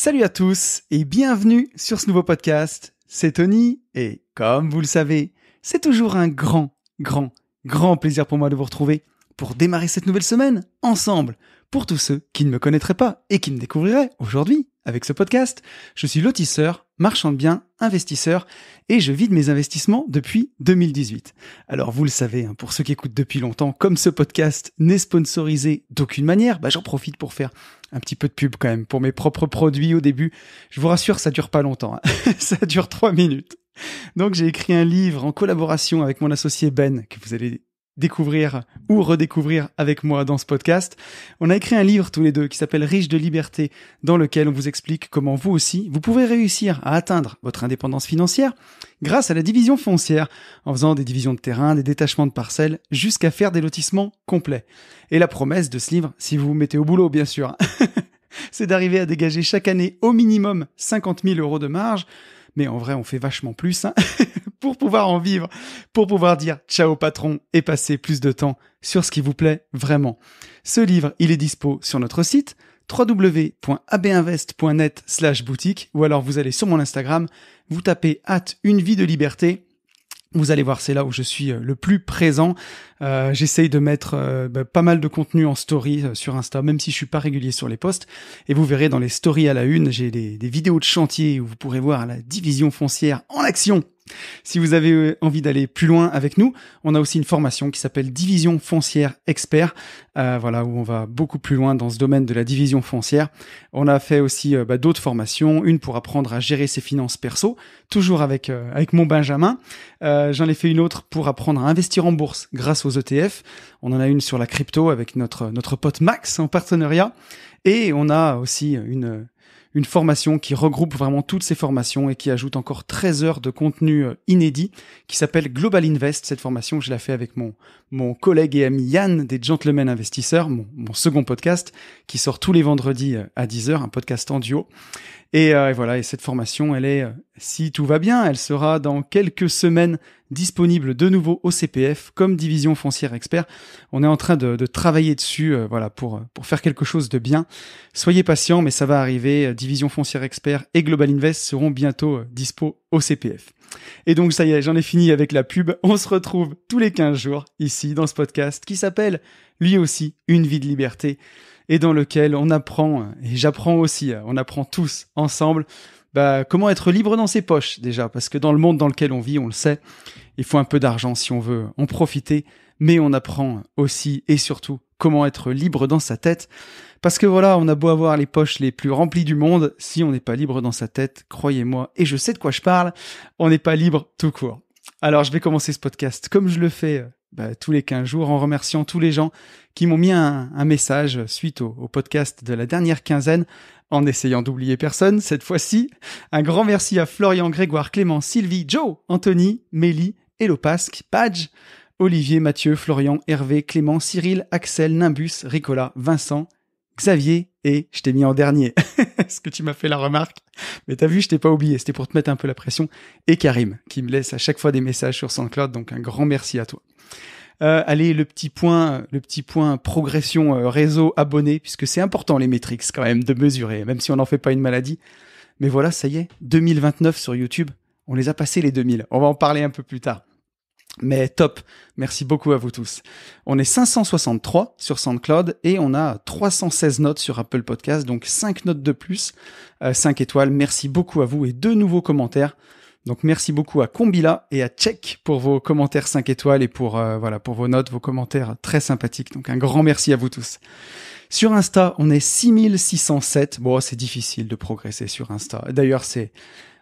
Salut à tous et bienvenue sur ce nouveau podcast. C'est Tony et comme vous le savez, c'est toujours un grand, grand, grand plaisir pour moi de vous retrouver pour démarrer cette nouvelle semaine ensemble pour tous ceux qui ne me connaîtraient pas et qui me découvriraient aujourd'hui. Avec ce podcast, je suis lotisseur, marchand de biens, investisseur et je vide mes investissements depuis 2018. Alors vous le savez, hein, pour ceux qui écoutent depuis longtemps, comme ce podcast n'est sponsorisé d'aucune manière, bah, j'en profite pour faire un petit peu de pub quand même pour mes propres produits au début. Je vous rassure, ça dure pas longtemps, hein. ça dure trois minutes. Donc j'ai écrit un livre en collaboration avec mon associé Ben, que vous allez découvrir ou redécouvrir avec moi dans ce podcast. On a écrit un livre tous les deux qui s'appelle Riche de liberté, dans lequel on vous explique comment vous aussi, vous pouvez réussir à atteindre votre indépendance financière grâce à la division foncière, en faisant des divisions de terrain, des détachements de parcelles, jusqu'à faire des lotissements complets. Et la promesse de ce livre, si vous vous mettez au boulot, bien sûr, c'est d'arriver à dégager chaque année au minimum 50 000 euros de marge, mais en vrai, on fait vachement plus hein, pour pouvoir en vivre, pour pouvoir dire ciao patron et passer plus de temps sur ce qui vous plaît vraiment. Ce livre, il est dispo sur notre site www.abinvest.net boutique ou alors vous allez sur mon Instagram, vous tapez hâte une vie de liberté vous allez voir, c'est là où je suis euh, le plus présent. Euh, j'essaye de mettre euh, bah, pas mal de contenu en story sur Insta, même si je suis pas régulier sur les posts. Et vous verrez dans les stories à la une, j'ai des vidéos de chantier où vous pourrez voir la division foncière en action si vous avez euh, envie d'aller plus loin avec nous, on a aussi une formation qui s'appelle Division foncière expert, euh, voilà où on va beaucoup plus loin dans ce domaine de la division foncière. On a fait aussi euh, bah, d'autres formations, une pour apprendre à gérer ses finances perso, toujours avec avec mon Benjamin. J'en ai fait une autre pour apprendre à investir en bourse grâce aux ETF. On en a une sur la crypto avec notre notre pote Max en partenariat, et on a aussi une une formation qui regroupe vraiment toutes ces formations et qui ajoute encore 13 heures de contenu euh, inédit qui s'appelle Global Invest. Cette formation, je l'ai fait avec mon, mon collègue et ami Yann des Gentlemen Investisseurs, mon, mon second podcast qui sort tous les vendredis euh, à 10h, un podcast en duo. Euh, et, voilà, et cette formation, elle est, euh, si tout va bien, elle sera dans quelques semaines disponible de nouveau au CPF comme division foncière expert. On est en train de, travailler dessus, euh, voilà, pour pour faire quelque chose de bien. Soyez patients, mais ça va arriver. Division foncière expert et Global Invest seront bientôt dispo au CPF. Et donc ça y est, j'en ai fini avec la pub. On se retrouve tous les 15 jours ici dans ce podcast qui s'appelle lui aussi Une vie de liberté et dans lequel on apprend, et j'apprends aussi, on apprend tous ensemble, bah, comment être libre dans ses poches déjà, parce que dans le monde dans lequel on vit, on le sait, il faut un peu d'argent si on veut en profiter, mais on apprend aussi et surtout comment être libre dans sa tête, parce que voilà, on a beau avoir les poches les plus remplies du monde, si on n'est pas libre dans sa tête, croyez-moi, et je sais de quoi je parle, on n'est pas libre tout court. Alors je vais commencer ce podcast comme je le fais euh, bah, tous les 15 jours en remerciant tous les gens qui m'ont mis un, message suite au, podcast de la dernière quinzaine en essayant d'oublier personne cette fois-ci. Un grand merci à Florian, Grégoire, Clément, Sylvie, Joe, Anthony, Mélie, Elopasque, Page, Olivier, Mathieu, Florian, Hervé, Clément, Cyril, Axel, Nimbus, Ricola, Vincent, Xavier, et je t'ai mis en dernier. Est-ce que tu m'as fait la remarque Mais t'as vu, je t'ai pas oublié. C'était pour te mettre un peu la pression. Et Karim, qui me laisse à chaque fois des messages sur SoundCloud. Donc un grand merci à toi. Euh, allez, le petit point, le petit point progression euh, réseau abonné, puisque c'est important les métriques quand même de mesurer, même si on n'en fait pas une maladie. Mais voilà, ça y est, 2029 sur YouTube, on les a passés les 2000. On va en parler un peu plus tard. Mais top, merci beaucoup à vous tous. On est 563 sur SoundCloud et on a 316 notes sur Apple Podcast, donc 5 notes de plus, 5 euh, étoiles. Merci beaucoup à vous et deux nouveaux commentaires. Donc merci beaucoup à Combila et à Check pour vos commentaires 5 étoiles et pour euh, voilà pour vos notes, vos commentaires très sympathiques. Donc un grand merci à vous tous. Sur Insta, on est 6607. Bon, c'est difficile de progresser sur Insta. D'ailleurs, c'est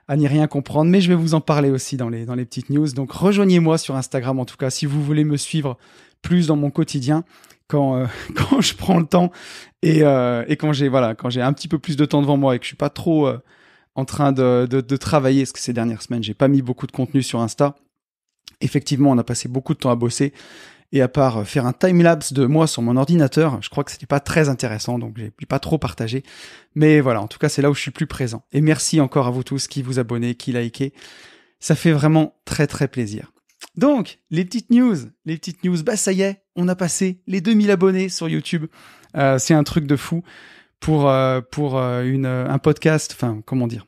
à n'y rien comprendre, mais je vais vous en parler aussi dans les, dans les petites news. Donc rejoignez-moi sur Instagram en tout cas si vous voulez me suivre plus dans mon quotidien quand, euh, quand je prends le temps et, euh, et quand j'ai voilà, quand j'ai un petit peu plus de temps devant moi et que je suis pas trop euh, en train de, de, de, travailler, parce que ces dernières semaines, j'ai pas mis beaucoup de contenu sur Insta. Effectivement, on a passé beaucoup de temps à bosser et à part euh, faire un time-lapse de moi sur mon ordinateur, je crois que c'était pas très intéressant, donc j'ai pas trop partagé. Mais voilà, en tout cas, c'est là où je suis plus présent. Et merci encore à vous tous qui vous abonnez, qui likez. Ça fait vraiment très très plaisir. Donc, les petites news, les petites news, bah ça y est, on a passé les 2000 abonnés sur YouTube. Euh, c'est un truc de fou pour, euh, pour un podcast, enfin, comment dire,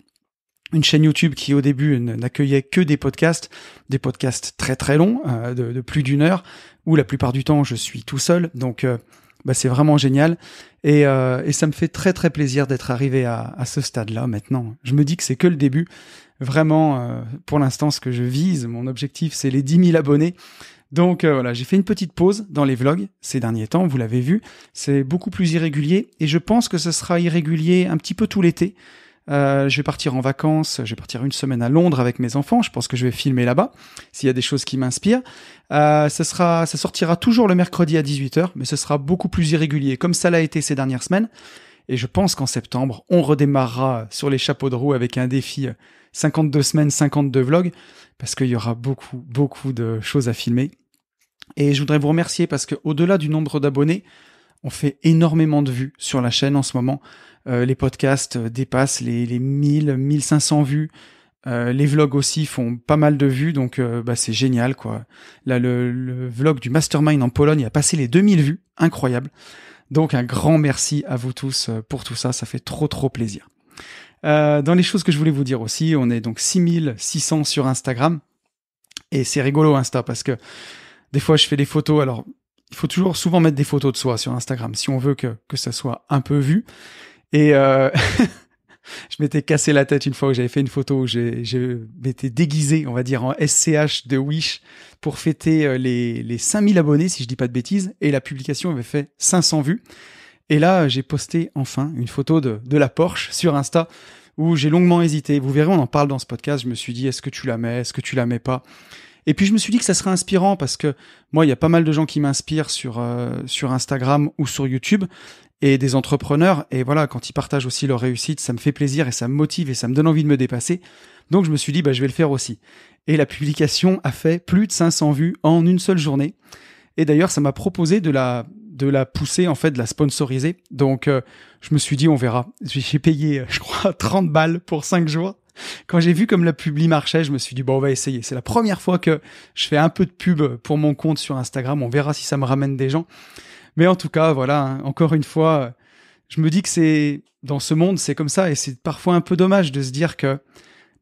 une chaîne YouTube qui au début n'accueillait que des podcasts, des podcasts très très longs, de, plus d'une heure où la plupart du temps je suis tout seul. Donc euh, bah, c'est vraiment génial. Euh, et, ça me fait très très plaisir d'être arrivé à, ce stade-là maintenant. Je me dis que c'est que le début. Vraiment, euh, pour l'instant, ce que je vise, mon objectif, c'est les 10 000 abonnés. Donc voilà, j'ai fait une petite pause dans les vlogs ces derniers temps, vous l'avez vu. C'est beaucoup plus irrégulier et je pense que ce sera irrégulier un petit peu tout l'été. Euh, je vais partir en vacances, je vais partir une semaine à Londres avec mes enfants. Je pense que je vais filmer là-bas s'il y a des choses qui m'inspirent. Euh, ça sera, ça sortira toujours le mercredi à 18h, mais ce sera beaucoup plus irrégulier, comme ça l'a été ces dernières semaines. Et je pense qu'en septembre, on redémarrera sur les chapeaux de roue avec un défi 52 euh, semaines, 52 vlogs, parce qu'il y aura beaucoup, beaucoup de choses à filmer. Et je voudrais vous remercier parce quau delà du nombre d'abonnés, on fait énormément de vues sur la chaîne en ce moment. Euh, les podcasts euh, dépassent les, 1000, 1500 vues. Euh, les vlogs aussi font pas mal de vues, donc bah, c'est génial quoi. Là, le, vlog du Mastermind en Pologne a passé les 2000 vues, incroyable. Donc un grand merci à vous tous pour tout ça, ça fait trop trop plaisir. dans les choses que je voulais vous dire aussi, on est donc 6600 sur Instagram. Et c'est rigolo hein, Insta parce que des fois je fais des photos, alors il faut toujours souvent mettre des photos de soi sur Instagram si on veut que, que ça soit un peu vu. Et euh, je m'étais cassé la tête une fois où j'avais fait une photo où je m'étais déguisé, on va dire, en SCH de Wish pour fêter euh, les, les 5000 abonnés, si je dis pas de bêtises. Et la publication avait fait 500 vues. Et là, j'ai posté enfin une photo de, de la Porsche sur Insta où j'ai longuement hésité. Vous verrez, on en parle dans ce podcast. Je me suis dit, est-ce que tu la mets? Est-ce que tu la mets pas? Et puis je me suis dit que ça serait inspirant parce que moi, il y a pas mal de gens qui m'inspirent sur euh, sur Instagram ou sur YouTube et des entrepreneurs. Et voilà, quand ils partagent aussi leur réussite, ça me fait plaisir et ça me motive et ça me donne envie de me dépasser. Donc je me suis dit, bah, je vais le faire aussi. Et la publication a fait plus de 500 vues en une seule journée. Et d'ailleurs, ça m'a proposé de la, de la pousser, en fait, de la sponsoriser. Donc euh, je me suis dit, on verra. J'ai payé, euh, je crois, 30 balles pour 5 jours. Quand j'ai vu comme la publi marchait, je me suis dit, bon, on va essayer. C'est la première fois que je fais un peu de pub pour mon compte sur Instagram. On verra si ça me ramène des gens. Mais en tout cas, voilà, hein, encore une fois, je me dis que c'est dans ce monde, c'est comme ça, et c'est parfois un peu dommage de se dire que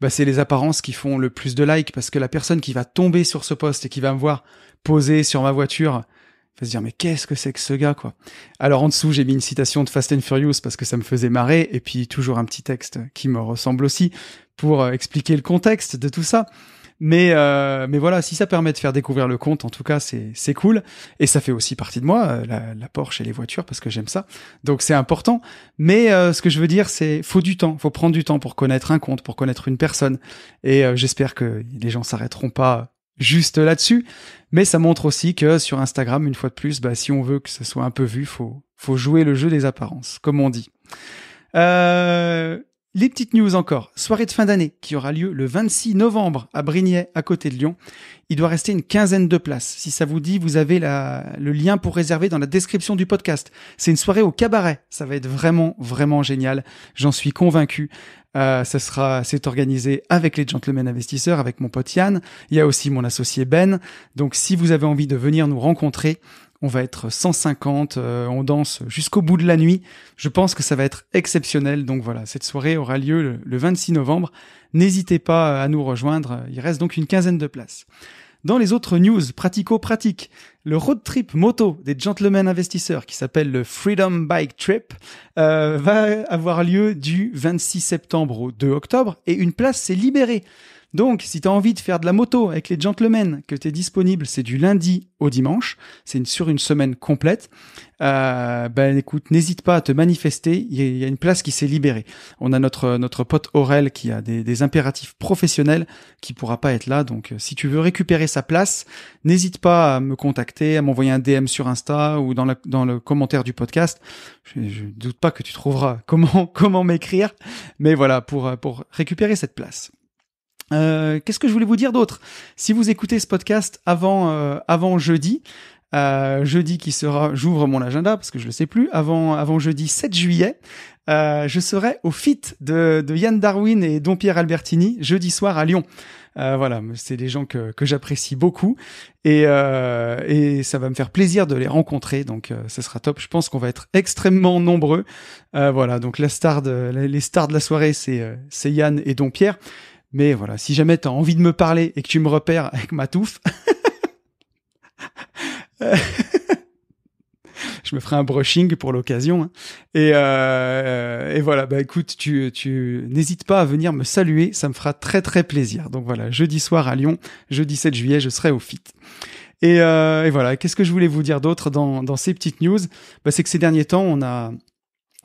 bah, c'est les apparences qui font le plus de likes, parce que la personne qui va tomber sur ce poste et qui va me voir poser sur ma voiture, va se dire mais qu'est-ce que c'est que ce gars quoi. Alors en dessous j'ai mis une citation de Fast and Furious parce que ça me faisait marrer et puis toujours un petit texte qui me ressemble aussi pour euh, expliquer le contexte de tout ça. Mais, euh, mais voilà, si ça permet de faire découvrir le compte, en tout cas, c'est cool. Et ça fait aussi partie de moi, euh, la, la Porsche et les voitures, parce que j'aime ça. Donc c'est important. Mais euh, ce que je veux dire, c'est faut du temps, faut prendre du temps pour connaître un compte, pour connaître une personne. Et j'espère que les gens s'arrêteront pas juste là-dessus. Mais ça montre aussi que sur Instagram, une fois de plus, bah, si on veut que ça soit un peu vu, faut, faut jouer le jeu des apparences, comme on dit. Euh, les petites news encore. Soirée de fin d'année qui aura lieu le 26 novembre à Brignais, à côté de Lyon. Il doit rester une quinzaine de places. Si ça vous dit, vous avez le lien pour réserver dans la description du podcast. C'est une soirée au cabaret. Ça va être vraiment, vraiment génial. J'en suis convaincu. Euh, ça sera, c'est organisé avec les gentlemen investisseurs, avec mon pote Yann. Il y a aussi mon associé Ben. Donc, si vous avez envie de venir nous rencontrer, on va être 150, euh, on danse jusqu'au bout de la nuit. Je pense que ça va être exceptionnel. Donc voilà, cette soirée aura lieu le, 26 novembre. N'hésitez pas à nous rejoindre, il reste donc une quinzaine de places. Dans les autres news pratico-pratiques, le road trip moto des gentlemen investisseurs qui s'appelle le Freedom Bike Trip euh, va avoir lieu du 26 septembre au 2 octobre et une place s'est libérée. Donc, si tu as envie de faire de la moto avec les gentlemen, que tu es disponible, c'est du lundi au dimanche, c'est sur une semaine complète, euh, ben écoute, n'hésite pas à te manifester, il y, a une place qui s'est libérée. On a notre, notre pote Aurel qui a des, impératifs professionnels qui pourra pas être là, donc euh, si tu veux récupérer sa place, n'hésite pas à me contacter, à m'envoyer un DM sur Insta ou dans, dans le commentaire du podcast. Je, ne doute pas que tu trouveras comment comment m'écrire, mais voilà pour euh, pour récupérer cette place. Euh, qu'est-ce que je voulais vous dire d'autre Si vous écoutez ce podcast avant, euh, avant jeudi, euh, jeudi qui sera, j'ouvre mon agenda parce que je le sais plus, avant, avant jeudi 7 juillet, euh, je serai au FIT de, de Yann Darwin et Don Pierre Albertini jeudi soir à Lyon. Euh, voilà, c'est des gens que, que j'apprécie beaucoup et, euh, et ça va me faire plaisir de les rencontrer, donc ça sera top. Je pense qu'on va être extrêmement nombreux. voilà, donc la star de, les stars de la soirée, c'est Yann et Don Pierre. Mais voilà, si jamais tu as envie de me parler et que tu me repères avec ma touffe, je me ferai un brushing pour l'occasion. Hein. Euh, et, voilà, bah écoute, tu, n'hésites pas à venir me saluer, ça me fera très très plaisir. Donc voilà, jeudi soir à Lyon, jeudi 7 juillet, je serai au FIT. Euh, et, voilà, qu'est-ce que je voulais vous dire d'autre dans, ces petites news bah, C'est que ces derniers temps, on a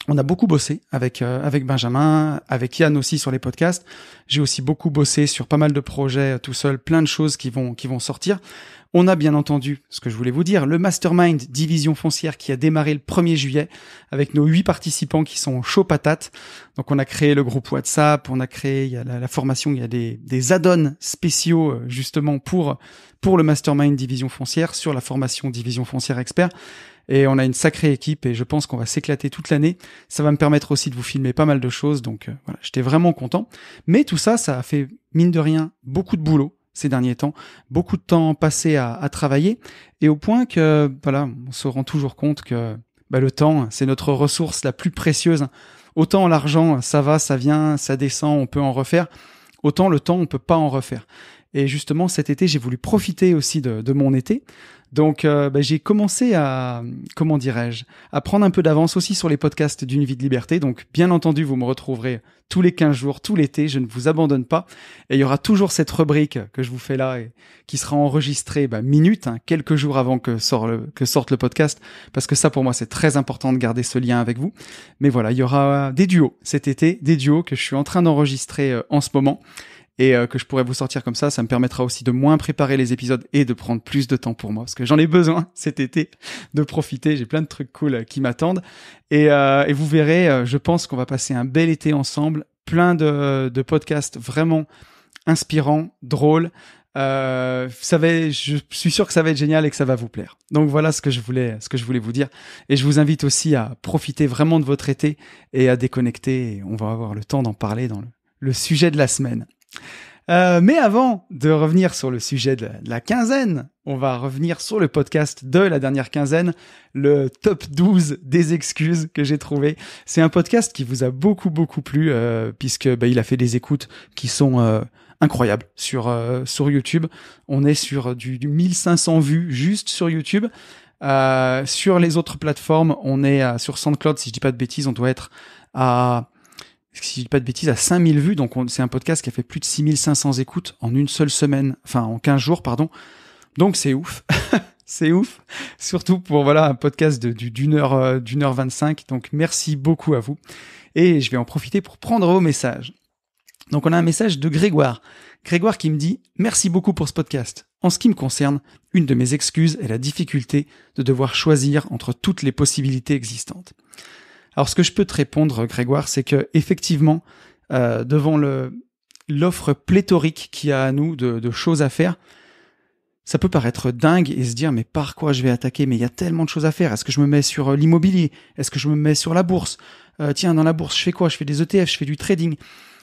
on a beaucoup bossé avec euh, avec Benjamin, avec Yann aussi sur les podcasts. J'ai aussi beaucoup bossé sur pas mal de projets euh, tout seul, plein de choses qui vont qui vont sortir. On a bien entendu ce que je voulais vous dire, le mastermind division foncière qui a démarré le 1er juillet avec nos huit participants qui sont chaud patates. Donc on a créé le groupe WhatsApp, on a créé la, formation, il y a des, des add-ons spéciaux euh, justement pour pour le mastermind division foncière sur la formation division foncière expert. Et on a une sacrée équipe et je pense qu'on va s'éclater toute l'année. Ça va me permettre aussi de vous filmer pas mal de choses. Donc euh, voilà, j'étais vraiment content. Mais tout ça, ça a fait, mine de rien, beaucoup de boulot ces derniers temps, beaucoup de temps passé à, travailler et au point que, voilà, on se rend toujours compte que bah, le temps, c'est notre ressource la plus précieuse. Autant l'argent, ça va, ça vient, ça descend, on peut en refaire. Autant le temps, on peut pas en refaire. Et justement, cet été, j'ai voulu profiter aussi de, mon été. Donc, euh, bah, j'ai commencé à, comment dirais-je, à prendre un peu d'avance aussi sur les podcasts d'une vie de liberté. Donc, bien entendu, vous me retrouverez tous les 15 jours, tout l'été. Je ne vous abandonne pas. Et il y aura toujours cette rubrique que je vous fais là et qui sera enregistrée bah, minutes, hein, quelques jours avant que, sort le, que sorte le podcast. Parce que ça, pour moi, c'est très important de garder ce lien avec vous. Mais voilà, il y aura des duos cet été, des duos que je suis en train d'enregistrer euh, en ce moment et euh, que je pourrais vous sortir comme ça. Ça me permettra aussi de moins préparer les épisodes et de prendre plus de temps pour moi parce que j'en ai besoin cet été de profiter. J'ai plein de trucs cool euh, qui m'attendent et, euh, vous verrez, je pense qu'on va passer un bel été ensemble, plein de, podcasts vraiment inspirants, drôles. Euh, je suis sûr que ça va être génial et que ça va vous plaire. Donc voilà ce que je voulais, ce que je voulais vous dire. Et je vous invite aussi à profiter vraiment de votre été et à déconnecter. Et on va avoir le temps d'en parler dans le sujet de la semaine. Euh, mais avant de revenir sur le sujet de la quinzaine, on va revenir sur le podcast de la dernière quinzaine, le top 12 des excuses que j'ai trouvé. C'est un podcast qui vous a beaucoup beaucoup plu Puisqu'il euh, puisque bah, il a fait des écoutes qui sont euh, incroyables sur sur YouTube. On est sur du, 1500 vues juste sur YouTube. sur les autres plateformes, on est à, sur SoundCloud, si je dis pas de bêtises, on doit être à si je dis pas de bêtises, à 5000 vues. Donc c'est un podcast qui a fait plus de 6500 écoutes en une seule semaine, enfin en 15 jours, pardon. Donc c'est ouf. c'est ouf. Surtout pour voilà un podcast d'une heure, euh, d'une heure 25. Donc merci beaucoup à vous. Et je vais en profiter pour prendre vos messages. Donc on a un message de Grégoire. Grégoire qui me dit Merci beaucoup pour ce podcast. En ce qui me concerne, une de mes excuses est la difficulté de devoir choisir entre toutes les possibilités existantes. Alors ce que je peux te répondre, Grégoire, c'est que effectivement, euh, devant le l'offre pléthorique qu'il y a à nous de, choses à faire, ça peut paraître dingue et se dire mais par quoi je vais attaquer Mais il y a tellement de choses à faire. Est-ce que je me mets sur euh, l'immobilier Est-ce que je me mets sur la bourse euh, Tiens, dans la bourse, je fais quoi Je fais des ETF, je fais du trading.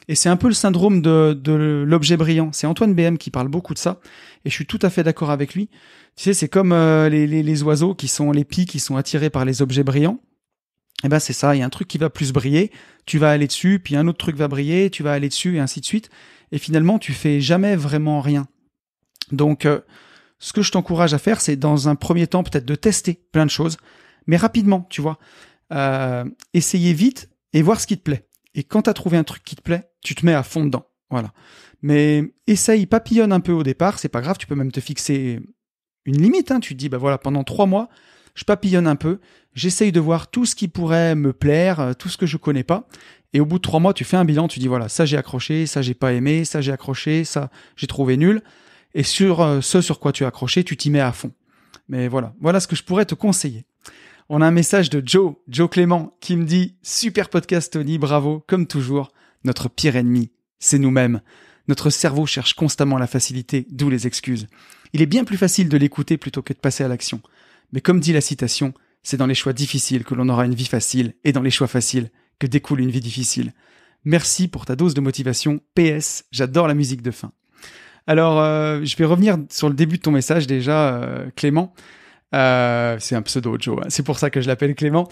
Et c'est un peu le syndrome de, l'objet brillant. C'est Antoine BM qui parle beaucoup de ça, et je suis tout à fait d'accord avec lui. Tu sais, c'est comme les, les, oiseaux qui sont les pies qui sont attirés par les objets brillants. Et eh ben c'est ça, il y a un truc qui va plus briller, tu vas aller dessus, puis un autre truc va briller, tu vas aller dessus, et ainsi de suite. Et finalement, tu fais jamais vraiment rien. Donc, euh, ce que je t'encourage à faire, c'est dans un premier temps peut-être de tester plein de choses, mais rapidement, tu vois. Euh, essayer vite et voir ce qui te plaît. Et quand tu as trouvé un truc qui te plaît, tu te mets à fond dedans. Voilà. Mais essaye, papillonne un peu au départ, c'est pas grave, tu peux même te fixer une limite. Hein. Tu te dis, bah voilà, pendant trois mois, je papillonne un peu, j'essaye de voir tout ce qui pourrait me plaire, euh, tout ce que je connais pas. Et au bout de trois mois, tu fais un bilan, tu dis voilà, ça j'ai accroché, ça j'ai pas aimé, ça j'ai accroché, ça j'ai trouvé nul. Et sur euh, ce sur quoi tu as accroché, tu t'y mets à fond. Mais voilà, voilà ce que je pourrais te conseiller. On a un message de Joe, Joe Clément, qui me dit super podcast Tony, bravo, comme toujours. Notre pire ennemi, c'est nous-mêmes. Notre cerveau cherche constamment la facilité, d'où les excuses. Il est bien plus facile de l'écouter plutôt que de passer à l'action. Mais comme dit la citation, c'est dans les choix difficiles que l'on aura une vie facile et dans les choix faciles que découle une vie difficile. Merci pour ta dose de motivation. PS, j'adore la musique de fin. Alors, euh, je vais revenir sur le début de ton message déjà, euh, Clément. Euh, c'est un pseudo Joe, hein. c'est pour ça que je l'appelle Clément.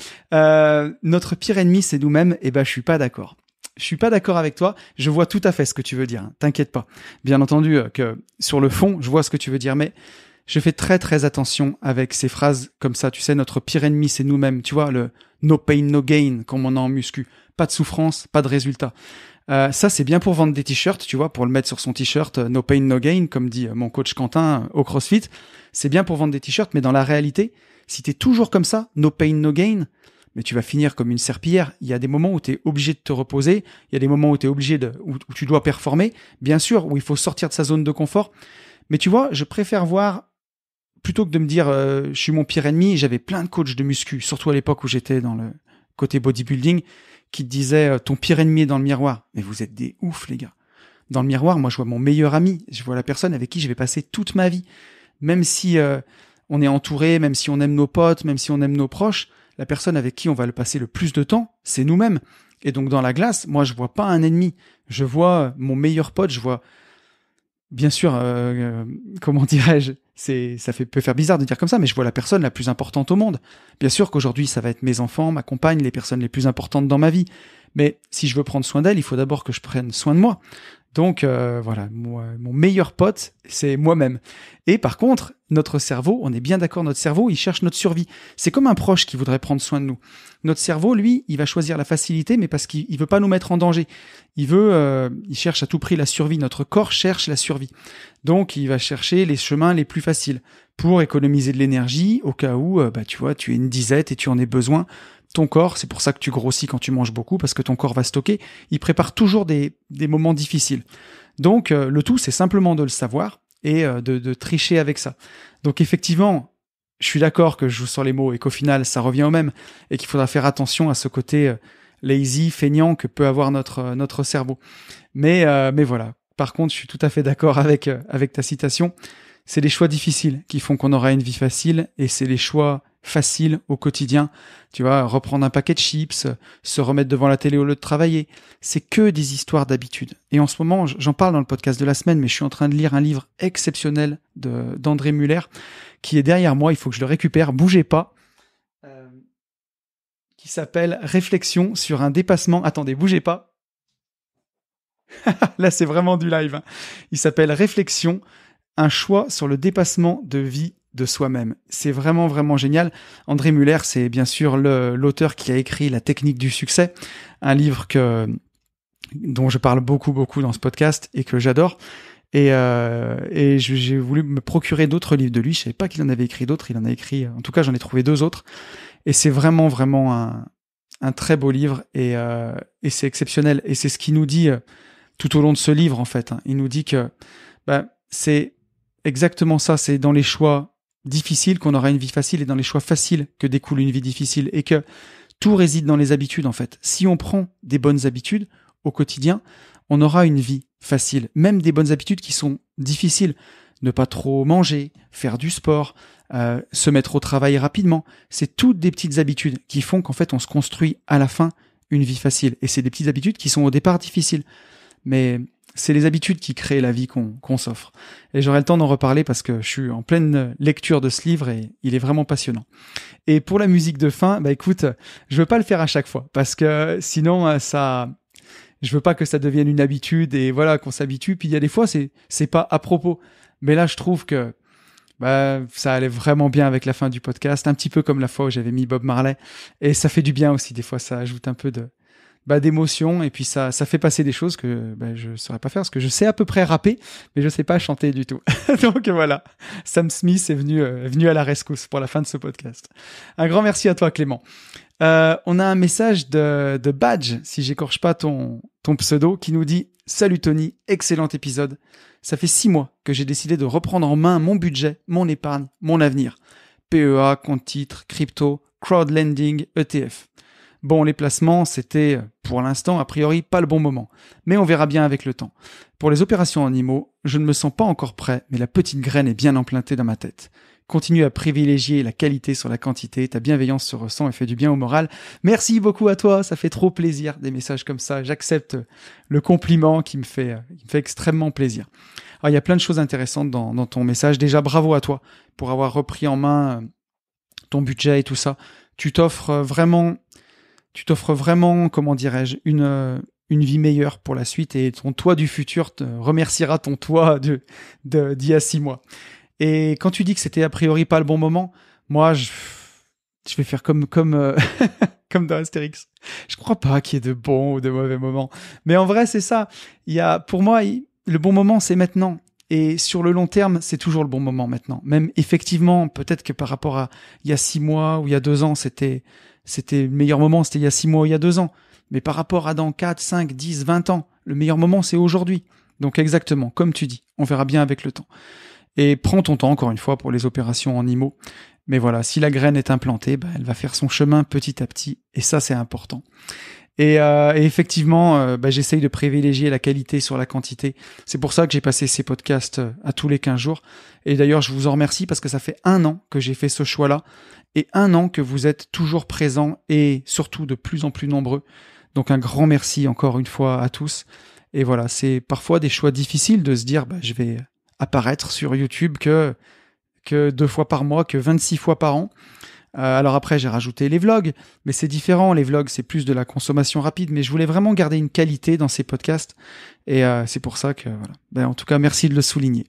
notre pire ennemi, c'est nous-mêmes. Et eh ben, je suis pas d'accord. Je suis pas d'accord avec toi. Je vois tout à fait ce que tu veux dire. Hein. T'inquiète pas. Bien entendu que sur le fond, je vois ce que tu veux dire, mais je fais très très attention avec ces phrases comme ça. Tu sais, notre pire ennemi, c'est nous-mêmes. Tu vois, le no pain, no gain, comme on a en muscu. Pas de souffrance, pas de résultat. Euh, ça, c'est bien pour vendre des t-shirts, tu vois, pour le mettre sur son t-shirt euh, no pain, no gain, comme dit euh, mon coach Quentin euh, au CrossFit. C'est bien pour vendre des t-shirts, mais dans la réalité, si t'es toujours comme ça, no pain, no gain, mais tu vas finir comme une serpillère, Il y a des moments où tu es obligé de te reposer, il y a des moments où tu es obligé de, où, tu dois performer, bien sûr, où il faut sortir de sa zone de confort. Mais tu vois, je préfère voir plutôt que de me dire euh, je suis mon pire ennemi, j'avais plein de coachs de muscu, surtout à l'époque où j'étais dans le côté bodybuilding, qui disaient euh, ton pire ennemi est dans le miroir. Mais vous êtes des ouf, les gars. Dans le miroir, moi je vois mon meilleur ami, je vois la personne avec qui je vais passer toute ma vie, même si euh, on est entouré, même si on aime nos potes, même si on aime nos proches, la personne avec qui on va le passer le plus de temps, c'est nous-mêmes. Et donc dans la glace, moi je vois pas un ennemi, je vois mon meilleur pote, je vois bien sûr, comment dirais-je, c'est ça fait peut faire bizarre de dire comme ça, mais je vois la personne la plus importante au monde. Bien sûr qu'aujourd'hui ça va être mes enfants, ma compagne, les personnes les plus importantes dans ma vie. Mais si je veux prendre soin d'elle, il faut d'abord que je prenne soin de moi. Donc euh, voilà, mon meilleur pote, c'est moi-même. Et par contre, notre cerveau, on est bien d'accord, notre cerveau, il cherche notre survie. C'est comme un proche qui voudrait prendre soin de nous. Notre cerveau, lui, il va choisir la facilité, mais parce qu'il veut pas nous mettre en danger. Il veut, euh, il cherche à tout prix la survie. Notre corps cherche la survie. Donc, il va chercher les chemins les plus faciles pour économiser de l'énergie au cas où, euh, bah, tu vois, tu es une disette et tu en es besoin corps, c'est pour ça que tu grossis quand tu manges beaucoup, parce que ton corps va stocker, il prépare toujours des, moments difficiles. Donc euh, le tout, c'est simplement de le savoir et euh, de, tricher avec ça. Donc effectivement, je suis d'accord que je joue sur les mots et qu'au final, ça revient au même et qu'il faudra faire attention à ce côté euh, lazy, feignant que peut avoir notre, notre cerveau. Mais, mais voilà. Par contre, je suis tout à fait d'accord avec, avec ta citation. C'est les choix difficiles qui font qu'on aura une vie facile et c'est les choix faciles au quotidien. Tu vois, reprendre un paquet de chips, se remettre devant la télé au lieu de travailler. C'est que des histoires d'habitude. Et en ce moment, j'en parle dans le podcast de la semaine, mais je suis en train de lire un livre exceptionnel d'André Muller qui est derrière moi. Il faut que je le récupère. Bougez pas. Euh, qui s'appelle Réflexion sur un dépassement. Attendez, bougez pas. Là, c'est vraiment du live. Hein. Il s'appelle Réflexion un choix sur le dépassement de vie de soi-même. C'est vraiment vraiment génial. André Muller, c'est bien sûr l'auteur qui a écrit La technique du succès, un livre que dont je parle beaucoup beaucoup dans ce podcast et que j'adore. Et, euh, j'ai voulu me procurer d'autres livres de lui. Je savais pas qu'il en avait écrit d'autres. Il en a écrit, en tout cas, j'en ai trouvé deux autres. Et c'est vraiment vraiment un, très beau livre euh, et, c'est exceptionnel. Et c'est ce qu'il nous dit euh, tout au long de ce livre en fait. Hein. Il nous dit que bah, c'est exactement ça. C'est dans les choix difficiles qu'on aura une vie facile et dans les choix faciles que découle une vie difficile et que tout réside dans les habitudes en fait. Si on prend des bonnes habitudes au quotidien, on aura une vie facile. Même des bonnes habitudes qui sont difficiles. Ne pas trop manger, faire du sport, euh, se mettre au travail rapidement. C'est toutes des petites habitudes qui font qu'en fait on se construit à la fin une vie facile. Et c'est des petites habitudes qui sont au départ difficiles. Mais c'est les habitudes qui créent la vie qu'on s'offre. Et j'aurai le temps d'en reparler parce que je suis en pleine lecture de ce livre et il est vraiment passionnant. Et pour la musique de fin, bah écoute, je veux pas le faire à chaque fois parce que euh, sinon euh, ça je veux pas que ça devienne une habitude et voilà qu'on s'habitue puis il y a des fois c'est c'est pas à propos. Mais là je trouve que bah, ça allait vraiment bien avec la fin du podcast, un petit peu comme la fois où j'avais mis Bob Marley. Et ça fait du bien aussi, des fois, ça ajoute un peu de, bah, d'émotion et puis ça, ça fait passer des choses que bah, je ne saurais pas faire parce que je sais à peu près rapper, mais je sais pas chanter du tout. Donc voilà, Sam Smith est venu, euh, venu à la rescousse pour la fin de ce podcast. Un grand merci à toi Clément. Euh, on a un message de, de Badge, si j'écorche pas ton, ton pseudo, qui nous dit Salut Tony, excellent épisode. Ça fait six mois que j'ai décidé de reprendre en main mon budget, mon épargne, mon avenir. PEA, compte titre, crypto, crowd crowdlending, ETF. Bon, les placements, c'était pour l'instant, a priori, pas le bon moment. Mais on verra bien avec le temps. Pour les opérations animaux, je ne me sens pas encore prêt, mais la petite graine est bien emplantée dans ma tête. Continue à privilégier la qualité sur la quantité, ta bienveillance se ressent et fait du bien au moral. Merci beaucoup à toi, ça fait trop plaisir des messages comme ça. J'accepte le compliment qui me fait, fait extrêmement plaisir. Ah, il y a plein de choses intéressantes dans ton message. Déjà, bravo à toi pour avoir repris en main euh, ton budget et tout ça. Tu t'offres vraiment tu t'offres vraiment, comment dirais-je, une, euh, une vie meilleure pour la suite et ton toi du futur te remerciera ton toi d'il de, y a six mois. Et quand tu dis que c'était a priori pas le bon moment, moi, je, je vais faire comme, comme, euh, comme dans Astérix. Je crois pas qu'il y ait de bons ou de mauvais moments. Mais en vrai, c'est ça. Il pour moi, le bon moment, c'est maintenant. Et sur le long terme, c'est toujours le bon moment maintenant. Même effectivement, peut-être que par rapport à il y a six mois ou il y a deux ans, c'était c'était le meilleur moment, c'était il y a six mois, il y a deux ans. Mais par rapport à dans 4, 5, 10, 20 ans, le meilleur moment, c'est aujourd'hui. Donc exactement, comme tu dis, on verra bien avec le temps. Et prends ton temps, encore une fois, pour les opérations en IMO. Mais voilà, si la graine est implantée, ben, elle va faire son chemin petit à petit, et ça c'est important. Euh, et, effectivement, euh, bah, j'essaye de privilégier la qualité sur la quantité. C'est pour ça que j'ai passé ces podcasts euh, à tous les 15 jours. Et d'ailleurs, je vous en remercie parce que ça fait un an que j'ai fait ce choix-là et un an que vous êtes toujours présents et surtout de plus en plus nombreux. Donc un grand merci encore une fois à tous. Et voilà, c'est parfois des choix difficiles de se dire, bah, je vais apparaître sur YouTube que que deux fois par mois, que 26 fois par an. Euh, alors après, j'ai rajouté les vlogs, mais c'est différent. Les vlogs, c'est plus de la consommation rapide, mais je voulais vraiment garder une qualité dans ces podcasts. Et euh, c'est pour ça que, voilà. Ben, en tout cas, merci de le souligner.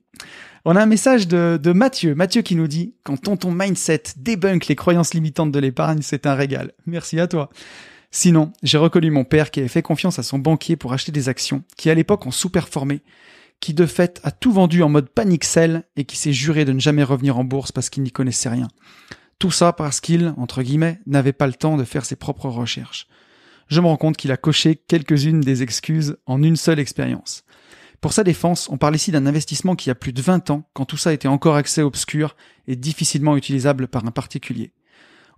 On a un message de, Mathieu. Mathieu qui nous dit, quand ton Mindset débunk les croyances limitantes de l'épargne, c'est un régal. Merci à toi. Sinon, j'ai reconnu mon père qui avait fait confiance à son banquier pour acheter des actions, qui à l'époque ont sous-performé, qui de fait a tout vendu en mode panique sell et qui s'est juré de ne jamais revenir en bourse parce qu'il n'y connaissait rien. Tout ça parce qu'il, entre guillemets, n'avait pas le temps de faire ses propres recherches. Je me rends compte qu'il a coché quelques-unes des excuses en une seule expérience. Pour sa défense, on parle ici d'un investissement qui a plus de 20 ans, quand tout ça était encore accès obscur et difficilement utilisable par un particulier.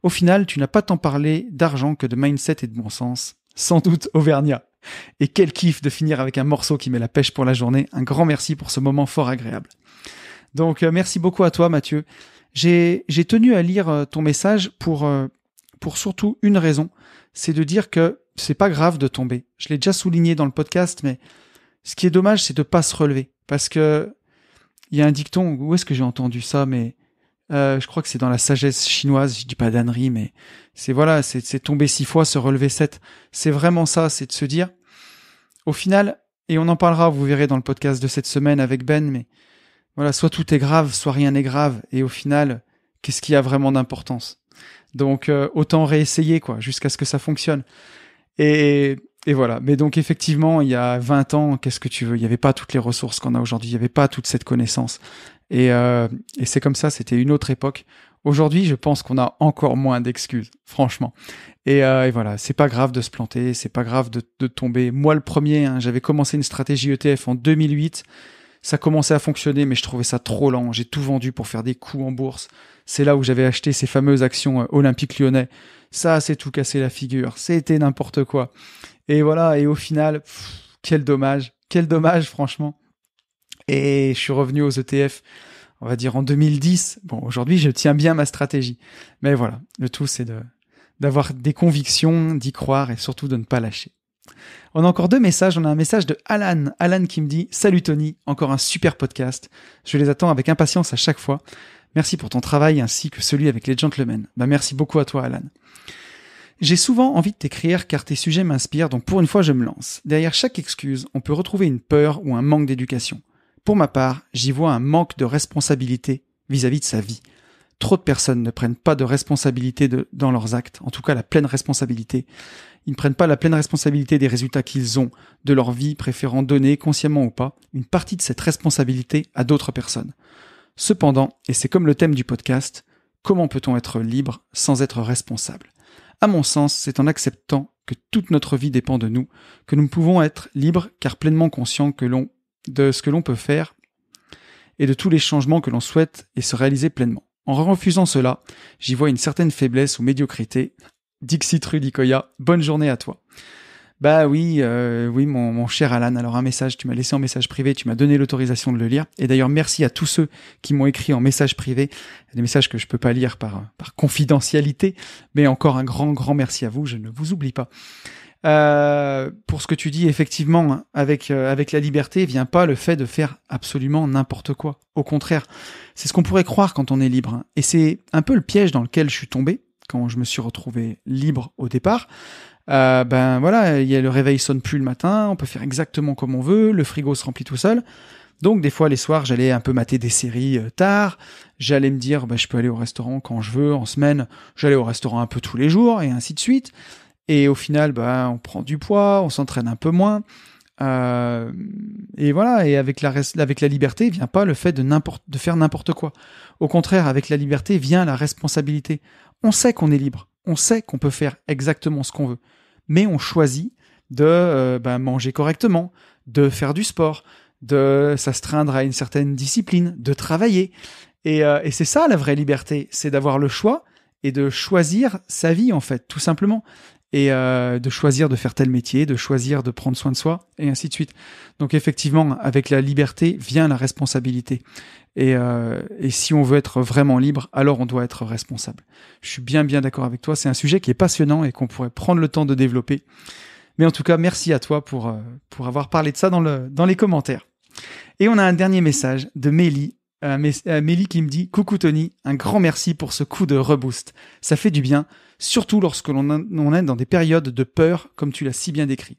Au final, tu n'as pas tant parlé d'argent que de mindset et de bon sens. Sans doute Auvergnat. Et quel kiff de finir avec un morceau qui met la pêche pour la journée. Un grand merci pour ce moment fort agréable. Donc euh, merci beaucoup à toi Mathieu. J'ai tenu à lire euh, ton message pour, euh, pour surtout une raison, c'est de dire que c'est pas grave de tomber. Je l'ai déjà souligné dans le podcast, mais ce qui est dommage, c'est de pas se relever. Parce que il y a un dicton, où est-ce que j'ai entendu ça, mais euh, je crois que c'est dans la sagesse chinoise, je dis pas d'annerie, mais c'est voilà, c'est tomber six fois, se relever sept. C'est vraiment ça, c'est de se dire, au final, et on en parlera, vous verrez dans le podcast de cette semaine avec Ben, mais voilà, soit tout est grave, soit rien n'est grave. Et au final, qu'est-ce qui a vraiment d'importance Donc, euh, autant réessayer, quoi, jusqu'à ce que ça fonctionne. Et, et voilà. Mais donc, effectivement, il y a 20 ans, qu'est-ce que tu veux Il n'y avait pas toutes les ressources qu'on a aujourd'hui. Il n'y avait pas toute cette connaissance. Et, euh, et c'est comme ça, c'était une autre époque. Aujourd'hui, je pense qu'on a encore moins d'excuses, franchement. Et, euh, et voilà, c'est pas grave de se planter, c'est pas grave de, de tomber. Moi, le premier, hein, j'avais commencé une stratégie ETF en 2008. Ça commençait à fonctionner, mais je trouvais ça trop lent. J'ai tout vendu pour faire des coups en bourse. C'est là où j'avais acheté ces fameuses actions euh, olympiques lyonnais. Ça, c'est tout cassé la figure. C'était n'importe quoi. Et voilà, et au final, quel dommage. Quel dommage, franchement. Et je suis revenu aux ETF, on va dire en 2010. Bon, aujourd'hui, je tiens bien ma stratégie. Mais voilà, le tout, c'est de, d'avoir des convictions, d'y croire et surtout de ne pas lâcher. On a encore deux messages. On a un message de Alan. Alan qui me dit Salut Tony, encore un super podcast. Je les attends avec impatience à chaque fois. Merci pour ton travail ainsi que celui avec les gentlemen. Bah, merci beaucoup à toi, Alan. J'ai souvent envie de t'écrire car tes sujets m'inspirent, donc pour une fois je me lance. Derrière chaque excuse, on peut retrouver une peur ou un manque d'éducation. Pour ma part, j'y vois un manque de responsabilité vis-à-vis de sa vie. Trop de personnes ne prennent pas de responsabilité dans leurs actes, en tout cas la pleine responsabilité. Ils ne prennent pas la pleine responsabilité des résultats qu'ils ont, de leur vie, préférant donner, consciemment ou pas, une partie de cette responsabilité à d'autres personnes. Cependant, et c'est comme le thème du podcast, comment peut-on être libre sans être responsable À mon sens, c'est en acceptant que toute notre vie dépend de nous, que nous pouvons être libres car pleinement conscients que l'on, de ce que l'on peut faire et de tous les changements que l'on souhaite et se réaliser pleinement. En refusant cela, j'y vois une certaine faiblesse ou médiocrité, Dixit Rudikoya, bonne journée à toi. Bah oui, euh, oui, mon, cher Alan. Alors un message, tu m'as laissé en message privé, tu m'as donné l'autorisation de le lire. Et d'ailleurs, merci à tous ceux qui m'ont écrit en message privé, des messages que je peux pas lire par, par confidentialité. Mais encore un grand, grand merci à vous. Je ne vous oublie pas. Euh, pour ce que tu dis, effectivement, hein, avec euh, avec la liberté vient pas le fait de faire absolument n'importe quoi. Au contraire, c'est ce qu'on pourrait croire quand on est libre. Hein. Et c'est un peu le piège dans lequel je suis tombé quand je me suis retrouvé libre au départ, euh, ben voilà, il y a le réveil sonne plus le matin, on peut faire exactement comme on veut, le frigo se remplit tout seul. Donc des fois les soirs, j'allais un peu mater des séries euh, tard, j'allais me dire bah, je peux aller au restaurant quand je veux en semaine, j'allais au restaurant un peu tous les jours et ainsi de suite. Et au final, ben, on prend du poids, on s'entraîne un peu moins. Euh, et voilà, et avec la, avec la liberté vient pas le fait de, de faire n'importe quoi. Au contraire, avec la liberté vient la responsabilité. On sait qu'on est libre, on sait qu'on peut faire exactement ce qu'on veut, mais on choisit de euh, ben, manger correctement, de faire du sport, de s'astreindre à une certaine discipline, de travailler. Euh, et c'est ça la vraie liberté, c'est d'avoir le choix et de choisir sa vie en fait, tout simplement et euh, de choisir de faire tel métier, de choisir de prendre soin de soi, et ainsi de suite. Donc effectivement, avec la liberté vient la responsabilité. Et, euh, et si on veut être vraiment libre, alors on doit être responsable. Je suis bien bien d'accord avec toi, c'est un sujet qui est passionnant et qu'on pourrait prendre le temps de développer. Mais en tout cas, merci à toi pour, euh, pour avoir parlé de ça dans, le, dans les commentaires. Et on a un dernier message de Mélie euh, euh, Mélie qui me dit Coucou Tony, un grand merci pour ce coup de reboost. Ça fait du bien, surtout lorsque l'on est dans des périodes de peur, comme tu l'as si bien décrit.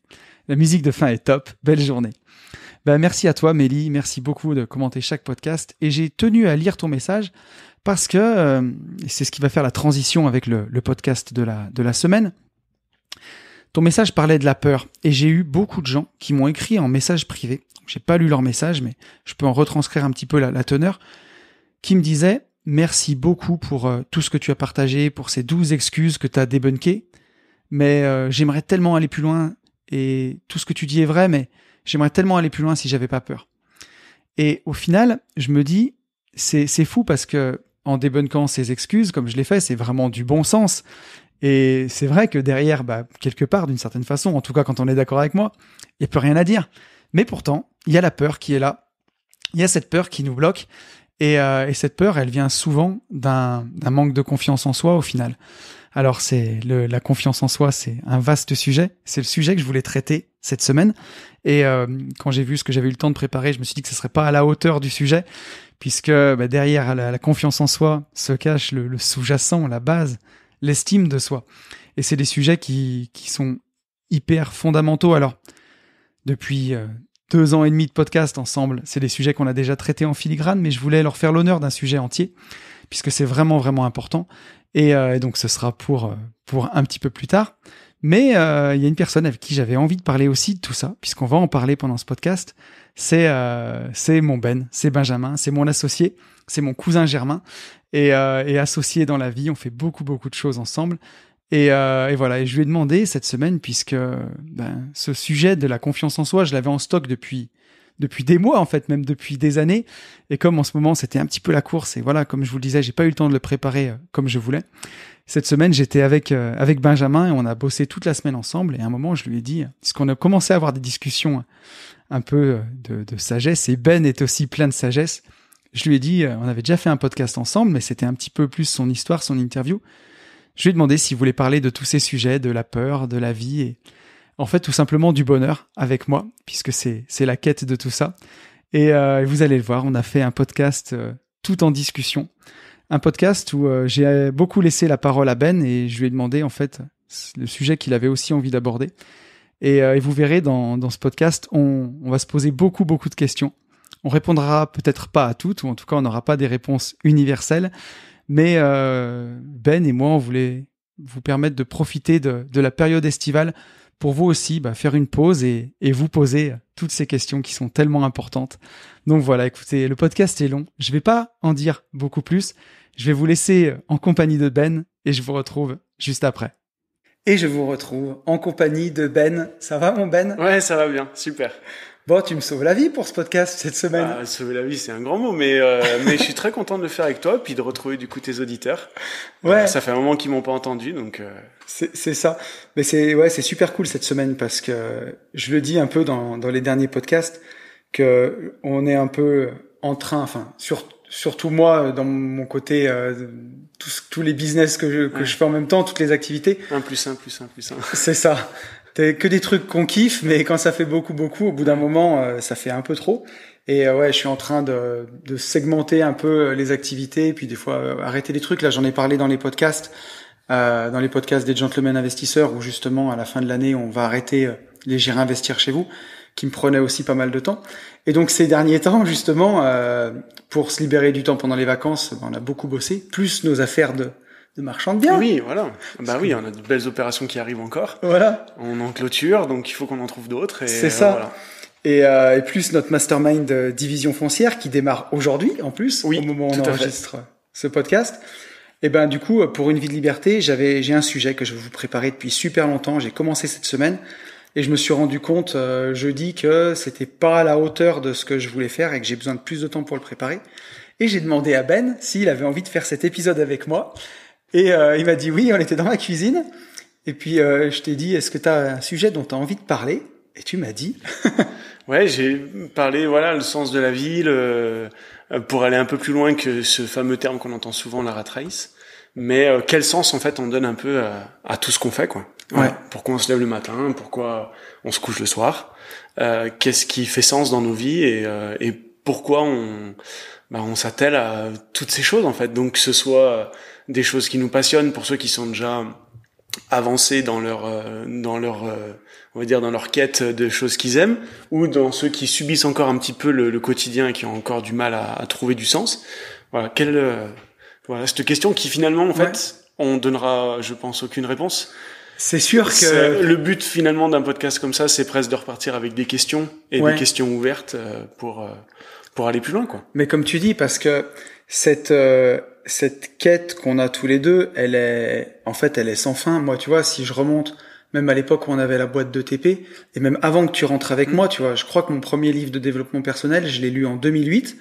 La musique de fin est top, belle journée. Bah, merci à toi Mélie, merci beaucoup de commenter chaque podcast et j'ai tenu à lire ton message parce que euh, c'est ce qui va faire la transition avec le, le podcast de la, de la semaine. Ton message parlait de la peur et j'ai eu beaucoup de gens qui m'ont écrit en message privé. J'ai pas lu leur message, mais je peux en retranscrire un petit peu la, teneur, qui me disait merci beaucoup pour euh, tout ce que tu as partagé, pour ces douze excuses que tu as débunkées, mais euh, j'aimerais tellement aller plus loin et tout ce que tu dis est vrai, mais j'aimerais tellement aller plus loin si j'avais pas peur. Et au final, je me dis, c'est fou parce que en débunkant ces excuses, comme je l'ai fait, c'est vraiment du bon sens. Et c'est vrai que derrière, bah, quelque part, d'une certaine façon, en tout cas quand on est d'accord avec moi, il n'y a plus rien à dire. Mais pourtant, il y a la peur qui est là. Il y a cette peur qui nous bloque. Et, euh, cette peur, elle vient souvent d'un manque de confiance en soi au final. Alors c'est la confiance en soi, c'est un vaste sujet. C'est le sujet que je voulais traiter cette semaine. Et euh, quand j'ai vu ce que j'avais eu le temps de préparer, je me suis dit que ce serait pas à la hauteur du sujet, puisque bah, derrière la, confiance en soi se cache le sous-jacent, la base, l'estime de soi. Et c'est des sujets qui, qui, sont hyper fondamentaux. Alors, depuis euh, deux ans et demi de podcast ensemble, c'est des sujets qu'on a déjà traités en filigrane, mais je voulais leur faire l'honneur d'un sujet entier, puisque c'est vraiment, vraiment important. Et, euh, donc, ce sera pour, euh, pour un petit peu plus tard. Mais il y a une personne avec qui j'avais envie de parler aussi de tout ça, puisqu'on va en parler pendant ce podcast. C'est c'est mon Ben, c'est Benjamin, c'est mon associé, c'est mon cousin Germain, euh, et, associés dans la vie. On fait beaucoup, beaucoup de choses ensemble. Euh, et, voilà, et je lui ai demandé cette semaine, puisque ben, ce sujet de la confiance en soi, je l'avais en stock depuis depuis des mois en fait, même depuis des années. Et comme en ce moment c'était un petit peu la course et voilà, comme je vous le disais, j'ai pas eu le temps de le préparer euh, comme je voulais. Cette semaine j'étais avec avec Benjamin et on a bossé toute la semaine ensemble. Et à un moment je lui ai dit, puisqu'on a commencé à avoir des discussions un peu de sagesse et Ben est aussi plein de sagesse je lui ai dit, euh, on avait déjà fait un podcast ensemble, mais c'était un petit peu plus son histoire, son interview. Je lui ai demandé s'il voulait parler de tous ces sujets, de la peur, de la vie et en fait tout simplement du bonheur avec moi, puisque c'est la quête de tout ça. Euh, et vous allez le voir, on a fait un podcast euh, tout en discussion, un podcast où j'ai beaucoup laissé la parole à Ben et je lui ai demandé en fait le sujet qu'il avait aussi envie d'aborder. Et, vous verrez dans, ce podcast, on va se poser beaucoup beaucoup de questions. On répondra peut-être pas à toutes, ou en tout cas, on n'aura pas des réponses universelles. Mais euh, Ben et moi, on voulait vous permettre de profiter de, la période estivale pour vous aussi bah, faire une pause et, vous poser toutes ces questions qui sont tellement importantes. Donc voilà, écoutez, le podcast est long. Je ne vais pas en dire beaucoup plus. Je vais vous laisser en compagnie de Ben et je vous retrouve juste après. Et je vous retrouve en compagnie de Ben. Ça va mon Ben Ouais, ça va bien, super. Bon, tu me sauves la vie pour ce podcast cette semaine. Ah, sauver la vie, c'est un grand mot, mais, euh, mais je suis très content de le faire avec toi, puis de retrouver du coup tes auditeurs. Euh, ouais. ça fait un moment qu'ils m'ont pas entendu, donc. Euh. C'est ça. Mais c'est ouais, c'est super cool cette semaine parce que je le dis un peu dans, dans les derniers podcasts que on est un peu en train, enfin surtout moi dans mon côté tous, tous les business que je que je fais en même temps, toutes les activités. Un plus un plus un plus un. C'est ça que des trucs qu'on kiffe, mais quand ça fait beaucoup, beaucoup, au bout d'un moment, euh, ça fait un peu trop. Et euh, ouais, je suis en train de, segmenter un peu euh, les activités, puis des fois arrêter les trucs. Là, j'en ai parlé dans les podcasts, dans les podcasts des gentlemen investisseurs, où justement à la fin de l'année, on va arrêter les gérer investir chez vous, qui me prenait aussi pas mal de temps. Et donc ces derniers temps, justement, pour se libérer du temps pendant les vacances, ben, on a beaucoup bossé, plus nos affaires de de marchand de biens. Oui, voilà. Bah oui, on a de belles opérations qui arrivent encore. Voilà. On en clôture, donc il faut qu'on en trouve d'autres. C'est euh, ça. Euh, et, plus notre mastermind euh, division foncière qui démarre aujourd'hui en plus au moment où on enregistre ce podcast. Et eh ben du coup pour une vie de liberté, j'avais j'ai un sujet que je vais vous préparer depuis super longtemps. J'ai commencé cette semaine et je me suis rendu compte jeudi que c'était pas à la hauteur de ce que je voulais faire et que j'ai besoin de plus de temps pour le préparer. Et j'ai demandé à Ben s'il avait envie de faire cet épisode avec moi. Et euh, il m'a dit oui, on était dans ma cuisine. Et puis euh, je t'ai dit, est-ce que tu as un sujet dont tu as envie de parler Et tu m'as dit. ouais, j'ai parlé, voilà, le sens de la vie, euh, pour aller un peu plus loin que ce fameux terme qu'on entend souvent, la rat race. Mais quel sens en fait on donne un peu à, tout ce qu'on fait, quoi. Ouais. Pourquoi on se lève le matin, pourquoi on se couche le soir, qu'est-ce qui fait sens dans nos vies et, et pourquoi on, bah, on s'attelle à toutes ces choses en fait. Donc que ce soit des choses qui nous passionnent pour ceux qui sont déjà avancés dans leur euh, dans leur euh, on va dire dans leur quête de choses qu'ils aiment ou dans ceux qui subissent encore un petit peu le, quotidien et qui ont encore du mal à, trouver du sens voilà quelle euh, voilà cette question qui finalement en fait on donnera je pense aucune réponse c'est sûr que le but finalement d'un podcast comme ça c'est presque de repartir avec des questions et des questions ouvertes pour pour aller plus loin quoi mais comme tu dis parce que cette cette quête qu'on a tous les deux, elle est, en fait, elle est sans fin. Moi, tu vois, si je remonte, même à l'époque où on avait la boîte de TP, et même avant que tu rentres avec mm. moi, tu vois, je crois que mon premier livre de développement personnel, je l'ai lu en 2008,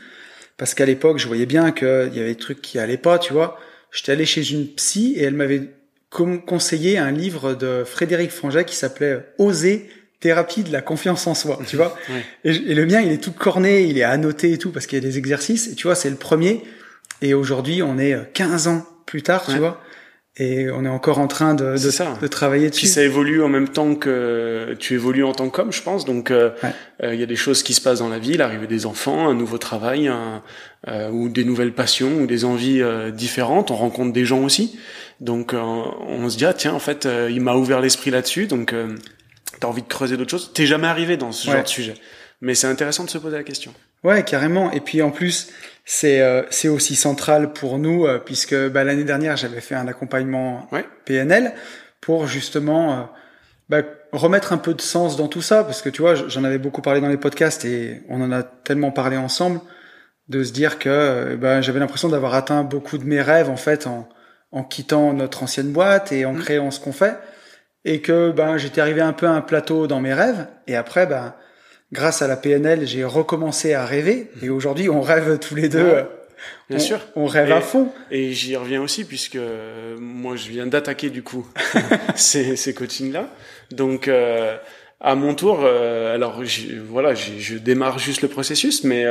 parce qu'à l'époque, je voyais bien qu'il y avait des trucs qui allaient pas, tu vois. J'étais allé chez une psy et elle m'avait conseillé un livre de Frédéric Franget qui s'appelait Oser thérapie de la confiance en soi, tu vois. Et, et, le mien, il est tout corné, il est annoté et tout parce qu'il y a des exercices. Et tu vois, c'est le premier. Et aujourd'hui, on est 15 euh, ans plus tard, tu vois et on est encore en train de, de, ça. de travailler dessus. Puis ça évolue en même temps que tu évolues en tant qu'homme, je pense. Donc euh, euh, il y a des choses qui se passent dans la vie, l'arrivée des enfants, un nouveau travail, ou des nouvelles passions, ou des envies différentes. On rencontre des gens aussi. Donc on se dit ah, tiens en fait il m'a ouvert l'esprit là-dessus. Donc tu t'as envie de creuser d'autres choses. T'es jamais arrivé dans ce genre de sujet, mais c'est intéressant de se poser la question. Ouais, carrément. Et puis en plus, c'est euh, aussi central pour nous euh, puisque bah, l'année dernière j'avais fait un accompagnement PNL pour justement euh, bah, remettre un peu de sens dans tout ça parce que tu vois j'en avais beaucoup parlé dans les podcasts et on en a tellement parlé ensemble de se dire que bah, j'avais l'impression d'avoir atteint beaucoup de mes rêves en fait en en quittant notre ancienne boîte et en mmh. créant ce qu'on fait et que ben j'étais arrivé un peu à un plateau dans mes rêves et après ben grâce à la PNL, j'ai recommencé à rêver. Mmh. Et aujourd'hui, on rêve tous les deux. Euh, bien sûr. On rêve à fond. Et j'y reviens aussi puisque euh, moi, je viens d'attaquer du coup ces, ces coachings-là. Donc, euh, à mon tour, alors voilà, je démarre juste le processus, mais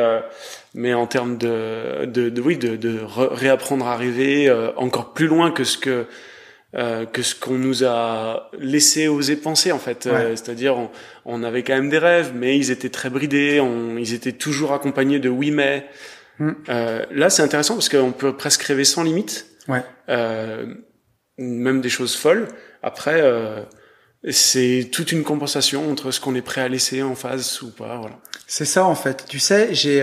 mais en termes de, de, de oui de, de réapprendre à rêver encore plus loin que ce que euh, que ce qu'on nous a laissé oser penser en fait. Euh, c'est-à-dire on, avait quand même des rêves, mais ils étaient très bridés, ils étaient toujours accompagnés de oui mais. Mm. Euh, là c'est intéressant parce qu'on peut presque rêver sans limite, ouais. même des choses folles. Après c'est toute une compensation entre ce qu'on est prêt à laisser en phase ou pas. Voilà. C'est ça en fait. Tu sais, j'ai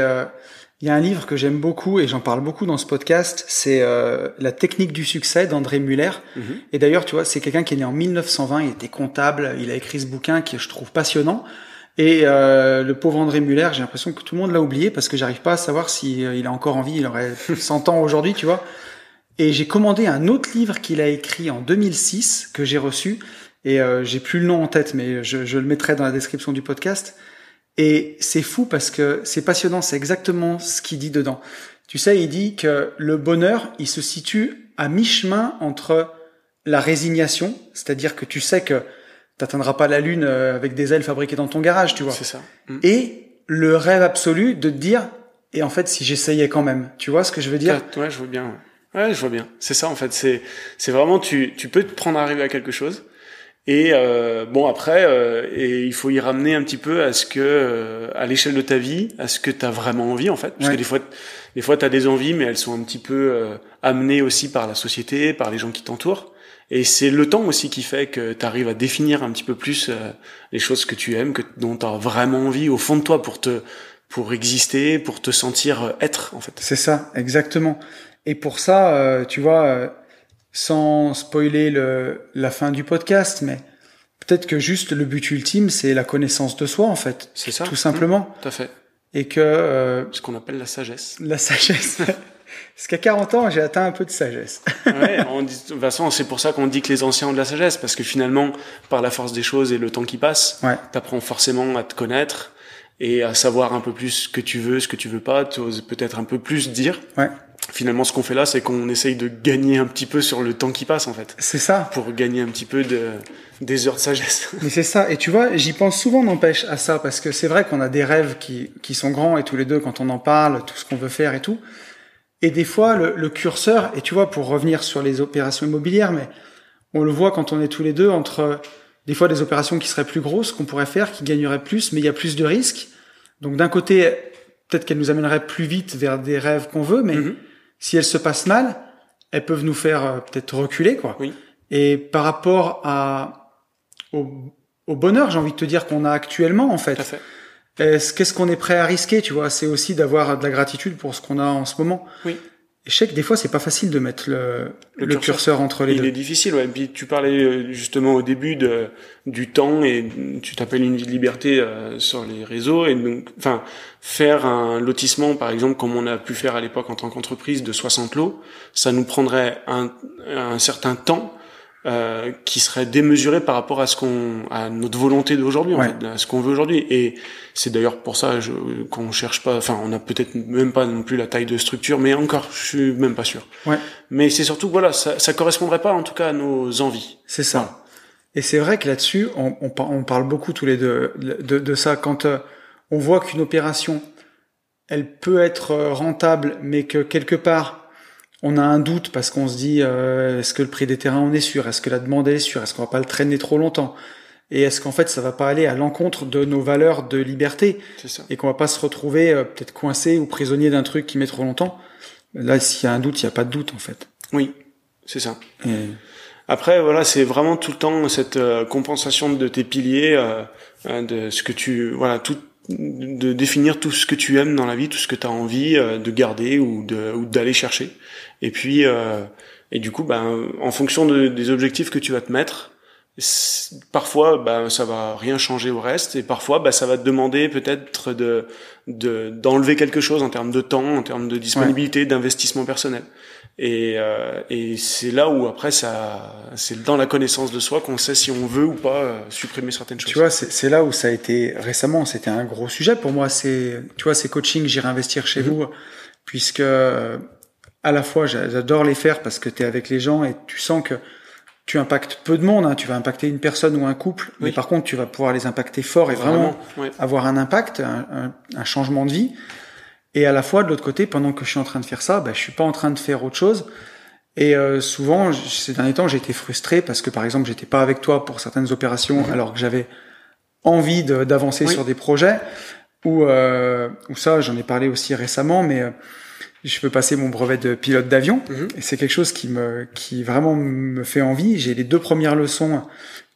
il y a un livre que j'aime beaucoup et j'en parle beaucoup dans ce podcast, c'est euh, La technique du succès d'André Muller. Mhm. Et d'ailleurs, tu vois, c'est quelqu'un qui est né en 1920, il était comptable, il a écrit ce bouquin qui je trouve passionnant. Et euh, le pauvre André Muller, j'ai l'impression que tout le monde l'a oublié parce que j'arrive pas à savoir s'il si, euh, il encore envie, il aurait 100 ans aujourd'hui, tu vois. Et j'ai commandé un autre livre qu'il a écrit en 2006 que j'ai reçu et j'ai plus le nom en tête, mais je, je le mettrai dans la description du podcast et c'est fou parce que c'est passionnant, c'est exactement ce qu'il dit dedans. Tu sais, il dit que le bonheur, il se situe à mi-chemin entre la résignation, c'est-à-dire que tu sais que t'atteindras pas la lune euh, avec des ailes fabriquées dans ton garage, tu vois. C'est ça. Mm. Et le rêve absolu de te dire, et en fait, si j'essayais quand même, tu vois ce que je veux dire Ouais, je vois bien. Ouais, je vois bien. C'est ça, en fait. C'est, c'est vraiment, tu, tu peux te prendre à arriver à quelque chose et euh, bon après, euh, et il faut y ramener un petit peu à ce que, euh, à l'échelle de ta vie, à ce que tu as vraiment envie en fait. Parce que des fois, des fois t'as des envies, mais elles sont un petit peu amenées aussi par la société, par les gens qui t'entourent. Et c'est le temps aussi qui fait que tu arrives à définir un petit peu plus les choses que tu aimes, que dont as vraiment envie au fond de toi pour te, pour exister, pour te sentir être en fait. C'est ça, exactement. Et pour ça, tu vois sans spoiler le, la fin du podcast, mais peut-être que juste le but ultime, c'est la connaissance de soi, en fait. C'est ça. Tout simplement. Mmh, tout à fait. Et que. Euh, ce qu'on appelle la sagesse. La sagesse. Parce qu'à 40 ans, j'ai atteint un peu de sagesse. ouais, on dit, de toute façon, c'est pour ça qu'on dit que les anciens ont de la sagesse, parce que finalement, par la force des choses et le temps qui passe, ouais. t'apprends forcément à te connaître et à savoir un peu plus ce que tu veux, ce que tu veux pas, peut-être un peu plus dire. Ouais finalement, ce qu'on fait là, c'est qu'on essaye de gagner un petit peu sur le temps qui passe, en fait. C'est ça. Pour gagner un petit peu de, des heures de sagesse. Mais c'est ça. Et tu vois, j'y pense souvent, n'empêche, à ça, parce que c'est vrai qu'on a des rêves qui, qui sont grands, et tous les deux, quand on en parle, tout ce qu'on veut faire et tout. Et des fois, le, le curseur, et tu vois, pour revenir sur les opérations immobilières, mais on le voit quand on est tous les deux entre des fois des opérations qui seraient plus grosses, qu'on pourrait faire, qui gagneraient plus, mais il y a plus de risques. Donc d'un côté, peut-être qu'elles nous amèneraient plus vite vers des rêves qu'on veut, mais mhm si elles se passent mal, elles peuvent nous faire euh, peut-être reculer, quoi. Oui. Et par rapport à au, bonheur, j'ai envie de te dire qu'on a actuellement, en fait. fait. Qu'est-ce qu'on est prêt à risquer, tu vois C'est aussi d'avoir de la gratitude pour ce qu'on a en ce moment. Oui échec, des fois, c'est pas facile de mettre le, le, curseur, entre les deux. Il est difficile, ouais. Et puis tu parlais euh, justement au début de, du temps et tu t'appelles une vie de liberté euh, sur les réseaux et donc, enfin, faire un lotissement, par exemple, comme on a pu faire à l'époque en tant qu'entreprise de 60 lots, ça nous prendrait un, un certain temps euh, qui serait démesuré par rapport à ce qu'on, à notre volonté d'aujourd'hui, en fait, à ce qu'on veut aujourd'hui. Et c'est d'ailleurs pour ça qu'on cherche pas, enfin, on a peut-être même pas non plus la taille de structure, mais encore, je suis même pas sûr. Ouais. Mais c'est surtout, voilà, ça, ça correspondrait pas, en tout cas, à nos envies. C'est ça. Et c'est vrai que là-dessus, on, on, parle beaucoup tous les deux de, de, de ça. Quand euh, on voit qu'une opération, elle peut être euh, rentable, mais que quelque part, on a un doute parce qu'on se dit euh, est-ce que le prix des terrains on est sûr, est-ce que la demande est sûre, est-ce qu'on va pas le traîner trop longtemps et est-ce qu'en fait ça va pas aller à l'encontre de nos valeurs de liberté et qu'on va pas se retrouver euh, peut-être coincé ou prisonnier d'un truc qui met trop longtemps là s'il y a un doute il n'y a pas de doute en fait oui c'est ça après voilà c'est vraiment tout le temps cette euh, compensation de tes piliers de ce que tu voilà tout de définir tout ce que tu aimes dans la vie tout ce que tu as envie de garder ou de ou d'aller chercher et puis, euh, et du coup, ben, en fonction de, des objectifs que tu vas te mettre, parfois ben ça va rien changer au reste et parfois ben ça va te demander peut-être de d'enlever quelque chose en termes de temps en termes de disponibilité d'investissement personnel et, euh, et c'est là où après ça c'est dans la connaissance de soi qu'on sait si on veut ou pas euh, supprimer certaines choses tu vois c'est là où ça a été récemment c'était un gros sujet pour moi c'est tu vois ces coaching j'irai investir chez mm-hmm. vous puisque à la fois, j'adore les faire parce que tu es avec les gens et tu sens que tu impactes peu de monde, hein. tu vas impacter une personne ou un couple, mais par contre, tu vas pouvoir les impacter fort et vraiment, avoir un impact, un, changement de vie. Et à la fois, de l'autre côté, pendant que je suis en train de faire ça, bah, je suis pas en train de faire autre chose. Et euh, souvent, ces derniers temps, j'ai été frustré parce que, par exemple, j'étais pas avec toi pour certaines opérations mhm. alors que j'avais envie d'avancer sur des projets. Euh, ou ça, j'en ai parlé aussi récemment, mais euh, je veux passer mon brevet de pilote d'avion. Mhm. Et c'est quelque chose qui me, qui vraiment me fait envie. J'ai les deux premières leçons bah,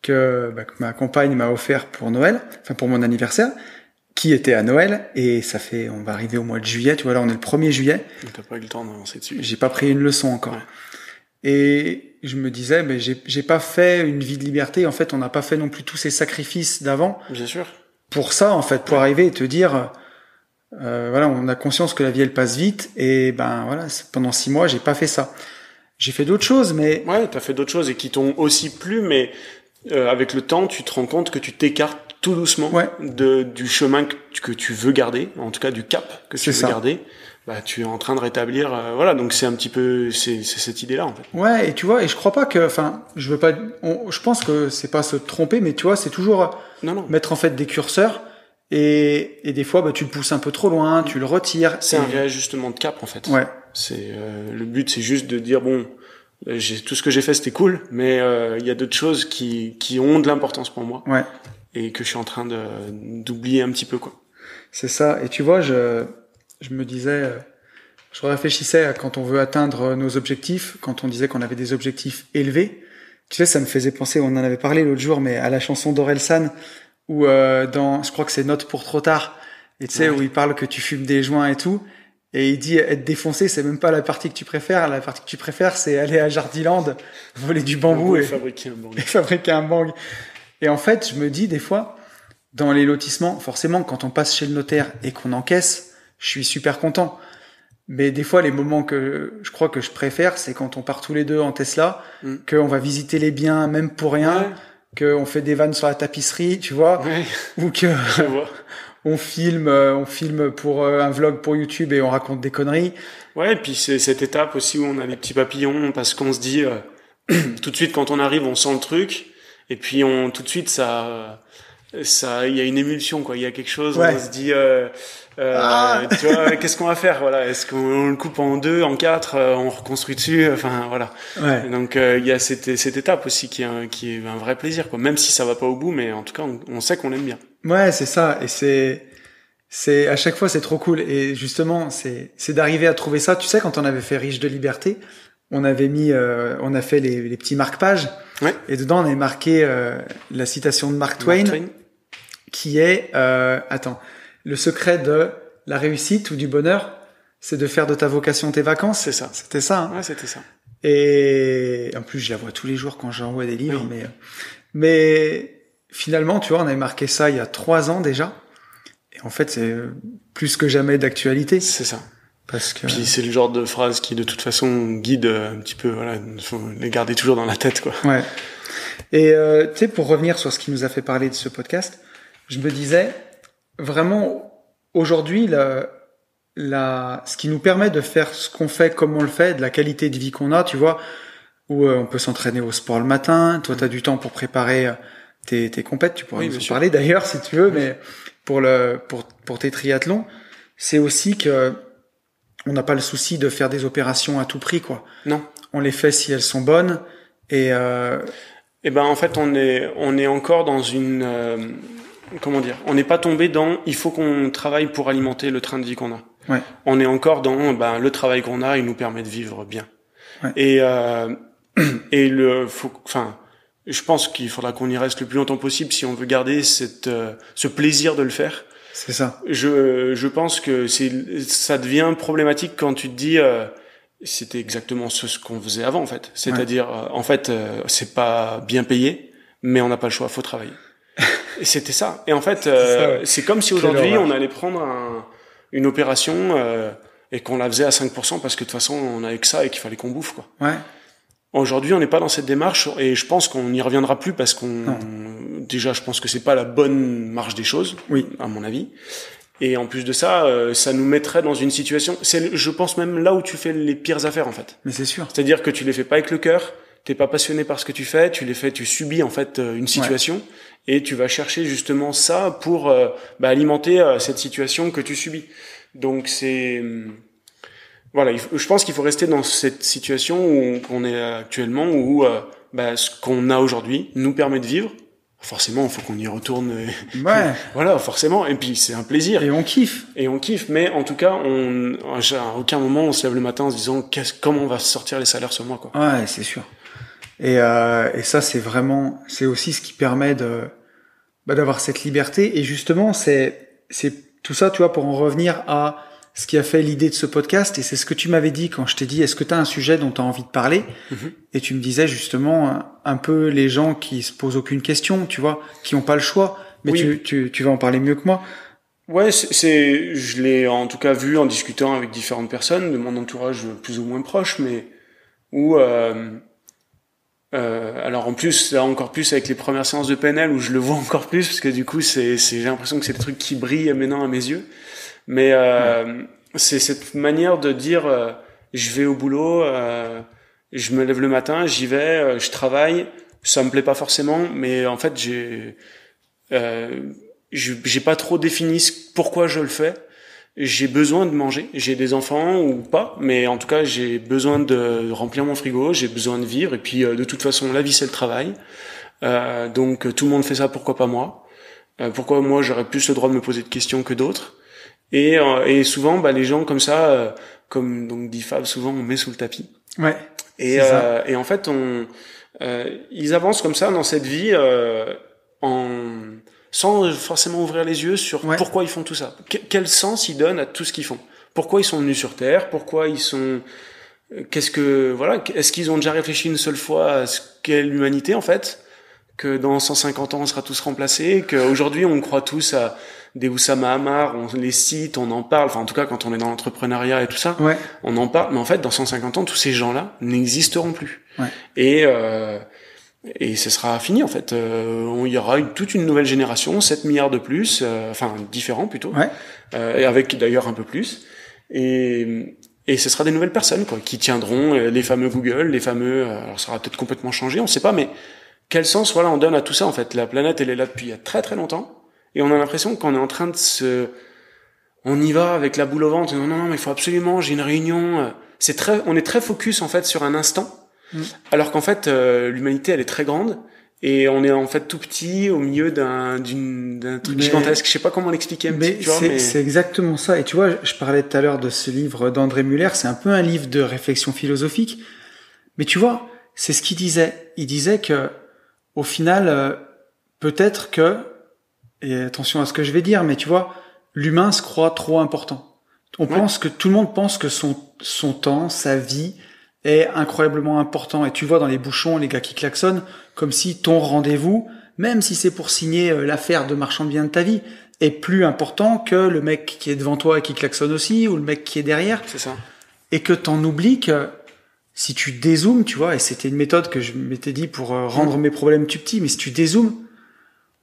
que, ma compagne m'a offert pour Noël, enfin pour mon anniversaire, qui était à Noël. Et ça fait, on va arriver au mois de juillet. Tu vois, là on est le 1er juillet. T'as pas eu le temps d'avancer dessus. J'ai pas pris une leçon encore. Et je me disais, mais j'ai pas fait une vie de liberté. En fait, on n'a pas fait non plus tous ces sacrifices d'avant. Bien sûr. Pour ça, en fait, pour arriver et te dire euh, voilà, on a conscience que la vie elle passe vite et ben voilà, pendant six mois j'ai pas fait ça. J'ai fait d'autres choses, mais ouais, t'as fait d'autres choses et qui t'ont aussi plu, mais euh, avec le temps, tu te rends compte que tu t'écartes tout doucement ouais. de, du chemin que, tu veux garder, en tout cas du cap que tu veux garder. Bah, tu es en train de rétablir, euh, voilà. Donc c'est un petit peu, c'est cette idée-là en fait. Ouais, et tu vois, et je crois pas que, enfin, je veux pas, je pense que c'est pas se tromper, mais tu vois, c'est toujours non, mettre en fait des curseurs et, et des fois, bah, tu le pousses un peu trop loin, tu le retires. C'est un réajustement de cap en fait. Ouais. C'est euh, le but, c'est juste de dire bon, euh, j'ai tout ce que j'ai fait, c'était cool, mais euh, il y a d'autres choses qui qui ont de l'importance pour moi. Ouais. Et que je suis en train de d'oublier un petit peu quoi. C'est ça. Et tu vois, je je me disais, je réfléchissais à quand on veut atteindre nos objectifs, quand on disait qu'on avait des objectifs élevés. Tu sais, ça me faisait penser, on en avait parlé l'autre jour, mais à la chanson d'Orelsan, ou euh, dans, je crois que c'est Note pour trop tard, et tu sais, où il parle que tu fumes des joints et tout, et il dit être défoncé, c'est même pas la partie que tu préfères. La partie que tu préfères, c'est aller à Jardiland, voler du bambou et, fabriquer un bang. et en fait, je me dis des fois, dans les lotissements, forcément, quand on passe chez le notaire et qu'on encaisse, je suis super content. Mais des fois, les moments que je crois que je préfère, c'est quand on part tous les deux en Tesla, mm. qu'on va visiter les biens, même pour rien qu'on fait des vannes sur la tapisserie, tu vois, ou que on filme, euh, on filme pour euh, un vlog pour YouTube et on raconte des conneries. Ouais, et puis c'est cette étape aussi où on a les petits papillons parce qu'on se dit euh, tout de suite quand on arrive, on sent le truc et puis on tout de suite ça ça il y a une émulsion quoi, il y a quelque chose on se dit ah. Euh, tu vois, qu'est-ce qu'on va faire Voilà, est-ce qu'on le coupe en deux, en quatre, euh, on reconstruit dessus Enfin voilà. Donc euh, il y a cette, cette étape aussi qui est, un, qui est un vrai plaisir, quoi. Même si ça va pas au bout, mais en tout cas, on, sait qu'on l'aime bien. Ouais, c'est ça. Et c'est c'est à chaque fois c'est trop cool. Et justement, c'est c'est d'arriver à trouver ça. Tu sais, quand on avait fait Riche de liberté, on avait mis, euh, on a fait les, les petits marque-pages. Et dedans, on est marqué la citation de Mark Twain, qui est, attends, le secret de la réussite ou du bonheur, c'est de faire de ta vocation tes vacances, c'est ça. C'était ça. Hein. ouais, c'était ça. Et en plus, je la vois tous les jours quand j'envoie des livres. Mais, mais finalement, tu vois, on avait marqué ça il y a trois ans déjà. Et en fait, c'est plus que jamais d'actualité. C'est ça. Parce que... Puis c'est le genre de phrase qui, de toute façon, guide un petit peu. Voilà, les garder toujours dans la tête, quoi. Ouais. Et euh, tu sais, pour revenir sur ce qui nous a fait parler de ce podcast, je me disais, vraiment, aujourd'hui, la, la, ce qui nous permet de faire ce qu'on fait, comme on le fait, de la qualité de vie qu'on a, tu vois, où euh, on peut s'entraîner au sport le matin, toi, tu as du temps pour préparer euh, tes, tes compètes, tu pourrais nous en parler d'ailleurs si tu veux, mais pour, le, pour, pour tes triathlons, c'est aussi que on n'a pas le souci de faire des opérations à tout prix, quoi. Non. On les fait si elles sont bonnes et... Euh, eh ben en fait on est on est encore dans une euh, comment dire, on n'est pas tombé dans il faut qu'on travaille pour alimenter le train de vie qu'on a. On est encore dans ben, le travail qu'on a, il nous permet de vivre bien. Et euh, et le, faut, enfin, je pense qu'il faudra qu'on y reste le plus longtemps possible si on veut garder cette euh, ce plaisir de le faire. C'est ça. Je pense que c'est ça devient problématique quand tu te dis euh, c'était exactement ce, qu'on faisait avant en fait. C'est-à-dire euh, en fait c'est pas bien payé, mais on n'a pas le choix, faut travailler. C'était ça. Et en fait, euh, c'est comme si aujourd'hui on allait prendre une opération euh, et qu'on la faisait à 5% parce que de toute façon on avait que ça et qu'il fallait qu'on bouffe quoi. Ouais. Aujourd'hui, on n'est pas dans cette démarche et je pense qu'on n'y reviendra plus parce qu'on déjà, je pense que c'est pas la bonne marche des choses, oui. à mon avis. Et en plus de ça, euh, ça nous mettrait dans une situation. C'est, je pense même là où tu fais les pires affaires en fait. Mais c'est sûr. C'est-à-dire que tu les fais pas avec le cœur, t'es pas passionné par ce que tu fais, tu les fais, tu subis en fait une situation et tu vas chercher justement ça pour euh, bah, alimenter euh, cette situation que tu subis. Donc c'est hmm, voilà, je pense qu'il faut rester dans cette situation où on, est actuellement où euh, bah, ce qu'on a aujourd'hui nous permet de vivre. Forcément, il faut qu'on y retourne. Ouais. voilà, forcément. Et puis c'est un plaisir. Et on kiffe. Et on kiffe. Mais en tout cas, on, à aucun moment on se lève le matin en se disant comment on va sortir les salaires ce mois quoi. Ouais, c'est sûr. Et, euh, et ça, c'est vraiment, c'est aussi ce qui permet de bah, d'avoir cette liberté. Et justement, c'est c'est tout ça, tu vois, pour en revenir à ce qui a fait l'idée de ce podcast, et c'est ce que tu m'avais dit quand je t'ai dit, est-ce que tu as un sujet dont tu as envie de parler mm-hmm. Et tu me disais justement un peu les gens qui se posent aucune question, tu vois, qui n'ont pas le choix, mais tu, tu, tu vas en parler mieux que moi. Ouais, c'est, je l'ai en tout cas vu en discutant avec différentes personnes de mon entourage plus ou moins proche, mais où euh, euh, alors en plus, encore plus avec les premières séances de PNL où je le vois encore plus parce que du coup c'est, j'ai l'impression que c'est le truc qui brille maintenant à mes yeux. Mais euh, c'est cette manière de dire euh, je vais au boulot, je me lève le matin, j'y vais, je travaille, ça me plaît pas forcément, mais en fait j'ai j'ai pas trop défini pourquoi je le fais j'ai besoin de manger. J'ai des enfants ou pas, mais en tout cas, j'ai besoin de remplir mon frigo, j'ai besoin de vivre. Et puis, euh, de toute façon, la vie, c'est le travail. Euh, donc, tout le monde fait ça, pourquoi pas moi euh, Pourquoi moi, j'aurais plus le droit de me poser de questions que d'autres et, euh, et, souvent, bah, les gens comme ça, comme donc dit Fab, souvent, on met sous le tapis. Ouais. Et, et en fait, on, ils avancent comme ça dans cette vie en sans euh, forcément ouvrir les yeux sur pourquoi ils font tout ça. quel sens ils donnent à tout ce qu'ils font Pourquoi ils sont venus sur Terre Pourquoi ils sont euh, Qu'est-ce que voilà Est-ce qu'ils ont déjà réfléchi une seule fois à ce qu'est l'humanité en fait Que dans 150 ans on sera tous remplacés Qu'aujourd'hui on croit tous à des Oussama Hamar, on les cite, on en parle. Enfin en tout cas quand on est dans l'entrepreneuriat et tout ça, ouais. on en parle. Mais en fait dans 150 ans tous ces gens-là n'existeront plus. Et euh, et ce sera fini en fait. Euh, il y aura une, toute une nouvelle génération, 7 milliards de plus, euh, enfin différents plutôt, euh, et avec d'ailleurs un peu plus. Et, et ce sera des nouvelles personnes quoi, qui tiendront euh, les fameux Google, les fameux. alors ça sera peut-être complètement changé, on ne sait pas, mais quel sens voilà on donne à tout ça en fait La planète elle est là depuis il y a très très longtemps, et on a l'impression qu'on est en train de se, on y va avec la boule au ventre. Non non, non mais il faut absolument, j'ai une réunion. C'est très, on est très focus en fait sur un instant Mm. Alors qu'en fait, euh, l'humanité, elle est très grande. Et on est en fait tout petit au milieu d'un truc gigantesque. Je sais pas comment l'expliquer. Mais c'est exactement ça. Et tu vois, je parlais tout à l'heure de ce livre d'André Muller. C'est un peu un livre de réflexion philosophique. Mais tu vois, c'est ce qu'il disait. Il disait que au final, euh, peut-être que et attention à ce que je vais dire, mais tu vois, l'humain se croit trop important. On pense que tout le monde pense que son temps, sa vie, est incroyablement important. Et tu vois dans les bouchons les gars qui klaxonnent, comme si ton rendez-vous, même si c'est pour signer euh, l'affaire de marchand de biens de ta vie, est plus important que le mec qui est devant toi et qui klaxonne aussi, ou le mec qui est derrière. C'est ça. Et que t'en oublies que si tu dézoomes, tu vois, et c'était une méthode que je m'étais dit pour euh, rendre mes problèmes tout petits, mais si tu dézoomes,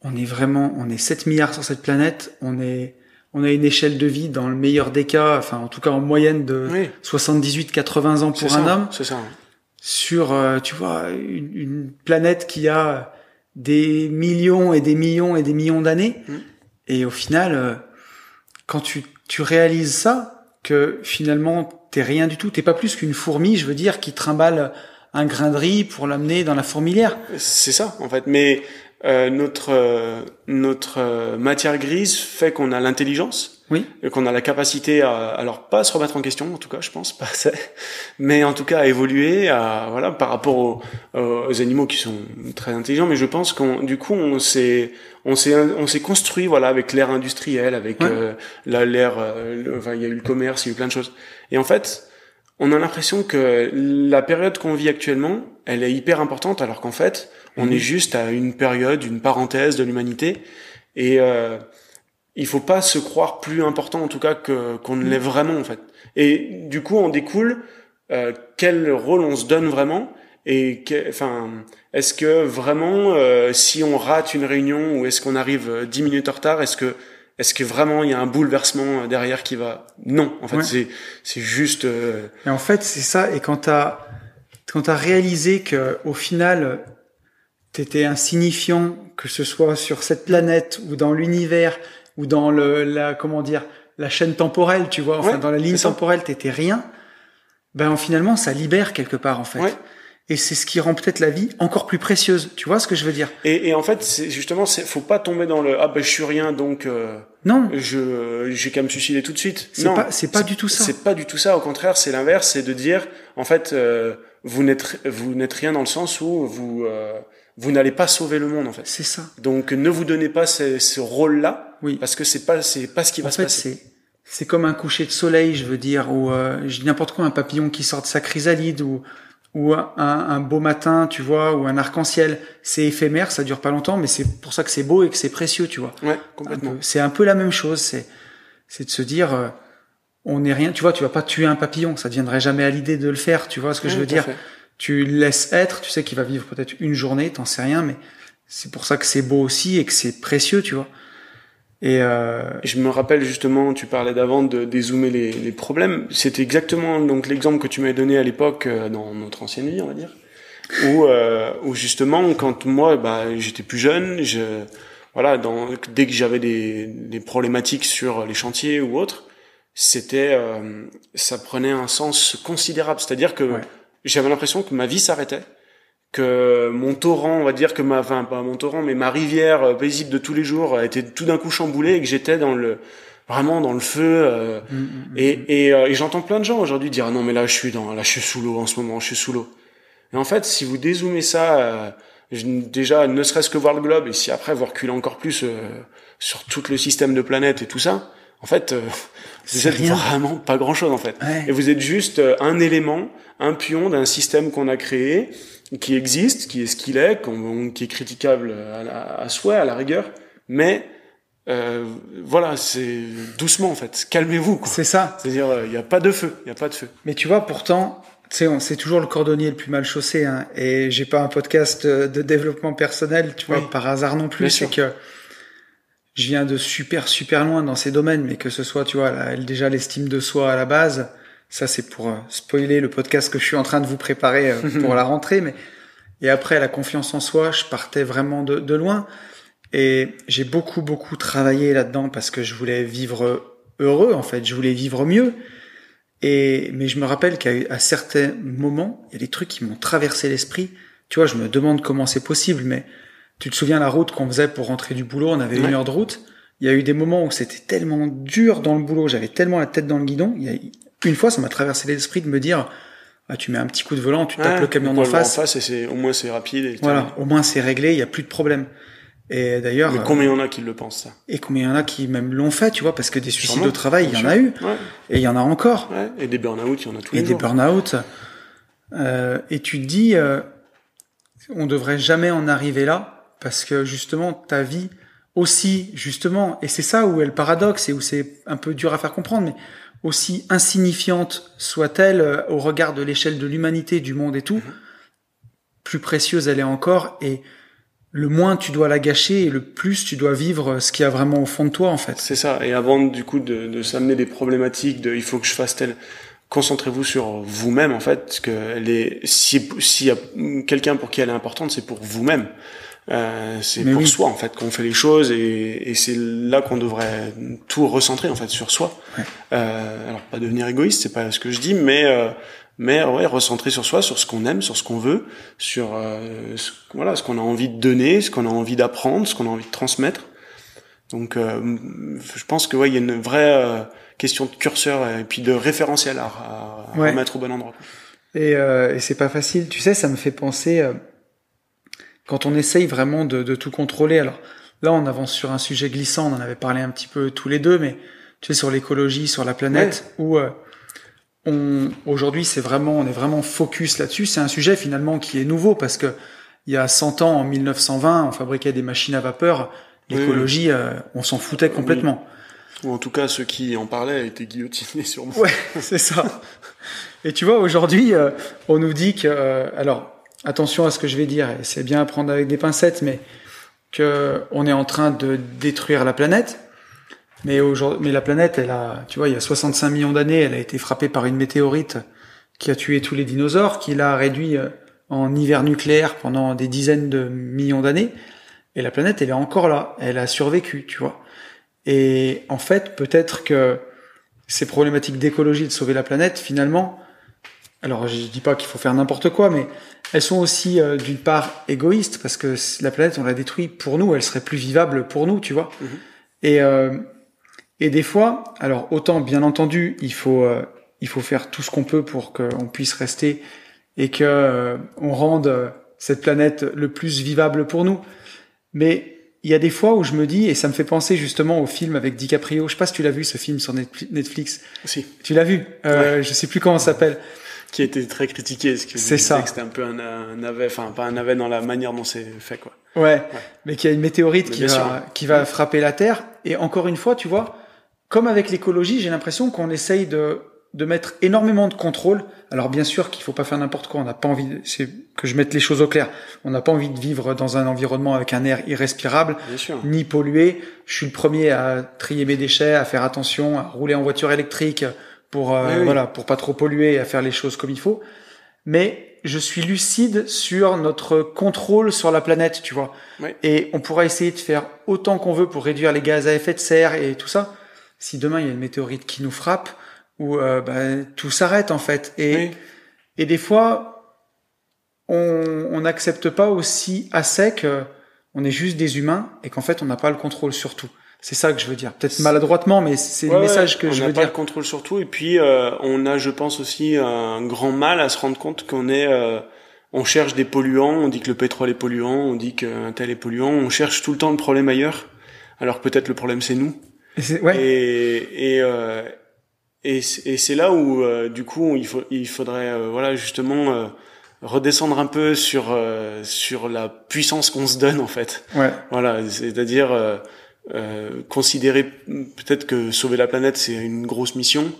on est vraiment, on est 7 milliards sur cette planète, on est on a une échelle de vie dans le meilleur des cas, enfin en tout cas en moyenne de 78-80 ans pour un homme. C'est ça. Sur, euh, tu vois, une, planète qui a des millions et des millions et des millions d'années. Mm. Et au final, euh, quand tu, tu réalises ça, que finalement t'es rien du tout, t'es pas plus qu'une fourmi, je veux dire, qui trimballe un grain de riz pour l'amener dans la fourmilière. C'est ça, en fait. Mais euh, notre euh, notre euh, matière grise fait qu'on a l'intelligence, oui. qu'on a la capacité à alors pas à se remettre en question en tout cas, je pense pas mais en tout cas à évoluer, à voilà par rapport aux, animaux qui sont très intelligents, mais je pense qu'on du coup on s'est on s'est on s'est construit voilà avec l'ère industrielle, avec l'ère enfin il y a eu le commerce, il y a eu plein de choses, et en fait on a l'impression que la période qu'on vit actuellement, elle est hyper importante alors qu'en fait on est mhm. juste à une période, une parenthèse de l'humanité, et euh, il faut pas se croire plus important en tout cas que qu'on ne mhm. l'est vraiment en fait. Et du coup, on découle euh, quel rôle on se donne vraiment. Et enfin, est-ce que vraiment, euh, si on rate une réunion ou est-ce qu'on arrive euh, dix minutes en retard, est-ce que est-ce que vraiment il y a un bouleversement derrière qui va Non, en fait, c'est juste. Et en fait, c'est ça. Et quand t'as quand t'as réalisé que au final, t'étais insignifiant, que ce soit sur cette planète ou dans l'univers ou dans le, la, comment dire, la chaîne temporelle, tu vois, enfin dans la ligne temporelle, t'étais rien. Ben finalement, ça libère quelque part en fait. Et c'est ce qui rend peut-être la vie encore plus précieuse. Tu vois ce que je veux dire et, et, en fait, c'est justement, c'est, faut pas tomber dans le ah ben je suis rien donc euh, non, je j'ai qu'à me suicider tout de suite. C'est non, pas c'est pas du tout ça. C'est pas du tout ça. Au contraire, c'est l'inverse, c'est de dire en fait euh, vous n'êtes vous n'êtes rien dans le sens où vous euh, vous n'allez pas sauver le monde en fait. C'est ça. Donc ne vous donnez pas ce, rôle-là, oui. parce que c'est pas c'est pas ce qui va se passer. C'est comme un coucher de soleil, je veux dire, ou euh, n'importe quoi, un papillon qui sort de sa chrysalide, ou ou un, beau matin, tu vois, ou un arc-en-ciel. C'est éphémère, ça dure pas longtemps, mais c'est pour ça que c'est beau et que c'est précieux, tu vois. Ouais, complètement. C'est un peu la même chose. C'est c'est de se dire, euh, on n'est rien. Tu vois, tu vas pas tuer un papillon, ça ne viendrait jamais à l'idée de le faire. Tu vois ce que je veux dire? tu laisses être, tu sais qu'il va vivre peut-être une journée, t'en sais rien, mais c'est pour ça que c'est beau aussi et que c'est précieux, tu vois. Et euh, je me rappelle justement, tu parlais d'avant de dézoomer les, problèmes. C'était exactement donc l'exemple que tu m'avais donné à l'époque euh, dans notre ancienne vie, on va dire, où, euh, où justement quand moi, bah, j'étais plus jeune, je voilà, dans, dès que j'avais des, problématiques sur les chantiers ou autres, c'était, ça prenait un sens considérable. C'est-à-dire que j'avais l'impression que ma vie s'arrêtait, que mon torrent, on va dire que ma, enfin pas mon torrent, mais ma rivière euh, paisible de tous les jours était tout d'un coup chamboulée et que j'étais dans le vraiment dans le feu euh. mm, mm, mm, et, euh, et, j'entends plein de gens aujourd'hui dire ah non mais là je suis dans là je suis sous l'eau en ce moment je suis sous l'eau et en fait si vous dézoomez ça déjà ne serait-ce que voir le globe et si après vous reculez encore plus sur tout le système de planètes et tout ça en fait c'est vraiment pas grand chose en fait. Et vous êtes juste euh, un élément, un pion d'un système qu'on a créé, qui existe, qui est ce qu'il est, qui est critiquable à, à souhait, à la rigueur, mais euh, voilà, c'est doucement en fait. Calmez-vous. C'est ça. C'est-à-dire, euh, il n'y a pas de feu, il n'y a pas de feu. Mais tu vois, pourtant, tu on c'est toujours le cordonnier le plus mal chaussé. Hein, et j'ai pas un podcast euh, de développement personnel, tu vois, par hasard non plus. C'est que je viens de super super loin dans ces domaines, mais que ce soit, tu vois, là, déjà l'estime de soi à la base, ça c'est pour euh, spoiler le podcast que je suis en train de vous préparer euh, pour la rentrée, mais et après la confiance en soi, je partais vraiment de, loin et j'ai beaucoup beaucoup travaillé là-dedans parce que je voulais vivre heureux en fait, je voulais vivre mieux. Et mais je me rappelle qu'à certains moments, il y a des trucs qui m'ont traversé l'esprit. Tu vois, je me demande comment c'est possible, mais tu te souviens la route qu'on faisait pour rentrer du boulot On avait une heure de route. Il y a eu des moments où c'était tellement dur dans le boulot, j'avais tellement la tête dans le guidon. Il Une fois, ça m'a traversé l'esprit de me dire ah, tu mets un petit coup de volant, tu tapes le camion face. En face c'est, au moins c'est rapide. voilà, au moins c'est réglé, il n'y a plus de problème. Et d'ailleurs. Euh, combien y en a qui le pensent, ça Et combien il y en a qui même l'ont fait, tu vois, parce que des suicides de au travail, il y en a eu. Et il y en a encore. Ouais, et des burn-out, il y en a tous et les Et des burn-out. Euh, et tu te dis, euh, on devrait jamais en arriver là parce que justement ta vie aussi justement, et c'est ça où est le paradoxe et où c'est un peu dur à faire comprendre, mais aussi insignifiante soit-elle euh, au regard de l'échelle de l'humanité, du monde et tout, mhm. plus précieuse elle est encore et le moins tu dois la gâcher et le plus tu dois vivre ce qu'il y a vraiment au fond de toi en fait. C'est ça. Et avant du coup de, s'amener des problématiques de il faut que je fasse telle concentrez-vous sur vous-même en fait. Parce que si s'il y a quelqu'un pour qui elle est importante, c'est pour vous-même. Euh, c'est pour soi en fait qu'on fait les choses et, et c'est là qu'on devrait tout recentrer en fait sur soi. Euh, alors pas devenir égoïste, c'est pas ce que je dis, mais euh, mais ouais recentrer sur soi, sur ce qu'on aime, sur ce qu'on veut, sur euh, ce, voilà ce qu'on a envie de donner, ce qu'on a envie d'apprendre, ce qu'on a envie de transmettre. Donc je pense que ouais il y a une vraie question de curseur et puis de référentiel à, à, mettre au bon endroit. Et, et c'est pas facile, tu sais, ça me fait penser quand on essaye vraiment de, tout contrôler. Alors là, on avance sur un sujet glissant, on en avait parlé un petit peu tous les deux, mais tu sais, sur l'écologie, sur la planète, où euh, on aujourd'hui c'est vraiment, on est vraiment focus là-dessus. C'est un sujet finalement qui est nouveau parce que il y a 100 ans, en 1920, on fabriquait des machines à vapeur. L'écologie, euh, on s'en foutait complètement. Ou en tout cas, ceux qui en parlaient étaient guillotinés sûrement. Ouais, c'est ça. Et tu vois, aujourd'hui, euh, on nous dit que, alors, attention à ce que je vais dire, c'est bien à prendre avec des pincettes, mais que on est en train de détruire la planète. Mais aujourd'hui, mais la planète, elle a, tu vois, il y a 65 millions d'années, elle a été frappée par une météorite qui a tué tous les dinosaures, qui l'a réduit euh, en hiver nucléaire pendant des dizaines de millions d'années. Et la planète, elle est encore là. Elle a survécu, tu vois. Et en fait, peut-être que ces problématiques d'écologie, de sauver la planète, finalement, alors je dis pas qu'il faut faire n'importe quoi, mais elles sont aussi euh, d'une part égoïstes parce que la planète on la détruit pour nous, elle serait plus vivable pour nous, tu vois. Mhm. Et euh, et des fois, alors autant bien entendu, il faut euh, il faut faire tout ce qu'on peut pour qu'on puisse rester et que on rende cette planète le plus vivable pour nous. Mais il y a des fois où je me dis, et ça me fait penser justement au film avec DiCaprio. Je sais pas si tu l'as vu ce film sur Netflix. Si. Tu l'as vu. Euh, Je sais plus comment ça s'appelle qui a été très critiqué. c'est ça. C'était un peu un, un enfin pas un avet dans la manière dont c'est fait, quoi. Ouais, mais qu'il y a une météorite qui va, qui mm. va frapper la Terre. Et encore une fois, tu vois, comme avec l'écologie, j'ai l'impression qu'on essaye de, de mettre énormément de contrôle. Alors bien sûr qu'il faut pas faire n'importe quoi. On n'a pas envie, c'est que je mette les choses au clair. On n'a pas envie de vivre dans un environnement avec un air irrespirable, ni pollué. Je suis le premier à trier mes déchets, à faire attention, à rouler en voiture électrique, pour euh, voilà pour pas trop polluer et à faire les choses comme il faut. Mais je suis lucide sur notre contrôle sur la planète, tu vois. Et on pourra essayer de faire autant qu'on veut pour réduire les gaz à effet de serre et tout ça. Si demain il y a une météorite qui nous frappe, ou euh, ben, tout s'arrête en fait. Et et des fois, on n'accepte pas aussi à sec. Euh, on est juste des humains et qu'en fait on n'a pas le contrôle sur tout. C'est ça que je veux dire. Peut-être maladroitement, mais c'est le message que je veux dire. On n'a pas le contrôle sur tout, et puis euh, on a, je pense aussi, un grand mal à se rendre compte qu'on est, euh, on cherche des polluants, on dit que le pétrole est polluant, on dit qu'un tel est polluant, on cherche tout le temps le problème ailleurs, alors peut-être le problème c'est nous. Et ouais. et, et, euh, et c'est là où du coup il, faut, il faudrait, voilà, justement redescendre un peu sur sur la puissance qu'on se donne en fait. Ouais. Voilà, c'est-à-dire euh, considérez peut-être que sauver la planète c'est une grosse mission.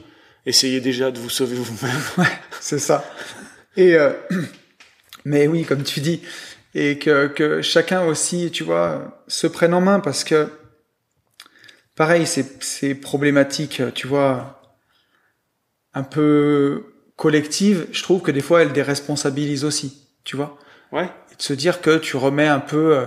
Essayez déjà de vous sauver vous-même. Ouais, c'est ça. Et euh, mais oui, comme tu dis, et que, que chacun aussi, tu vois, se prenne en main parce que pareil, c'est c'est problématique, tu vois, un peu collective. Je trouve que des fois elle déresponsabilisent aussi, tu vois. Ouais. Et de se dire que tu remets un peu euh,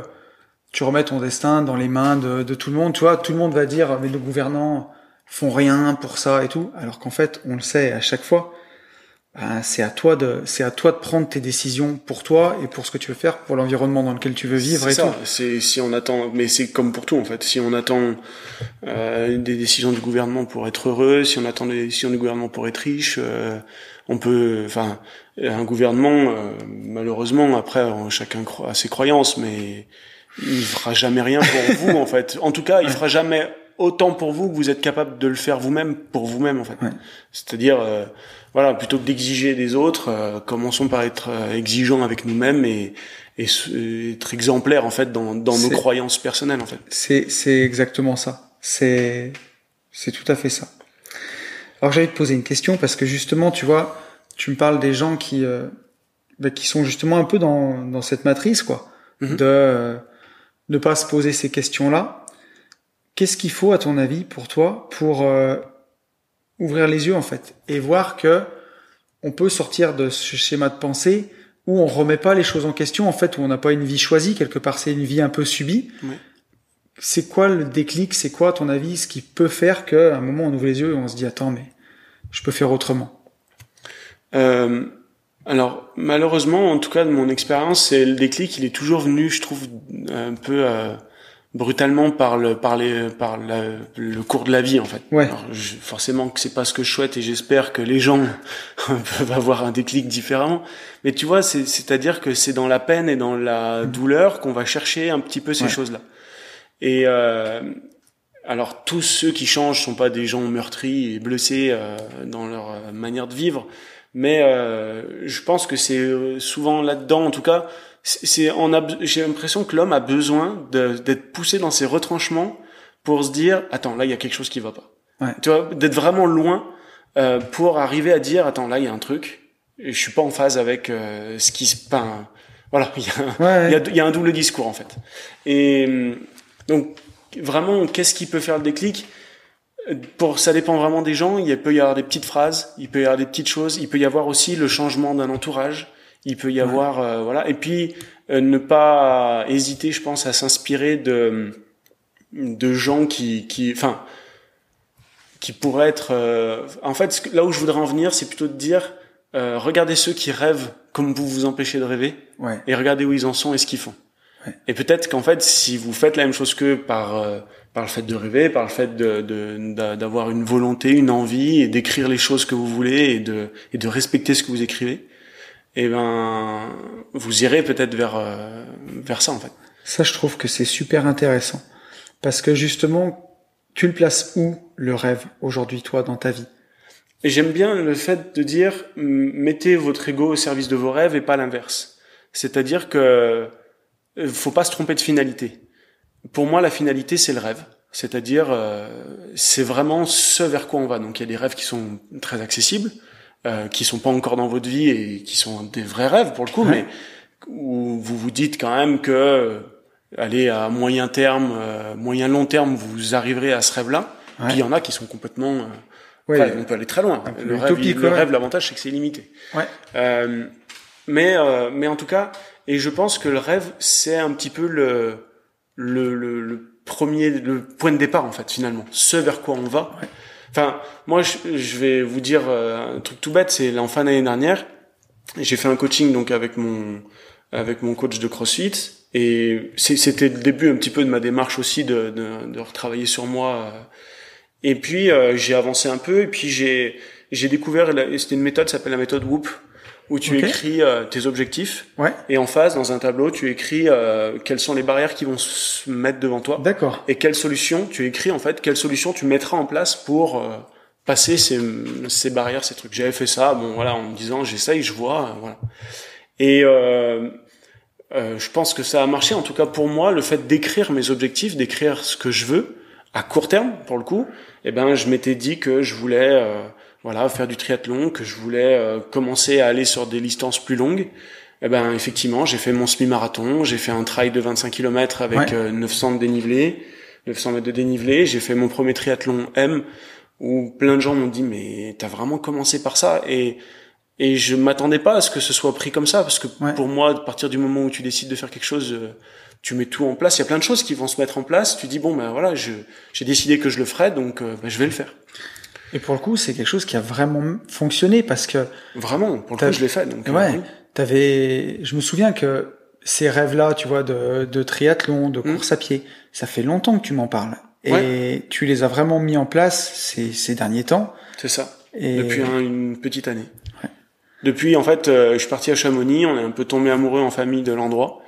tu remets ton destin dans les mains de, tout le monde. Tu vois, tout le monde va dire, mais nos gouvernants font rien pour ça et tout, alors qu'en fait, on le sait à chaque fois. Bah, c'est à toi de, c'est à toi de prendre tes décisions pour toi et pour ce que tu veux faire, pour l'environnement dans lequel tu veux vivre et ça. C'est si on attend, mais c'est comme pour tout en fait. Si on attend euh, des décisions du gouvernement pour être heureux, si on attend des décisions du gouvernement pour être riche, euh, on peut, enfin, un gouvernement, euh, malheureusement, après chacun à ses croyances, mais il fera jamais rien pour vous, en fait. En tout cas, il fera jamais autant pour vous que vous êtes capable de le faire vous-même pour vous-même, en fait. C'est-à-dire, euh, voilà, plutôt que d'exiger des autres, euh, commençons par être euh, exigeants avec nous-mêmes et, et, être exemplaires, en fait, dans, dans nos croyances personnelles, en fait. C'est, c'est exactement ça. C'est, c'est tout à fait ça. Alors, j'allais te poser une question parce que justement, tu vois, tu me parles des gens qui, bah, qui sont justement un peu dans, dans cette matrice, quoi. Mm-hmm. De, ne pas se poser ces questions-là. Qu'est-ce qu'il faut, à ton avis, pour toi, pour euh, ouvrir les yeux en fait et voir que on peut sortir de ce schéma de pensée où on remet pas les choses en question, en fait, où on n'a pas une vie choisie quelque part, c'est une vie un peu subie. C'est quoi le déclic C'est quoi, à ton avis, ce qui peut faire qu'à un moment on ouvre les yeux et on se dit attends mais je peux faire autrement euh, alors malheureusement, en tout cas de mon expérience, c'est le déclic. Il est toujours venu, je trouve, un peu euh, brutalement par le par les par le cours de la vie en fait. forcément que c'est pas ce que je souhaite et j'espère que les gens peuvent avoir un déclic différent. Mais tu vois, c'est à dire que c'est dans la peine et dans la mmh. douleur qu'on va chercher un petit peu ces choses là. Et euh, alors tous ceux qui changent sont pas des gens meurtris et blessés euh, dans leur manière de vivre. Mais euh, je pense que c'est euh, souvent là-dedans, en tout cas, c'est on j'ai l'impression que l'homme a besoin d'être poussé dans ses retranchements pour se dire attends là il y a quelque chose qui va pas. Ouais. Tu vois, d'être vraiment loin euh, pour arriver à dire attends là il y a un truc, je suis pas en phase avec euh, ce qui se peint. Voilà, il y, a, il y, a, un double discours en fait. Et hum, donc vraiment, qu'est-ce qui peut faire le déclic pour, ça dépend vraiment des gens. Il peut y avoir des petites phrases, il peut y avoir des petites choses, il peut y avoir aussi le changement d'un entourage, il peut y avoir euh, voilà. Et puis euh, ne pas hésiter, je pense, à s'inspirer de de gens qui qui enfin qui pourraient être. Euh, en fait, là où je voudrais en venir, c'est plutôt de dire regardez ceux qui rêvent comme vous vous empêchez de rêver, et regardez où ils en sont et ce qu'ils font. Et peut-être qu'en fait, si vous faites la même chose que par euh, par le fait de rêver, par le fait d'avoir une volonté, une envie, et d'écrire les choses que vous voulez et de et de respecter ce que vous écrivez, eh ben vous irez peut-être vers euh, vers ça en fait. Ça, je trouve que c'est super intéressant parce que justement, tu le places où le rêve aujourd'hui toi dans ta vie J'aime bien le fait de dire mettez votre ego au service de vos rêves et pas l'inverse. C'est-à-dire que euh, faut pas se tromper de finalité. Pour moi, la finalité, c'est le rêve. C'est-à-dire, euh, c'est vraiment ce vers quoi on va. Donc, il y a des rêves qui sont très accessibles, euh, qui sont pas encore dans votre vie et qui sont des vrais rêves pour le coup, mais où vous vous dites quand même que, euh, allez, à moyen terme, moyen long terme, vous arriverez à ce rêve-là. Puis il y en a qui sont complètement, ouais, on peut aller très loin. Le rêve, l'avantage, c'est que c'est limité. mais, mais en tout cas, et je pense que le rêve, c'est un petit peu le, le, le, premier, le point de départ, en fait, finalement. Ce vers quoi on va. Enfin, moi, je, je, vais vous dire euh, un truc tout bête. C'est en fin d'année dernière, j'ai fait un coaching donc avec mon avec mon coach de CrossFit et c'était le début un petit peu de ma démarche aussi de de, de retravailler sur moi. Euh. Et puis euh, j'ai avancé un peu et puis j'ai j'ai découvert c'était une méthode s'appelle la méthode Whoop où tu écris euh, tes objectifs. Ouais. Et en face, dans un tableau, tu écris euh, quelles sont les barrières qui vont se mettre devant toi. D'accord. Et quelles solutions tu écris en fait, quelles solutions tu mettras en place pour euh, passer ces, ces, barrières, ces trucs. J'avais fait ça, bon voilà, en me disant j'essaye, je vois, euh, voilà. Et je pense que ça a marché. En tout cas pour moi, le fait d'écrire mes objectifs, d'écrire ce que je veux à court terme pour le coup, eh ben je m'étais dit que je voulais voilà, faire du triathlon, que je voulais euh, commencer à aller sur des distances plus longues. Et eh ben effectivement, j'ai fait mon semi-marathon, j'ai fait un trail de 25 km avec 900 euh, de dénivelé, 900 mètres de dénivelé. J'ai fait mon premier triathlon M où plein de gens m'ont dit mais t'as vraiment commencé par ça et et je m'attendais pas à ce que ce soit pris comme ça parce que pour moi, à partir du moment où tu décides de faire quelque chose, euh, tu mets tout en place. Il y a plein de choses qui vont se mettre en place. Tu dis bon ben voilà, je j'ai décidé que je le ferai donc ben, je vais le faire. Et pour le coup, c'est quelque chose qui a vraiment fonctionné parce que vraiment, pour le coup, je l'ai fait. Donc, ouais, euh, t'avais. Je me souviens que ces rêves-là, tu vois, de, de triathlon, de hmm. course à pied, ça fait longtemps que tu m'en parles. Et tu les as vraiment mis en place ces, derniers temps. C'est ça. Depuis une petite année. Depuis, en fait, euh, je suis parti à Chamonix, on est un peu tombé amoureux en famille de l'endroit.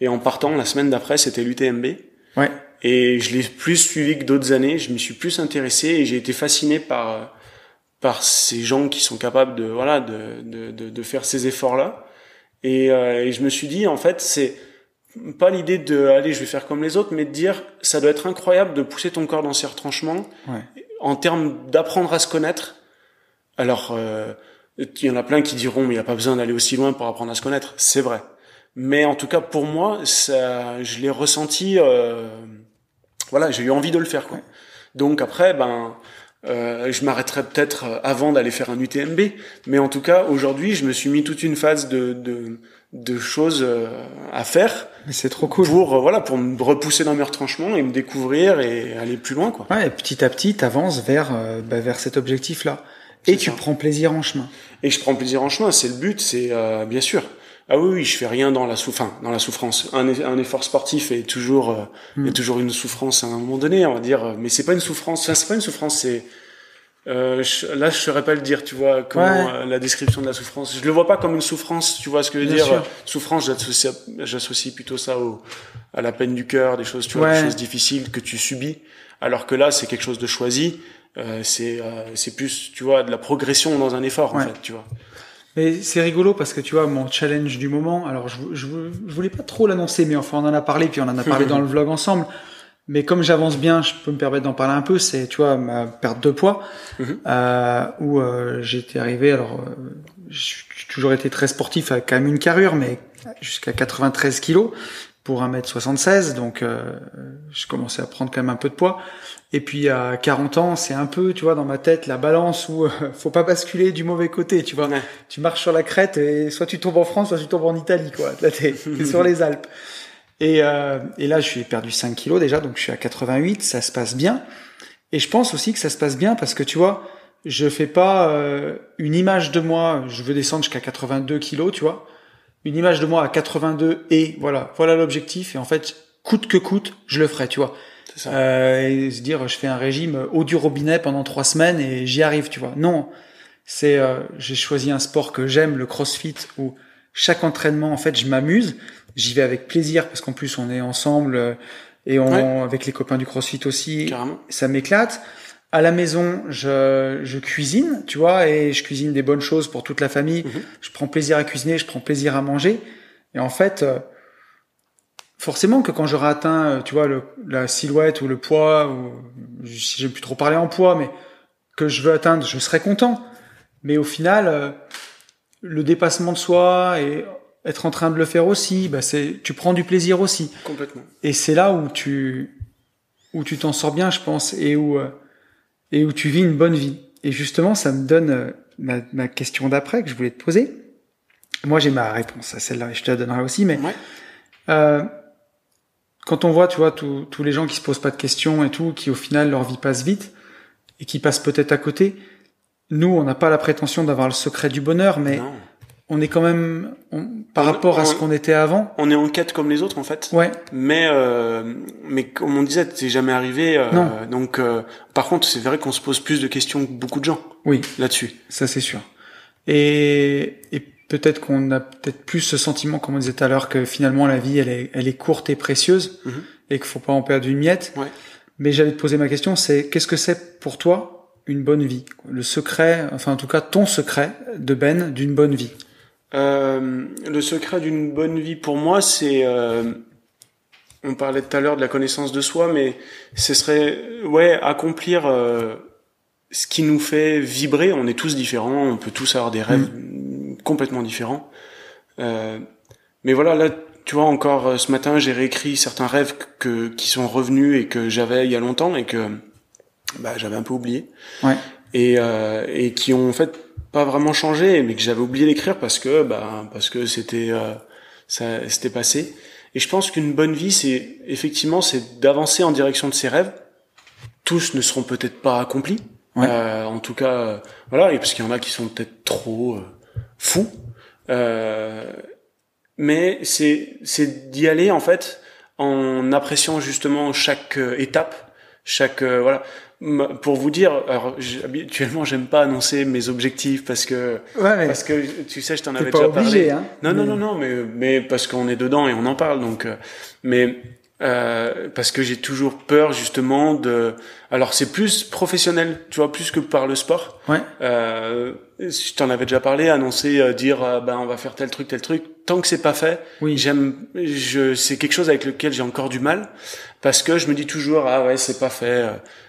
Et en partant, la semaine d'après, c'était l'UTMB. Ouais. Et je l'ai plus suivi que d'autres années. Je m'y suis plus intéressé et j'ai été fasciné par par ces gens qui sont capables de voilà de de, de, faire ces efforts là. Et, euh, et, je me suis dit en fait c'est pas l'idée de aller je vais faire comme les autres, mais de dire ça doit être incroyable de pousser ton corps dans ces retranchements. En termes d'apprendre à se connaître. Alors euh, il y en a plein qui diront mais il n'y a pas besoin d'aller aussi loin pour apprendre à se connaître. C'est vrai. Mais en tout cas pour moi ça je l'ai ressenti. Euh, voilà, j'ai eu envie de le faire, quoi. Donc après, ben, euh, je m'arrêterai peut-être euh, avant d'aller faire un UTMB, mais en tout cas, aujourd'hui, je me suis mis toute une phase de, de, choses euh, à faire. Mais c'est trop cool. Pour, voilà, pour me repousser dans mes retranchements et me découvrir et aller plus loin, quoi. Ouais, et petit à petit, t'avances vers, bah, vers cet objectif-là. Et tu prends plaisir en chemin. Et je prends plaisir en chemin, c'est le but, c'est bien sûr ah oui, oui, je fais rien dans la souffrance. dans la souffrance. Un, effort sportif est toujours, euh, est mm. toujours une souffrance à un moment donné, on va dire. Euh, mais c'est pas une souffrance. ça c'est pas une souffrance. C'est euh, là, je saurais pas le dire. Tu vois comment euh, la description de la souffrance. Je le vois pas comme une souffrance. Tu vois ce que je veux dire Souffrance, j'associe, plutôt ça au, à la peine du cœur, des choses, tu vois, des choses difficiles que tu subis. Alors que là, c'est quelque chose de choisi. c'est, c'est plus, tu vois, de la progression dans un effort, en fait, tu vois c'est rigolo parce que tu vois, mon challenge du moment, alors je, je, voulais pas trop l'annoncer, mais enfin on en a parlé, puis on en a parlé dans le vlog ensemble. Mais comme j'avance bien, je peux me permettre d'en parler un peu. C'est, tu vois, ma perte de poids mhm. euh, où euh, j'étais arrivé. Alors, euh, j'ai toujours été très sportif, à quand même une carrure, mais jusqu'à 93 kg pour 1m76. Donc, je commençais à prendre quand même un peu de poids. Et puis à 40 ans, c'est un peu, tu vois, dans ma tête, la balance où euh, faut pas basculer du mauvais côté, tu vois. Tu marches sur la crête et soit tu tombes en France, soit tu tombes en Italie, quoi. Là, t'es sur les Alpes. Et, euh, là, je suis perdu 5 kilos déjà, donc je suis à 88, ça se passe bien. Et je pense aussi que ça se passe bien parce que, tu vois, je fais pas euh, une image de moi, je veux descendre jusqu'à 82 kilos, tu vois. Une image de moi à 82 et voilà, voilà l'objectif. Et en fait, coûte que coûte, je le ferai, tu vois. Euh, et se dire je fais un régime eau du robinet pendant trois semaines et j'y arrive, tu vois. Non, c'est euh, j'ai choisi un sport que j'aime, le CrossFit, où chaque entraînement en fait je m'amuse, j'y vais avec plaisir parce qu'en plus on est ensemble euh, et on avec les copains du CrossFit aussi, ça m'éclate. À la maison, je, je cuisine, tu vois, et je cuisine des bonnes choses pour toute la famille. Mhm. Je prends plaisir à cuisiner, je prends plaisir à manger. Et en fait, euh, forcément que quand j'aurai atteint, euh, tu vois, la silhouette ou le poids, ou, si j'ai plus trop parler en poids, mais que je veux atteindre, je serai content. Mais au final, euh, le dépassement de soi et être en train de le faire aussi, bah tu prends du plaisir aussi. Complètement. Et c'est là où tu, où tu t'en sors bien, je pense, et où, euh, et où tu vis une bonne vie. Et justement, ça me donne ma, question d'après que je voulais te poser. Moi, j'ai ma réponse à celle-là, et je te la donnerai aussi, mais ouais quand on voit, tu vois, tous les gens qui se posent pas de questions et tout, qui au final leur vie passe vite et qui passent peut-être à côté. Nous, on n'a pas la prétention d'avoir le secret du bonheur, mais on est quand même par rapport à ce qu'on était avant. On est en quête comme les autres, en fait. Ouais. Mais euh, mais comme on disait, c'est jamais arrivé. Euh, donc, euh, par contre, c'est vrai qu'on se pose plus de questions que beaucoup de gens. Oui. Là-dessus. Ça, c'est sûr. Et, et peut-être qu'on a peut-être plus ce sentiment, comme on disait tout à l'heure, que finalement la vie elle est, elle est courte et précieuse mhm. et qu'il faut pas en perdre une miette. Mais j'allais te poser ma question, c'est qu'est-ce que c'est pour toi une bonne vie Le secret, enfin en tout cas ton secret de Ben d'une bonne vie. Euh, le secret d'une bonne vie pour moi, c'est euh, on parlait tout à l'heure de la connaissance de soi, mais ce serait ouais accomplir. Euh, ce qui nous fait vibrer, on est tous différents, on peut tous avoir des rêves mm complètement différent. Euh, mais voilà, là, tu vois, encore euh, ce matin, j'ai réécrit certains rêves que, qui sont revenus et que j'avais il y a longtemps et que bah, j'avais un peu oublié. Ouais. Et, euh, et qui ont en fait pas vraiment changé, mais que j'avais oublié d'écrire parce que bah, parce que c'était c'était passé. Et je pense qu'une bonne vie, c'est effectivement c'est d'avancer en direction de ses rêves. Tous ne seront peut-être pas accomplis. en tout cas, voilà, et parce qu'il y en a qui sont peut-être trop fou. Euh, mais c'est d'y aller en fait en appréciant justement chaque euh, étape, chaque euh, voilà pour vous dire, alors habituellement j'aime pas annoncer mes objectifs parce que parce que tu sais je t'en avais déjà parlé. Hein. non non non non mais mais parce qu'on est dedans et on en parle donc mais euh, parce que j'ai toujours peur justement de. Alors c'est plus professionnel, tu vois, plus que par le sport. Ouais. Euh, je t'en avais déjà parlé, annoncer, euh, dire, euh, ben on va faire tel truc, tel truc. Tant que c'est pas fait, oui. j'aime, je, c'est quelque chose avec lequel j'ai encore du mal parce que je me dis toujours, ah ouais, c'est pas fait.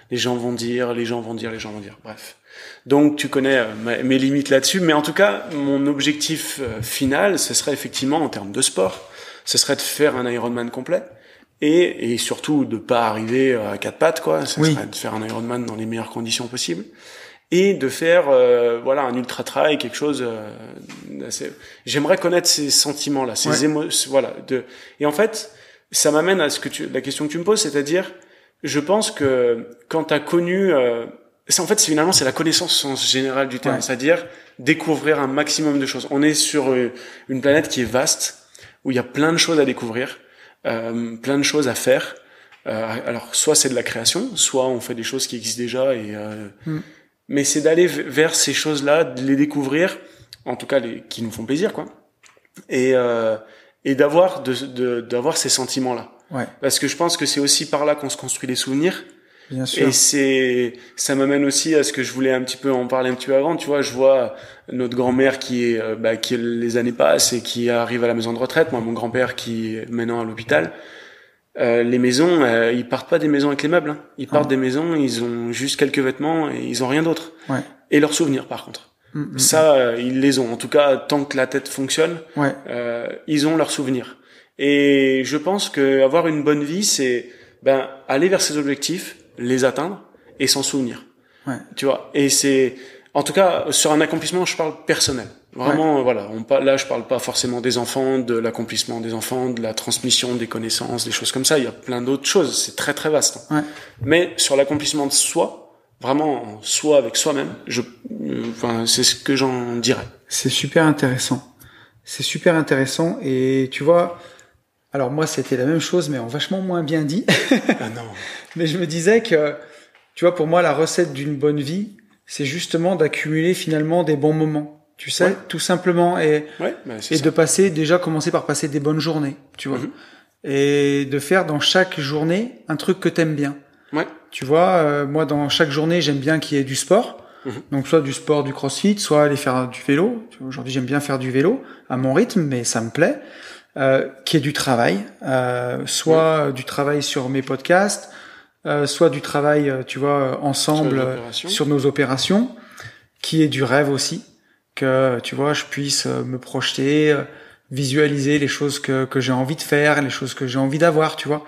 Les gens vont dire, les gens vont dire, les gens vont dire. Bref. Donc tu connais mes limites là-dessus, mais en tout cas, mon objectif final, ce serait effectivement en termes de sport, ce serait de faire un Ironman complet et, et surtout de pas arriver à quatre pattes quoi ça serait de faire un Ironman dans les meilleures conditions possibles et de faire euh, voilà un ultra trail quelque chose euh, j'aimerais connaître ces sentiments là ces émotions voilà de et en fait ça m'amène à ce que tu la question que tu me poses c'est-à-dire je pense que quand tu as connu euh... en fait finalement c'est la connaissance en sens général du terme c'est-à-dire découvrir un maximum de choses on est sur euh, une planète qui est vaste où il y a plein de choses à découvrir euh, plein de choses à faire. Euh, alors, soit c'est de la création, soit on fait des choses qui existent déjà. Et, euh, mm. Mais c'est d'aller vers ces choses-là, de les découvrir, en tout cas les, qui nous font plaisir, quoi. Et, euh, et d'avoir de, d'avoir ces sentiments-là. Ouais. Parce que je pense que c'est aussi par là qu'on se construit les souvenirs. Bien sûr. Et c'est, ça m'amène aussi à ce que je voulais un petit peu en parler un petit peu avant. Tu vois, je vois notre grand-mère qui est, euh, bah, qui les années passent et qui arrive à la maison de retraite. Moi, mon grand-père qui est maintenant à l'hôpital. Euh, les maisons, euh, ils partent pas des maisons avec les meubles. Hein. Ils partent des maisons, ils ont juste quelques vêtements et ils ont rien d'autre. Ouais. Et leurs souvenirs, par contre. Mm, mm, ça, mm. Euh, ils les ont. En tout cas, tant que la tête fonctionne, ouais. ils ont leurs souvenirs. Et je pense que avoir une bonne vie, c'est ben aller vers ses objectifs, les atteindre et s'en souvenir. Ouais. Tu vois. Et c'est, en tout cas, sur un accomplissement, je parle personnel. Vraiment, voilà. On, là, je parle pas forcément des enfants, de l'accomplissement des enfants, de la transmission des connaissances, des choses comme ça. Il y a plein d'autres choses. C'est très très vaste. Hein. Ouais. Mais sur l'accomplissement de soi, vraiment soi avec soi-même, je, enfin, c'est ce que j'en dirais. C'est super intéressant. C'est super intéressant. Et tu vois, alors moi, c'était la même chose, mais en vachement moins bien dit. Ah non. mais je me disais que, tu vois, pour moi, la recette d'une bonne vie, c'est justement d'accumuler finalement des bons moments. Tu sais, tout simplement, et, bah, et de passer déjà commencer par passer des bonnes journées, tu vois, mhm. et de faire dans chaque journée un truc que t'aimes bien. Ouais. Tu vois, euh, moi dans chaque journée, j'aime bien qu'il y ait du sport. Mhm. Donc soit du sport, du crossfit, soit aller faire du vélo. Aujourd'hui j'aime bien faire du vélo à mon rythme, mais ça me plaît. Euh, qui est du travail, euh, soit du travail sur mes podcasts, euh, soit du travail, tu vois, ensemble sur, nos opérations, qui est du rêve aussi, que tu vois, je puisse me projeter, visualiser les choses que, que j'ai envie de faire, les choses que j'ai envie d'avoir, tu vois.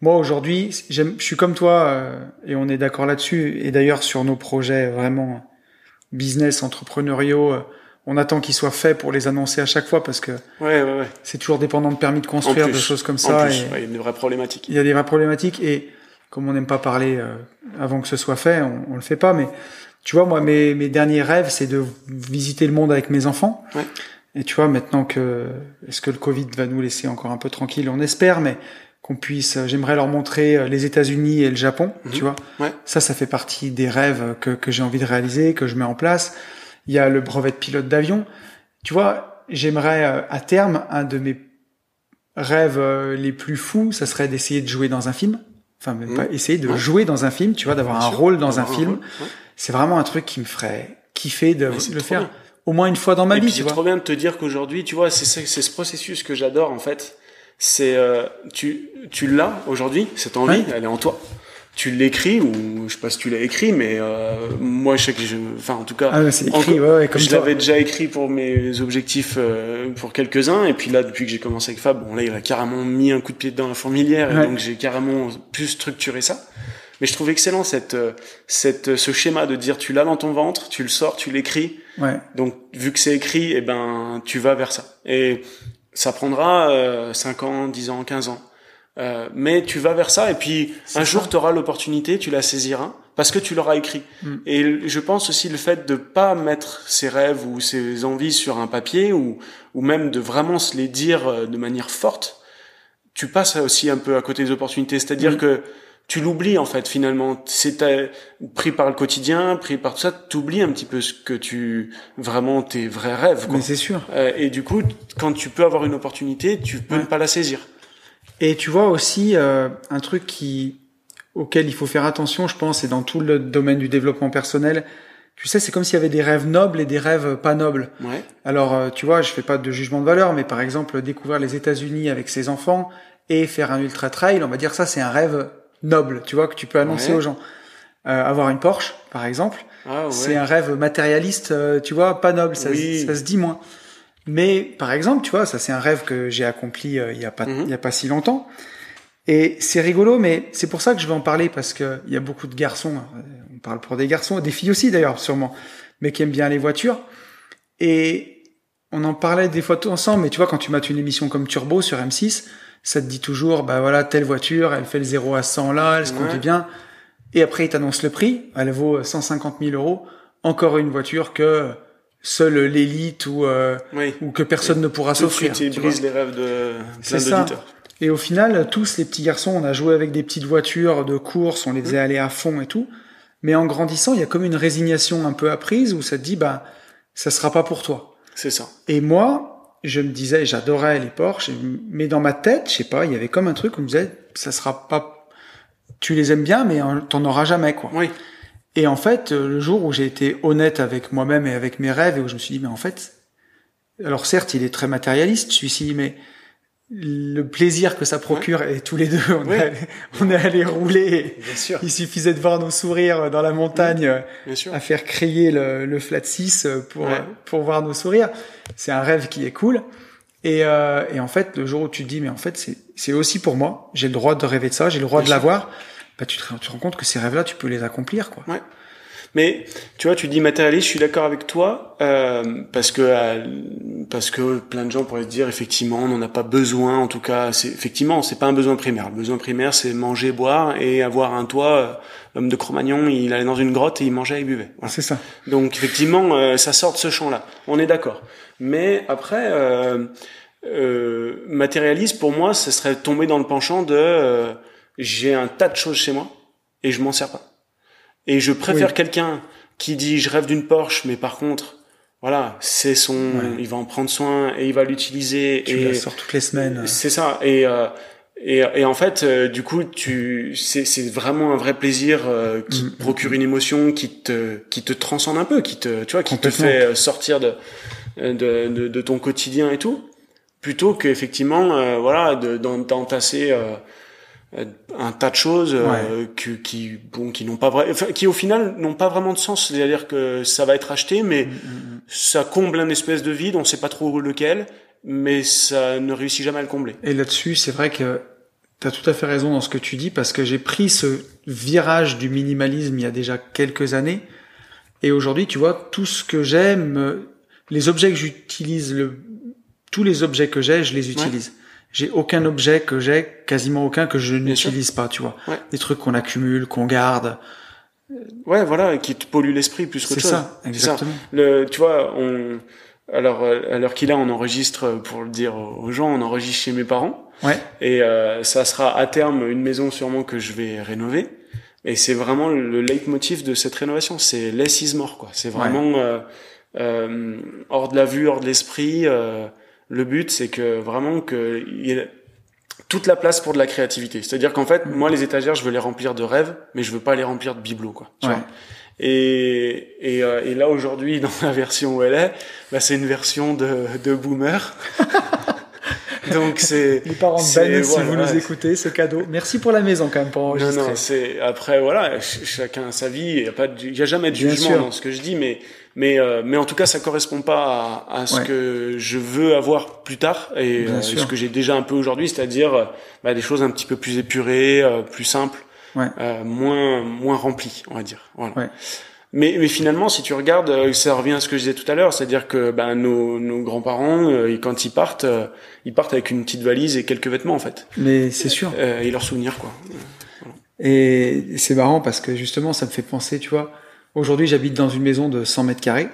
Moi aujourd'hui, je suis comme toi et on est d'accord là-dessus. Et d'ailleurs sur nos projets vraiment business entrepreneuriaux on attend qu'ils soit fait pour les annoncer à chaque fois parce que c'est toujours dépendant de permis de construire, de choses comme ça. il y a des vraies problématiques. Il y a des vraies problématiques et comme on n'aime pas parler euh, avant que ce soit fait, on, ne le fait pas. Mais tu vois, moi, mes, derniers rêves, c'est de visiter le monde avec mes enfants. Et tu vois, maintenant que est-ce que le Covid va nous laisser encore un peu tranquille, on espère, mais qu'on puisse, euh, j'aimerais leur montrer euh, les États-Unis et le Japon. Tu mhm. vois, ça, ça fait partie des rêves que j'ai envie de réaliser, que je mets en place. Il y a le brevet de pilote d'avion. Tu vois, j'aimerais euh, à terme un de mes rêves euh, les plus fous, ça serait d'essayer de jouer dans un film. Enfin, même pas mmh. essayer de jouer dans un film, tu vois, d'avoir un rôle dans un film. C'est vraiment un truc qui me ferait kiffer de le faire au moins une fois dans ma Et vie. C'est trop bien de te dire qu'aujourd'hui, tu vois, c'est ce processus que j'adore en fait. C'est euh, tu tu l'as aujourd'hui, cette envie, elle est en toi tu l'écris ou je sais pas si tu l'as écrit mais euh, moi je sais que je enfin en tout cas ah, écrit, ouais, je l'avais déjà écrit pour mes objectifs euh, pour quelques-uns et puis là depuis que j'ai commencé avec Fab bon là il a carrément mis un coup de pied dans la fourmilière et donc j'ai carrément plus structurer ça mais je trouve excellent cette euh, cette ce schéma de dire tu l'as dans ton ventre tu le sors tu l'écris donc vu que c'est écrit et eh ben tu vas vers ça et ça prendra euh, 5 ans 10 ans 15 ans euh, mais tu vas vers ça et puis un jour tu auras l'opportunité, tu la saisiras parce que tu l'auras écrit. Mm. Et je pense aussi le fait de pas mettre ses rêves ou ses envies sur un papier ou ou même de vraiment se les dire euh, de manière forte, tu passes aussi un peu à côté des opportunités, c'est-à-dire mm. que tu l'oublies en fait finalement. C'est pris par le quotidien, pris par tout ça, t'oublies un petit peu ce que tu vraiment tes vrais rêves. Mais c'est sûr. Euh, et du coup, quand tu peux avoir une opportunité, tu peux ne pas la saisir. Et tu vois aussi euh, un truc qui auquel il faut faire attention, je pense, et dans tout le domaine du développement personnel, tu sais, c'est comme s'il y avait des rêves nobles et des rêves pas nobles. Alors, euh, tu vois, je fais pas de jugement de valeur, mais par exemple, découvrir les États-Unis avec ses enfants et faire un ultra trail, on va dire ça, c'est un rêve noble, tu vois, que tu peux annoncer aux gens. Euh, avoir une Porsche, par exemple, ah c'est un rêve matérialiste, tu vois, pas noble, ça se dit moins. Mais par exemple, tu vois, ça c'est un rêve que j'ai accompli euh, il y a pas mhm. pas si longtemps. Et c'est rigolo, mais c'est pour ça que je vais en parler parce que il y a beaucoup de garçons. Euh, on parle pour des garçons, des filles aussi d'ailleurs sûrement, mais qui aiment bien les voitures. Et on en parlait des fois tout ensemble. Mais tu vois, quand tu mates une émission comme Turbo sur M6, ça te dit toujours, bah voilà, telle voiture, elle fait le 0 à 100 là, elle se compte bien. Et après, ils t'annoncent le prix. Elle vaut 150 000 euros. Encore une voiture que seule l'élite ou euh, ou que personne ne pourra s'offrir. Tu brises les rêves de plein Et au final, tous les petits garçons, on a joué avec des petites voitures de course, on les faisait mmh. aller à fond et tout. Mais en grandissant, il y a comme une résignation un peu apprise où ça te dit bah ça sera pas pour toi. C'est ça. Et moi, je me disais j'adorais les Porsche, mais dans ma tête, je sais pas, il y avait comme un truc où je me disait ça sera pas tu les aimes bien mais t'en auras jamais quoi. Oui. Et en fait, euh, le jour où j'ai été honnête avec moi-même et avec mes rêves, et où je me suis dit, mais en fait, alors certes, il est très matérialiste, suis dit, mais le plaisir que ça procure, et tous les deux, on, est, allés rouler. Il suffisait de voir nos sourires dans la montagne, euh, à faire crier le, flat 6 euh, pour, pour voir nos sourires. C'est un rêve qui est cool. Et, en fait, le jour où tu te dis, mais en fait, c'est aussi pour moi, j'ai le droit de rêver de ça, j'ai le droit de l'avoir bah, tu, te, rends compte que ces rêves-là, tu peux les accomplir, quoi. Ouais. Mais tu vois, tu dis matérialiste, je suis d'accord avec toi euh, parce que euh, parce que plein de gens pourraient se dire effectivement, on n'en a pas besoin. En tout cas, c'est effectivement, c'est pas un besoin primaire. Le besoin primaire, c'est manger, boire et avoir un toit. L'homme euh, de Cro-Magnon, il allait dans une grotte et il mangeait et buvait. C'est ça. Donc effectivement, euh, ça sort de ce champ-là. On est d'accord. Mais après. matérialiste pour moi ça serait tomber dans le penchant de j'ai un tas de choses chez moi et je m'en sers pas. Et je préfère quelqu'un qui dit je rêve d'une Porsche, mais par contre, voilà, c'est son, il va en prendre soin et il va l'utiliser. Tu et la sors toutes les semaines. C'est ça. Et, euh, et, et, en fait, euh, du coup, tu, c'est, c'est vraiment un vrai plaisir euh, qui mm. procure une émotion, qui te, qui te transcende un peu, qui te, tu vois, qui te fait sortir de de, de, ton quotidien et tout, plutôt qu'effectivement, voilà, d'entasser. De, euh, un tas de choses euh, qui bon qui n'ont pas vrai qui au final n'ont pas vraiment de sens c'est-à-dire que ça va être acheté mais mm, mm, mm. ça comble un espèce de vide on sait pas trop lequel mais ça ne réussit jamais à le combler et là-dessus c'est vrai que tu as tout à fait raison dans ce que tu dis parce que j'ai pris ce virage du minimalisme il y a déjà quelques années et aujourd'hui tu vois tout ce que j'aime euh, les objets que j'utilise le tous les objets que j'ai je les utilise j'ai aucun objet que j'ai, quasiment aucun que je n'utilise pas, tu vois. Des trucs qu'on accumule, qu'on garde. Euh, ouais, voilà, qui te pollue l'esprit plus que C'est ça, exactement. Le, tu vois, on, alors, euh, à qu'il a, on enregistre, euh, pour le dire aux gens, on enregistre chez mes parents. Ouais. Et ça sera à terme une maison sûrement que je vais rénover. Et c'est vraiment le leitmotiv de cette rénovation, c'est less is more, quoi. C'est vraiment hors de la vue, hors de l'esprit le but, c'est que vraiment que y ait toute la place pour de la créativité. C'est-à-dire qu'en fait, moi, les étagères, je veux les remplir de rêves, mais je veux pas les remplir de bibelots, quoi. Tu vois et, et, euh, et, là, aujourd'hui, dans la version où elle est, bah, c'est une version de, de boomer. Donc c'est les parents de Ben, si vous nous écoutez, c'est cadeau. Merci pour la maison quand même pour enregistrer. Non, non, c'est après voilà, chacun a sa vie, il y a pas il y a jamais de jugement dans ce que je dis mais mais, euh, mais en tout cas, ça correspond pas à, à ce que je veux avoir plus tard et, euh, ce que j'ai déjà un peu aujourd'hui, c'est-à-dire euh, bah, des choses un petit peu plus épurées, plus simples, moins moins remplies, on va dire. Voilà. Ouais. Mais, mais, finalement, si tu regardes, ça revient à ce que je disais tout à l'heure, c'est-à-dire que ben, nos, nos grands-parents, euh, quand ils partent, ils partent avec une petite valise et quelques vêtements en fait. Mais c'est sûr. et leurs souvenirs quoi. Et c'est marrant parce que justement, ça me fait penser, tu vois, Aujourd'hui, j'habite dans une maison de 100 mètres carrés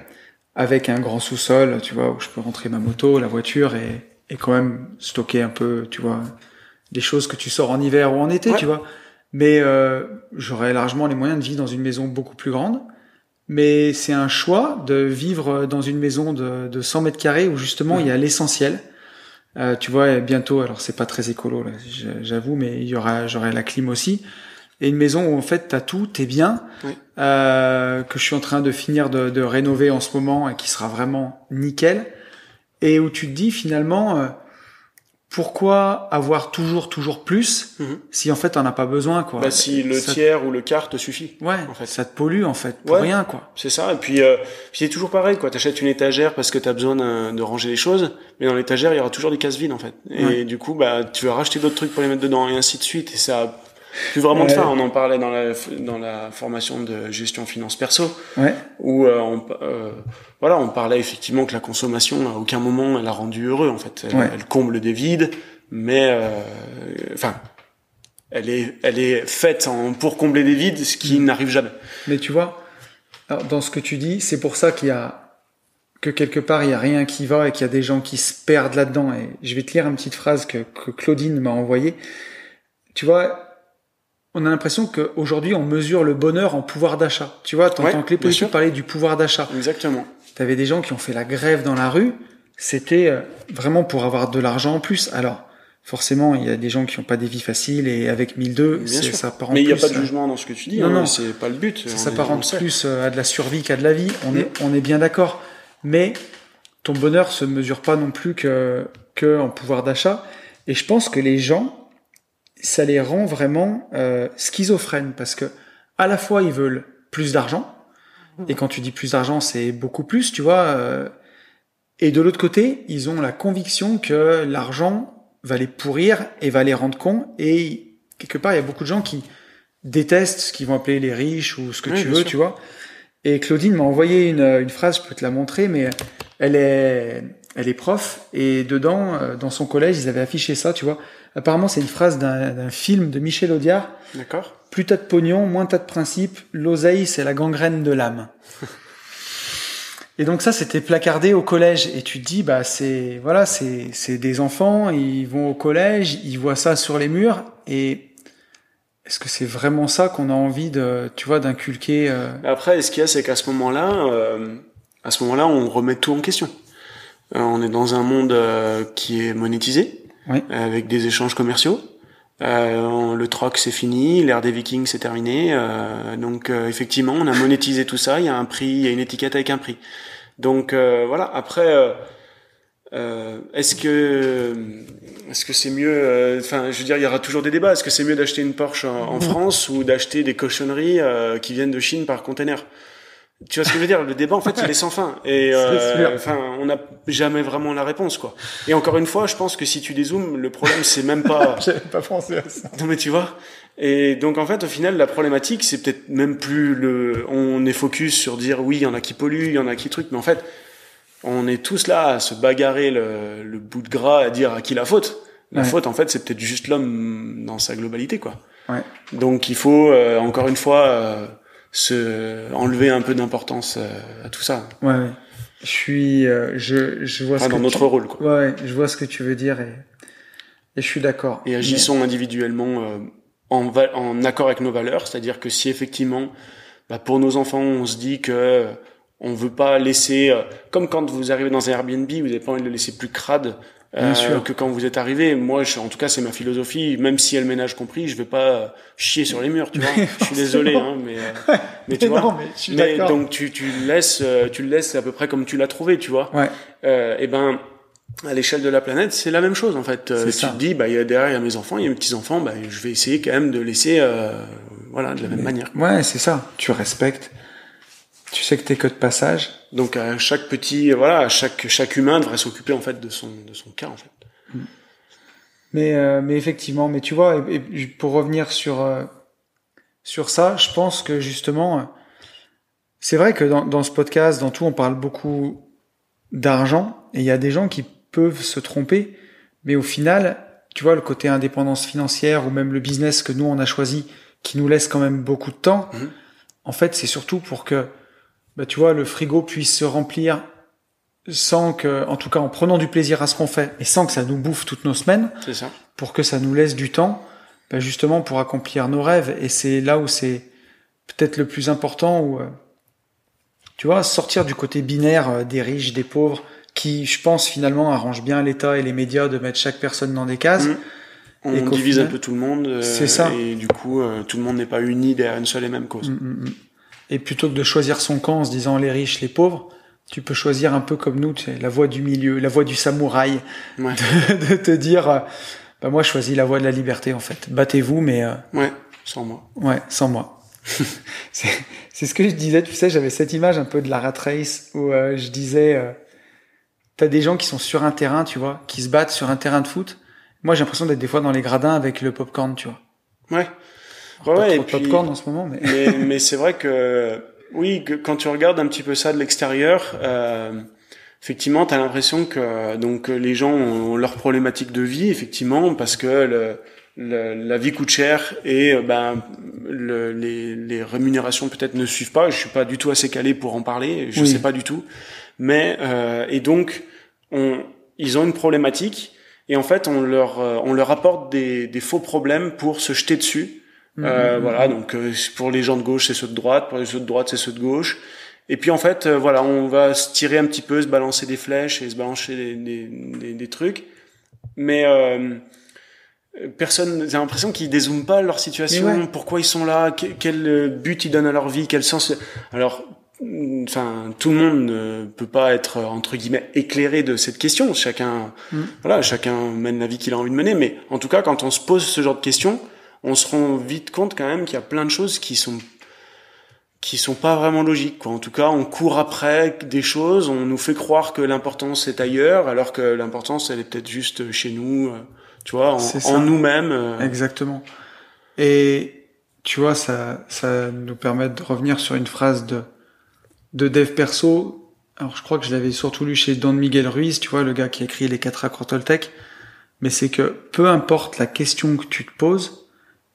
avec un grand sous-sol, tu vois, où je peux rentrer ma moto, la voiture et, et quand même stocker un peu, tu vois, des choses que tu sors en hiver ou en été, tu vois. Mais euh, j'aurais largement les moyens de vivre dans une maison beaucoup plus grande. Mais c'est un choix de vivre dans une maison de, de 100 mètres carrés où justement il y a l'essentiel. Euh, tu vois, bientôt, alors c'est pas très écolo, j'avoue, mais il y aura, j'aurai la clim aussi et une maison où en fait t'as tout, t'es bien, euh, que je suis en train de finir de, de, rénover en ce moment et qui sera vraiment nickel, et où tu te dis finalement euh, pourquoi avoir toujours toujours plus mhm. si en fait t'en as pas besoin quoi. Bah, si le tiers ou le quart te suffit. Ouais. En fait. Ça te pollue en fait pour rien quoi. C'est ça et puis euh, c'est toujours pareil quoi. T'achètes une étagère parce que t'as besoin de, ranger les choses, mais dans l'étagère il y aura toujours des cases vides en fait. Et du coup bah tu vas racheter d'autres trucs pour les mettre dedans et ainsi de suite et ça plus vraiment ça. Euh, on en parlait dans la dans la formation de gestion finance perso, ouais. où euh, on, euh, voilà, on parlait effectivement que la consommation à aucun moment elle a rendu heureux en fait. Elle, comble des vides, mais euh, enfin. elle est, elle est faite en, pour combler des vides, ce qui mm. n'arrive jamais. Mais tu vois, dans ce que tu dis, c'est pour ça qu'il y a que quelque part il y a rien qui va et qu'il y a des gens qui se perdent là-dedans. Et je vais te lire une petite phrase que, que Claudine m'a envoyée. Tu vois, on a l'impression qu'aujourd'hui, on mesure le bonheur en pouvoir d'achat. Tu vois, t'entends que les politiques parlaient du pouvoir d'achat. Exactement. T'avais des gens qui ont fait la grève dans la rue. C'était euh, vraiment pour avoir de l'argent en plus. Alors, forcément, il y a des gens qui n'ont pas des vies faciles et avec 1002, ça part plus. Mais il n'y a pas de hein. jugement dans ce que tu dis. Non, hein, non. C'est pas le but. Ça, plus euh, à de la survie qu'à de la vie. On, est, mm. on est bien d'accord. Mais ton bonheur se mesure pas non plus que, que en pouvoir d'achat. Et je pense que les gens, ça les rend vraiment euh, schizophrènes parce que à la fois ils veulent plus d'argent mmh. et quand tu dis plus d'argent c'est beaucoup plus tu vois euh, et de l'autre côté ils ont la conviction que l'argent va les pourrir et va les rendre cons et quelque part il y a beaucoup de gens qui détestent ce qu'ils vont appeler les riches ou ce que tu veux tu vois et Claudine m'a envoyé une, une phrase je peux te la montrer mais elle est elle est prof et dedans euh, dans son collège ils avaient affiché ça tu vois Apparemment, c'est une phrase d'un film de Michel Audiard. D'accord. Plus t'as de pognon, moins t'as de principes. L'oseille, c'est la gangrène de l'âme. et donc ça, c'était placardé au collège. Et tu te dis, bah c'est voilà, c'est c'est des enfants, ils vont au collège, ils voient ça sur les murs. Et est-ce que c'est vraiment ça qu'on a envie de, tu vois, d'inculquer euh? Après, ce qu'il y a, c'est qu'à ce moment-là, euh, à ce moment-là, on remet tout en question. Euh, on est dans un monde qui est monétisé oui. avec des échanges commerciaux. Euh, le troc c'est fini, l'ère des Vikings c'est terminé. Euh, donc euh, effectivement, on a monétisé tout ça. Il y a un prix, il y a une étiquette avec un prix. Donc voilà. Après. Euh, est-ce que est-ce que c'est mieux Enfin, je veux dire, il y aura toujours des débats. Est-ce que c'est mieux d'acheter une Porsche en, en mm-hmm. France ou d'acheter des cochonneries qui viennent de Chine par container tu vois ce que je veux dire Le débat, en fait, il est sans fin. Et euh, enfin, on n'a jamais vraiment la réponse, quoi. Et encore une fois, je pense que si tu dézoomes, le problème, c'est même pas. J'avais pas français. Non, mais tu vois. Et donc, en fait, au final, la problématique, c'est peut-être même plus le. On est focus sur dire oui, il y en a qui polluent, il y en a qui truc, mais en fait, on est tous là à se bagarrer le, bout de gras, à dire à qui la faute. La faute, en fait, c'est peut-être juste l'homme dans sa globalité, quoi. Ouais. Donc, il faut euh, encore une fois. Euh, se enlever un peu d'importance euh, à tout ça. Ouais, ouais. je suis, euh, je, je vois. Enfin, ce dans que notre tu... rôle, quoi. Ouais, ouais, je vois ce que tu veux dire et, et je suis d'accord. Et agissons individuellement euh, en, en accord avec nos valeurs, c'est-à-dire que si effectivement, bah, pour nos enfants, on se dit que on veut pas laisser, comme quand vous arrivez dans un Airbnb, vous n'avez pas envie de le laisser plus crade Bien euh, sûr. que quand vous êtes arrivé. Moi, je, en tout cas, c'est ma philosophie. Même si elle ménage compris, je vais pas chier sur les murs, tu vois. je suis désolé, hein, euh, mais, mais, tu vois. Mais, je suis mais donc tu, tu le laisses, euh, tu le laisses à peu près comme tu l'as trouvé, tu vois. Ouais. Euh, et ben à l'échelle de la planète, c'est la même chose en fait. Euh, tu te dis, bah, y a, derrière, il y a mes enfants, il y a mes petits-enfants, bah, je vais essayer quand même de laisser voilà, de la même manière. Ouais, c'est ça. Tu respectes, tu sais que t'es que de passage, donc à chaque petit, voilà, à chaque chaque humain devrait s'occuper en fait de son de son cas en fait. Mais euh, mais effectivement, mais tu vois, pour revenir sur euh, sur ça, je pense que justement, euh, c'est vrai que dans, dans ce podcast, dans tout, on parle beaucoup d'argent et il y a des gens qui peuvent se tromper, mais au final, tu vois, le côté indépendance financière ou même le business que nous on a choisi, qui nous laisse quand même beaucoup de temps. Mhm. En fait, c'est surtout pour que bah, tu vois, le frigo puisse se remplir sans que, en tout cas en prenant du plaisir à ce qu'on fait, et sans que ça nous bouffe toutes nos semaines, ça. pour que ça nous laisse du temps, bah, justement pour accomplir nos rêves. Et c'est là où c'est peut-être le plus important, où, euh, tu vois, sortir du côté binaire euh, des riches, des pauvres, qui, je pense, finalement arrange bien l'État et les médias de mettre chaque personne dans des cases. Mmh. On divise un peu tout le monde. Euh, c'est ça. Et du coup, tout le monde n'est pas uni derrière une seule et même cause. Mmh, mmh, et plutôt que de choisir son camp en se disant les riches, les pauvres, tu peux choisir un peu comme nous, tu sais, la voie du milieu, la voie du samouraï, de, te dire, euh, bah moi je choisis la voie de la liberté en fait. Battez-vous, mais euh, ouais, sans moi. Ouais, sans moi. c'est ce que je disais, tu sais, j'avais cette image un peu de la rat race où euh, je disais, t'as des gens qui sont sur un terrain, tu vois, qui se battent sur un terrain de foot. Moi j'ai l'impression d'être des fois dans les gradins avec le popcorn, tu vois. Ouais. Ouais, pas de en ce moment, mais. Mais, c'est vrai que oui, que, quand tu regardes un petit peu ça de l'extérieur, euh, effectivement, t'as l'impression que donc les gens ont leurs problématiques de vie, effectivement, parce que le, la vie coûte cher et euh, ben le, les, rémunérations peut-être ne suivent pas. Je suis pas du tout assez calé pour en parler, je sais pas du tout. Mais euh, et donc on, ils ont une problématique et en fait on leur euh, on leur apporte des, des faux problèmes pour se jeter dessus euh, mhm, mhm. voilà, donc euh, pour les gens de gauche, c'est ceux de droite, pour les ceux de droite, c'est ceux de gauche. Et puis en fait, euh, voilà, on va se tirer un petit peu, se balancer des flèches et se balancer des, des, trucs. Mais personne, j'ai l'impression qu'ils dézooment pas leur situation, pourquoi ils sont là, quel, but ils donnent à leur vie, quel sens. Alors, mm, enfin, tout le monde ne peut pas être entre guillemets éclairé de cette question. Chacun, mm. voilà, chacun mène la vie qu'il a envie de mener. Mais en tout cas, quand on se pose ce genre de questions on se rend vite compte quand même qu'il y a plein de choses qui sont qui sont pas vraiment logiques quoi. En tout cas, on court après des choses, on nous fait croire que l'importance est ailleurs alors que l'importance elle est peut-être juste chez nous, euh, tu vois, en, nous-mêmes. Euh. Exactement. Et tu vois ça ça nous permet de revenir sur une phrase de de dev perso. Alors je crois que je l'avais surtout lu chez Don Miguel Ruiz, tu vois, le gars qui a écrit les quatre accords Toltec. Mais c'est que peu importe la question que tu te poses,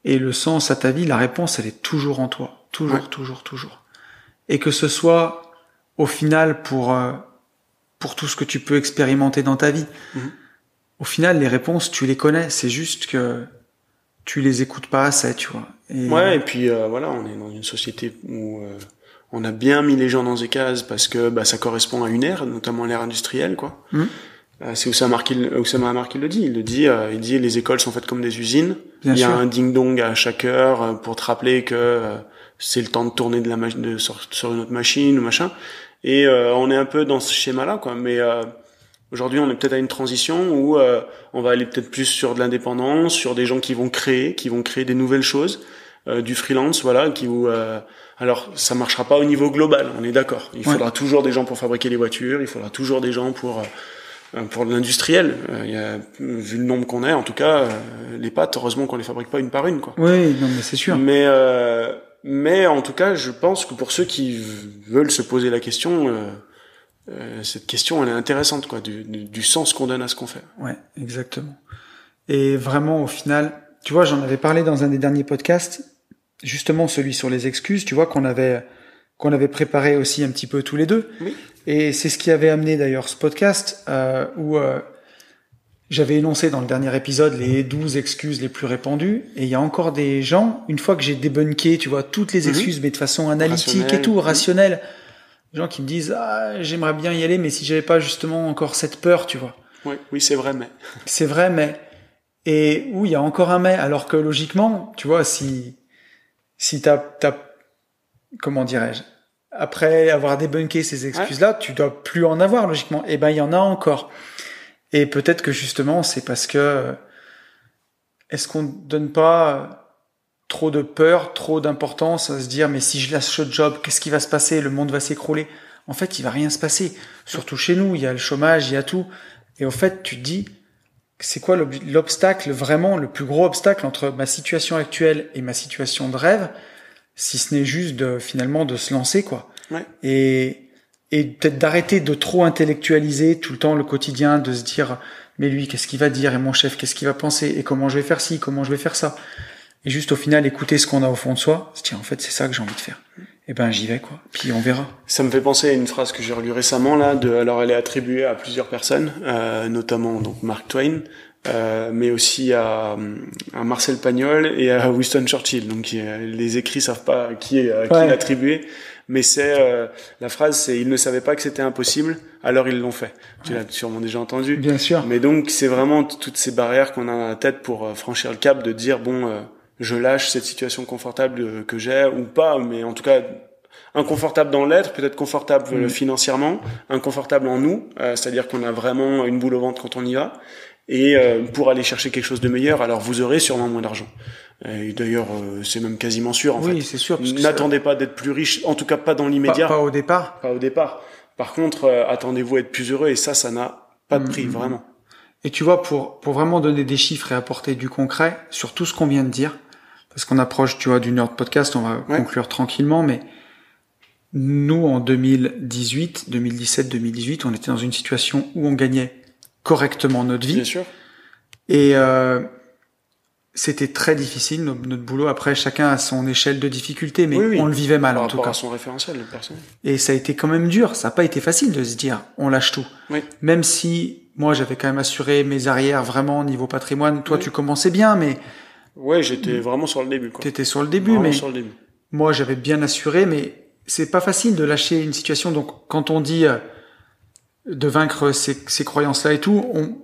et le sens à ta vie, la réponse, elle est toujours en toi. Toujours, toujours, toujours. Et que ce soit au final pour, euh, pour tout ce que tu peux expérimenter dans ta vie, mm-hmm. au final, les réponses, tu les connais. C'est juste que tu les écoutes pas assez, tu vois. Ouais, et puis euh, voilà, on est dans une société où euh, on a bien mis les gens dans des cases parce que bah, ça correspond à une ère, notamment l'ère industrielle, quoi. Mm. Euh, c'est où ça m'a marqué, le dit. Il le dit, euh, il dit les écoles sont faites comme des usines. il y a un ding-dong à chaque heure euh, pour te rappeler que c'est le temps de tourner de la de, sur, une autre machine ou machin. Et on est un peu dans ce schéma-là, quoi. Mais aujourd'hui, on est peut-être à une transition où on va aller peut-être plus sur de l'indépendance, sur des gens qui vont créer, qui vont créer des nouvelles choses, du freelance, voilà, qui où alors, ça marchera pas au niveau global, on est d'accord. Il faudra toujours des gens pour fabriquer les voitures, il faudra toujours des gens pour euh, pour l'industriel, euh, vu le nombre qu'on a, en tout cas, euh, les pâtes, heureusement qu'on les fabrique pas une par une, quoi. Oui, non, mais c'est sûr. Mais, euh, mais en tout cas, je pense que pour ceux qui veulent se poser la question, cette question, elle est intéressante, quoi, du, du sens qu'on donne à ce qu'on fait. Ouais, exactement. Et vraiment, au final, tu vois, j'en avais parlé dans un des derniers podcasts, justement celui sur les excuses, tu vois, qu'on avait qu'on avait préparé aussi un petit peu tous les deux. Oui. Et c'est ce qui avait amené d'ailleurs ce podcast euh, où euh, j'avais énoncé dans le dernier épisode les 12 excuses les plus répandues. Et il y a encore des gens, une fois que j'ai débunké, tu vois, toutes les mhm. excuses, mais de façon analytique et tout, mhm. rationnelle, des gens qui me disent ah, j'aimerais bien y aller, mais si j'avais pas justement encore cette peur, tu vois. Oui, oui, c'est vrai, mais. C'est vrai, mais. Et où il y a encore un mais, alors que logiquement, tu vois, si si t'as comment dirais-je après avoir débunké ces excuses-là, tu dois plus en avoir logiquement. Et eh ben il y en a encore. Et peut-être que justement, c'est parce que euh, est-ce qu'on donne pas euh, trop de peur, trop d'importance à se dire mais si je lâche ce job, qu'est-ce qui va se passer Le monde va s'écrouler. En fait, il va rien se passer. Surtout chez nous, il y a le chômage, il y a tout. Et en fait, tu te dis c'est quoi l'obstacle vraiment le plus gros obstacle entre ma situation actuelle et ma situation de rêve si ce n'est juste de, finalement de se lancer quoi. Et et peut-être d'arrêter de trop intellectualiser tout le temps le quotidien, de se dire mais lui qu'est-ce qu'il va dire et mon chef qu'est-ce qu'il va penser et comment je vais faire ci, comment je vais faire ça. Et juste au final écouter ce qu'on a au fond de soi, se en fait c'est ça que j'ai envie de faire. Et eh ben j'y vais quoi. Puis on verra. Ça me fait penser à une phrase que j'ai relue récemment là. De, alors elle est attribuée à plusieurs personnes, euh, notamment donc Mark Twain, euh, mais aussi à, à, Marcel Pagnol et à Winston Churchill. Donc les écrits savent pas qui est qui attribué mais c'est euh, la phrase c'est ils ne savaient pas que c'était impossible, alors ils l'ont fait. Tu l'as sûrement déjà entendu. Bien sûr. Mais donc c'est vraiment toutes ces barrières qu'on a dans la tête pour euh, franchir le cap de dire bon je lâche cette situation confortable que j'ai ou pas, mais en tout cas inconfortable dans l'être, peut-être confortable mm. financièrement, inconfortable en nous, c'est-à-dire qu'on a vraiment une boule au ventre quand on y va, et euh, pour aller chercher quelque chose de meilleur, alors vous aurez sûrement moins d'argent. Euh, d'ailleurs, euh, c'est même quasiment sûr en fait. Oui, c'est sûr. N'attendez pas d'être plus riche, en tout cas pas dans l'immédiat. Pas, au départ. Pas au départ. Par contre, attendez-vous à être plus heureux et ça, ça n'a pas de mm, prix mm, mm. vraiment. Et tu vois, pour pour vraiment donner des chiffres et apporter du concret sur tout ce qu'on vient de dire, parce qu'on approche, tu vois, d'une heure de podcast, on va conclure tranquillement, mais nous en 2018, 2017, 2018, on était dans une situation où on gagnait correctement notre vie. Bien sûr. Et euh, c'était très difficile notre, boulot. Après, chacun a son échelle de difficulté, mais on le vivait mal en tout cas. À son référentiel, les personne. Et ça a été quand même dur. Ça n'a pas été facile de se dire on lâche tout. Oui. Même si moi j'avais quand même assuré mes arrières vraiment niveau patrimoine. Toi, tu commençais bien, mais ouais, j'étais vraiment sur le début. quoi. T'étais sur le début, mais sur le début. moi j'avais bien assuré, mais c'est pas facile de lâcher une situation. Donc quand on dit euh, de vaincre ces, croyances-là et tout, on,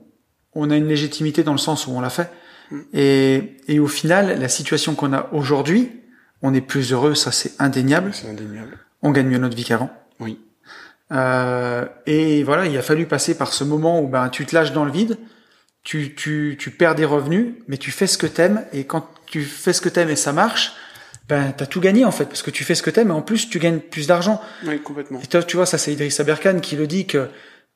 on a une légitimité dans le sens où on l'a fait. Mm. Et, au final, la situation qu'on a aujourd'hui, on est plus heureux, ça c'est indéniable. C'est indéniable. On gagne mieux notre vie qu'avant. Oui. Euh, et voilà, il a fallu passer par ce moment où ben tu te lâches dans le vide, tu, tu, tu perds des revenus, mais tu fais ce que t'aimes et quand tu fais ce que t'aimes et ça marche, ben t'as tout gagné en fait parce que tu fais ce que t'aimes et en plus tu gagnes plus d'argent. Oui, complètement. Et toi, tu vois, ça c'est Idriss Aberkan qui le dit que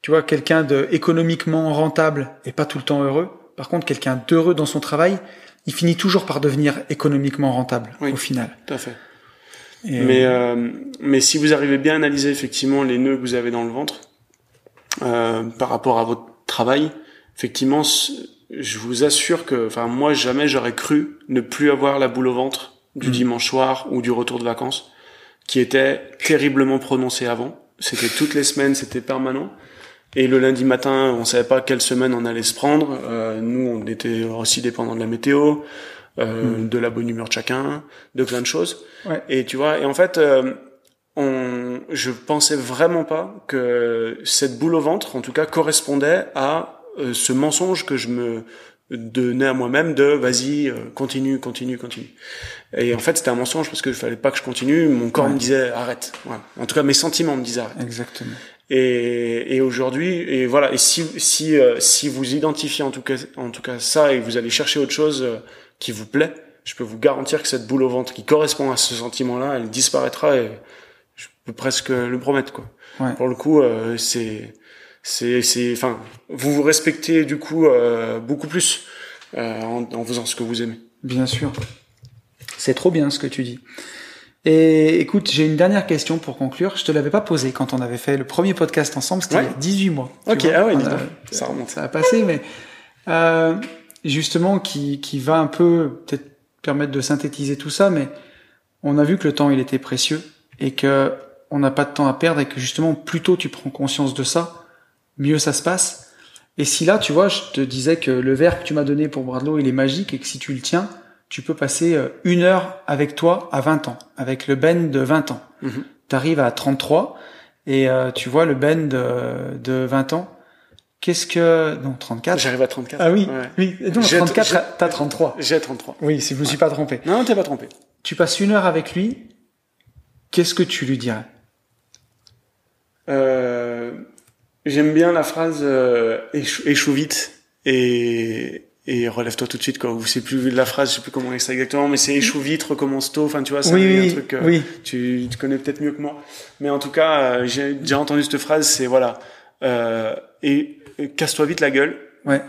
tu vois, quelqu'un de économiquement rentable et pas tout le temps heureux. Par contre, quelqu'un d'heureux dans son travail, il finit toujours par devenir économiquement rentable au final. Tout à fait. Euh, mais euh, mais si vous arrivez bien à analyser effectivement les nœuds que vous avez dans le ventre euh, par rapport à votre travail, effectivement, je vous assure que, enfin moi jamais j'aurais cru ne plus avoir la boule au ventre du mm. dimanche soir ou du retour de vacances, qui était terriblement prononcée avant. C'était toutes les semaines, c'était permanent. Et le lundi matin, on savait pas quelle semaine on allait se prendre. Euh, nous, on était aussi dépendant de la météo, euh, hmm. de la bonne humeur de chacun, de plein de choses. Ouais. Et tu vois, et en fait, euh, on, je pensais vraiment pas que cette boule au ventre, en tout cas, correspondait à euh, ce mensonge que je me donnais à moi-même de vas-y euh, continue continue continue et en fait c'était un mensonge parce que je fallait pas que je continue mon corps me disait arrête ouais. en tout cas mes sentiments me disaient arrête exactement et, et aujourd'hui, et voilà, et si, si, euh, si vous identifiez en tout, cas, en tout cas ça et vous allez chercher autre chose euh, qui vous plaît, je peux vous garantir que cette boule au ventre qui correspond à ce sentiment-là, elle disparaîtra et je peux presque le promettre, quoi. Ouais. Pour le coup, euh, c'est, c'est, c'est, enfin, vous vous respectez du coup euh, beaucoup plus euh, en, en faisant ce que vous aimez. Bien sûr. C'est trop bien ce que tu dis. Et écoute, j'ai une dernière question pour conclure. Je te l'avais pas posée quand on avait fait le premier podcast ensemble, c'était 18 mois. Ok, ah ouais, ça remonte. Ça a passé, mais euh, justement, qui, qui va un peu peut-être permettre de synthétiser tout ça, mais on a vu que le temps, il était précieux et que on n'a pas de temps à perdre et que justement, plus tôt tu prends conscience de ça, mieux ça se passe. Et si là, tu vois, je te disais que le verre que tu m'as donné pour Bradlow, il est magique et que si tu le tiens, tu peux passer euh, une heure avec toi à 20 ans, avec le Ben de 20 ans. Mhm. Tu arrives à 33 et euh, tu vois le Ben de, 20 ans. Qu'est-ce que... Non, 34. J'arrive à 34. Ah oui, oui. Non, 34, t'as 33. J'ai 33. Oui, si je me suis pas trompé. Non, t'es pas trompé. Tu passes une heure avec lui. Qu'est-ce que tu lui dirais euh, J'aime bien la phrase échoue vite » et et relève-toi tout de suite quoi. Vous c'est plus la phrase, je sais plus comment on ça exactement, mais c'est échoue vite, recommence tôt. Enfin, tu vois, c'est oui, un truc. que euh, tu, connais peut-être mieux que moi, mais en tout cas, euh, j'ai déjà entendu cette phrase. C'est voilà, euh, et, euh, casse-toi vite la gueule. Ouais.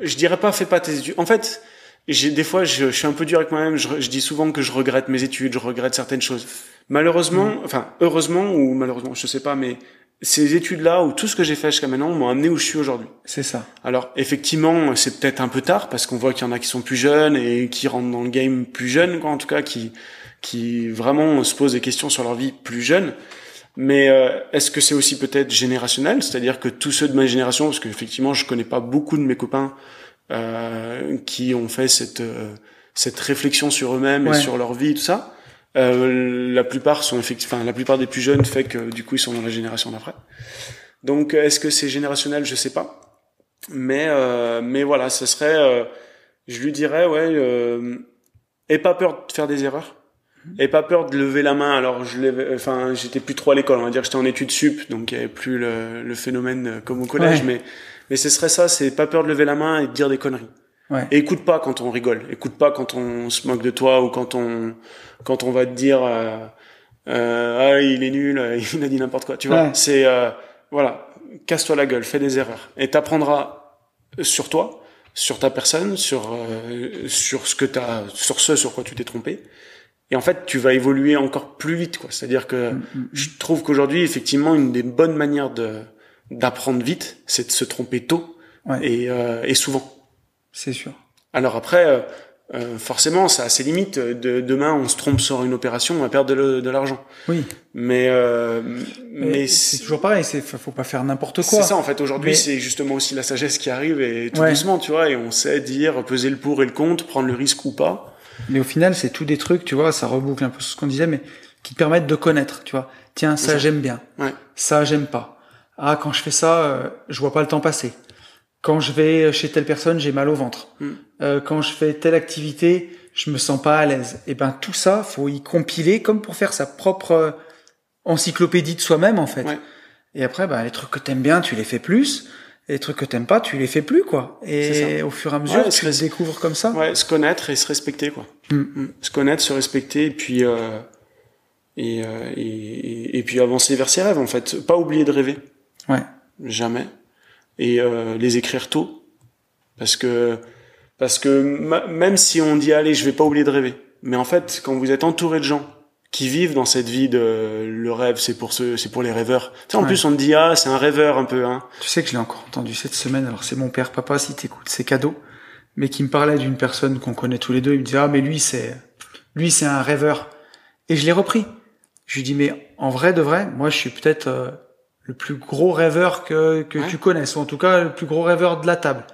Je dirais pas, fais pas tes études. En fait, j'ai des fois, je, suis un peu dur avec moi-même. Je, dis souvent que je regrette mes études, je regrette certaines choses. Malheureusement, mm. enfin heureusement ou malheureusement, je sais pas, mais ces études-là ou tout ce que j'ai fait jusqu'à maintenant m'ont amené où je suis aujourd'hui. C'est ça. Alors effectivement, c'est peut-être un peu tard parce qu'on voit qu'il y en a qui sont plus jeunes et qui rentrent dans le game plus jeunes, quoi, en tout cas qui qui vraiment se posent des questions sur leur vie plus jeune. Mais euh, est-ce que c'est aussi peut-être générationnel, c'est-à-dire que tous ceux de ma génération, parce qu'effectivement je connais pas beaucoup de mes copains euh, qui ont fait cette euh, cette réflexion sur eux-mêmes et sur leur vie, tout ça. Euh, la plupart sont effectivement, la plupart des plus jeunes fait que du coup ils sont dans la génération d'après. Donc euh, est-ce que c'est générationnel, je sais pas. Mais euh, mais voilà, ce serait, je lui dirais ouais, aie pas peur de faire des erreurs, mm-hmm. aie pas peur de lever la main. Alors je enfin j'étais plus trop à l'école, on va dire j'étais en études sup, donc il y avait plus le, phénomène comme au collège, mais mais ce serait ça, c'est pas peur de lever la main et de dire des conneries écoute pas quand on rigole, écoute pas quand on se moque de toi ou quand on quand on va te dire euh, euh, ah il est nul, euh, il a dit n'importe quoi. Tu vois, c'est euh, voilà, casse-toi la gueule, fais des erreurs et t'apprendras sur toi, sur ta personne, sur sur ce que t'as, sur ce sur quoi tu t'es trompé. Et en fait, tu vas évoluer encore plus vite, quoi. C'est-à-dire que mm, mm. je trouve qu'aujourd'hui, effectivement, une des bonnes manières de d'apprendre vite, c'est de se tromper tôt et, et souvent. C'est sûr. Alors après, euh, euh, forcément, ça a ses limites. Euh, demain, on se trompe sur une opération, on va perdre de, l'argent. Oui. Mais, mais, c'est toujours pareil. C'est faut pas faire n'importe quoi. C'est ça en fait. Aujourd'hui, c'est justement aussi la sagesse qui arrive et tout doucement, tu vois. Et on sait dire peser le pour et le contre, prendre le risque ou pas. Mais au final, c'est tous des trucs, tu vois. Ça reboucle un peu ce qu'on disait, mais qui permettent de connaître, tu vois. Tiens, ça j'aime bien. Ouais. Ça j'aime pas. Ah, quand je fais ça, je vois pas le temps passer quand je vais euh, chez telle personne, j'ai mal au ventre. Mm. Euh, quand je fais telle activité, je me sens pas à l'aise. Et eh ben tout ça, faut y compiler comme pour faire sa propre euh, encyclopédie de soi-même en fait. Et après, ben, les trucs que t'aimes bien, tu les fais plus. Et les trucs que t'aimes pas, tu les fais plus quoi. Et au fur et à mesure, ouais, tu les découvres comme ça. Ouais, se connaître et se respecter quoi. Mm. Mm. Se connaître, se respecter, et puis et, et puis avancer vers ses rêves en fait. Pas oublier de rêver. Ouais. Jamais et euh, les écrire tôt. Parce que, parce que même si on dit, allez, je vais pas oublier de rêver. Mais en fait, quand vous êtes entouré de gens qui vivent dans cette vie de le rêve, c'est pour ceux, c'est pour les rêveurs. Tu sais, en plus, on dit, ah, c'est un rêveur un peu, hein. Tu sais que je l'ai encore entendu cette semaine. Alors, c'est mon père, papa, si t'écoutes, c'est cadeau. Mais qui me parlait d'une personne qu'on connaît tous les deux. Il me dit « ah, mais lui, c'est, lui, c'est un rêveur. Et je l'ai repris. Je lui dis, mais en vrai de vrai, moi, je suis peut-être, euh, le plus gros rêveur que, que tu connaisses, ou en tout cas le plus gros rêveur de la table.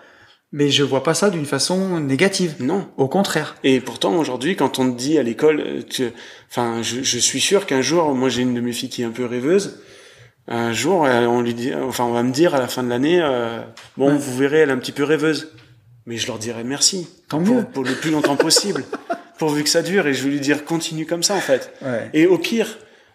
Mais je vois pas ça d'une façon négative. Non. Au contraire. Et pourtant, aujourd'hui, quand on te dit à l'école, euh, enfin, je, suis sûr qu'un jour, moi, j'ai une de mes filles qui est un peu rêveuse. Un jour, euh, on lui dit, enfin, on va me dire à la fin de l'année, euh, bon, vous verrez, elle est un petit peu rêveuse. Mais je leur dirai merci. Tant pour, Pour le plus longtemps possible. pourvu que ça dure. Et je vais lui dire, continue comme ça, en fait. Et au pire,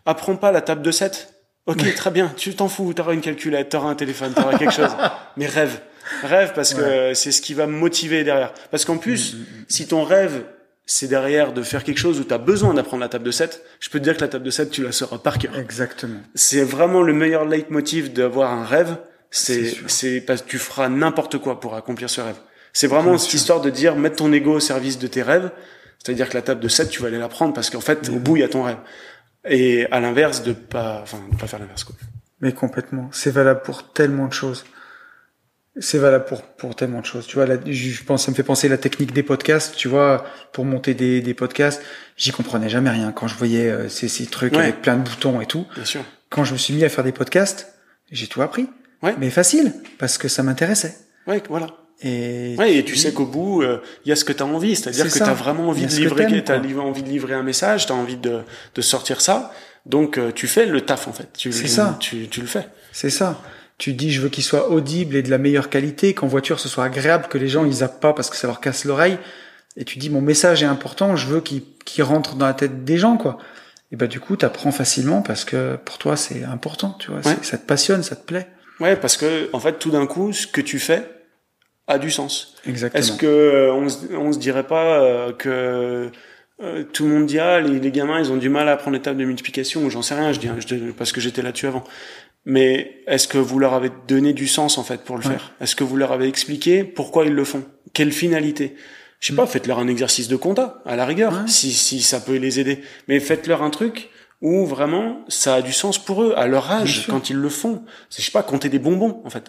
apprends pas la table de 7 Ok, très bien, tu t'en fous, t'auras une calculette, t'auras un téléphone, t'auras quelque chose. Mais rêve. Rêve parce que c'est ce qui va me motiver derrière. Parce qu'en plus, mm, mm, mm, si ton rêve, c'est derrière de faire quelque chose où t'as besoin d'apprendre la table de 7, je peux te dire que la table de 7, tu la sauras par cœur. Exactement. C'est vraiment le meilleur leitmotiv d'avoir un rêve. C'est, c'est parce que tu feras n'importe quoi pour accomplir ce rêve. C'est vraiment cette histoire de dire mettre ton ego au service de tes rêves. C'est-à-dire que la table de 7, tu vas aller la prendre parce qu'en fait, au bout, il y a ton rêve. Et à l'inverse, de pas, enfin, de pas faire l'inverse, quoi. Mais complètement. C'est valable pour tellement de choses. C'est valable pour, pour tellement de choses. Tu vois, là, je pense, ça me fait penser à la technique des podcasts. Tu vois, pour monter des, des podcasts, j'y comprenais jamais rien quand je voyais euh, ces, ces trucs avec plein de boutons et tout. Bien sûr. Quand je me suis mis à faire des podcasts, j'ai tout appris. Ouais. Mais facile, parce que ça m'intéressait. Ouais, voilà. Et, ouais, et tu sais qu'au bout, euh, il y a ce que tu as envie, c'est-à-dire que tu as vraiment envie de livrer, envie de livrer un message, tu as envie de, de sortir ça, donc euh, tu fais le taf en fait, tu, ça. tu, le fais. C'est ça. Tu dis je veux qu'il soit audible et de la meilleure qualité, qu'en voiture ce soit agréable, que les gens ils zappent pas parce que ça leur casse l'oreille, et tu dis mon message est important, je veux qu'il rentre dans la tête des gens quoi. Et bah du coup t'apprends facilement parce que pour toi c'est important, tu vois, ça te passionne, ça te plaît. Ouais, parce que en fait tout d'un coup ce que tu fais a du sens. Exactement. Est-ce que euh, on, se, dirait pas euh, que euh, tout le monde dit « Ah, les gamins, ils ont du mal à prendre les tables de multiplication, ou j'en sais rien, je dis, parce que j'étais là-dessus avant. Mais est-ce que vous leur avez donné du sens en fait pour le faire Est-ce que vous leur avez expliqué pourquoi ils le font Quelle finalité Je sais pas, mm. faites-leur un exercice de compta à la rigueur, si, si ça peut les aider. Mais faites-leur un truc où vraiment ça a du sens pour eux à leur âge quand ils le font. C'est je sais pas compter des bonbons en fait.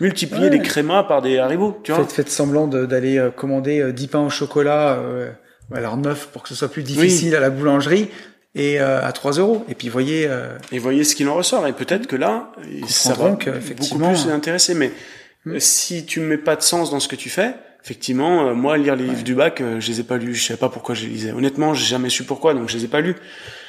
multiplier les des crémas par des haribots. Tu vois. Faites, faites semblant d'aller euh, commander 10 euh, pains au chocolat euh, alors 9 pour que ce soit plus difficile à la boulangerie et euh, à 3 euros. Et puis voyez. et voyez ce qu'il en ressort. Et peut-être que là, ça va beaucoup plus intéressé Mais hmm. si tu mets pas de sens dans ce que tu fais, effectivement, moi, lire les livres du bac, je les ai pas lus. Je sais pas pourquoi je les lisais. Honnêtement, j'ai jamais su pourquoi, donc je les ai pas lus.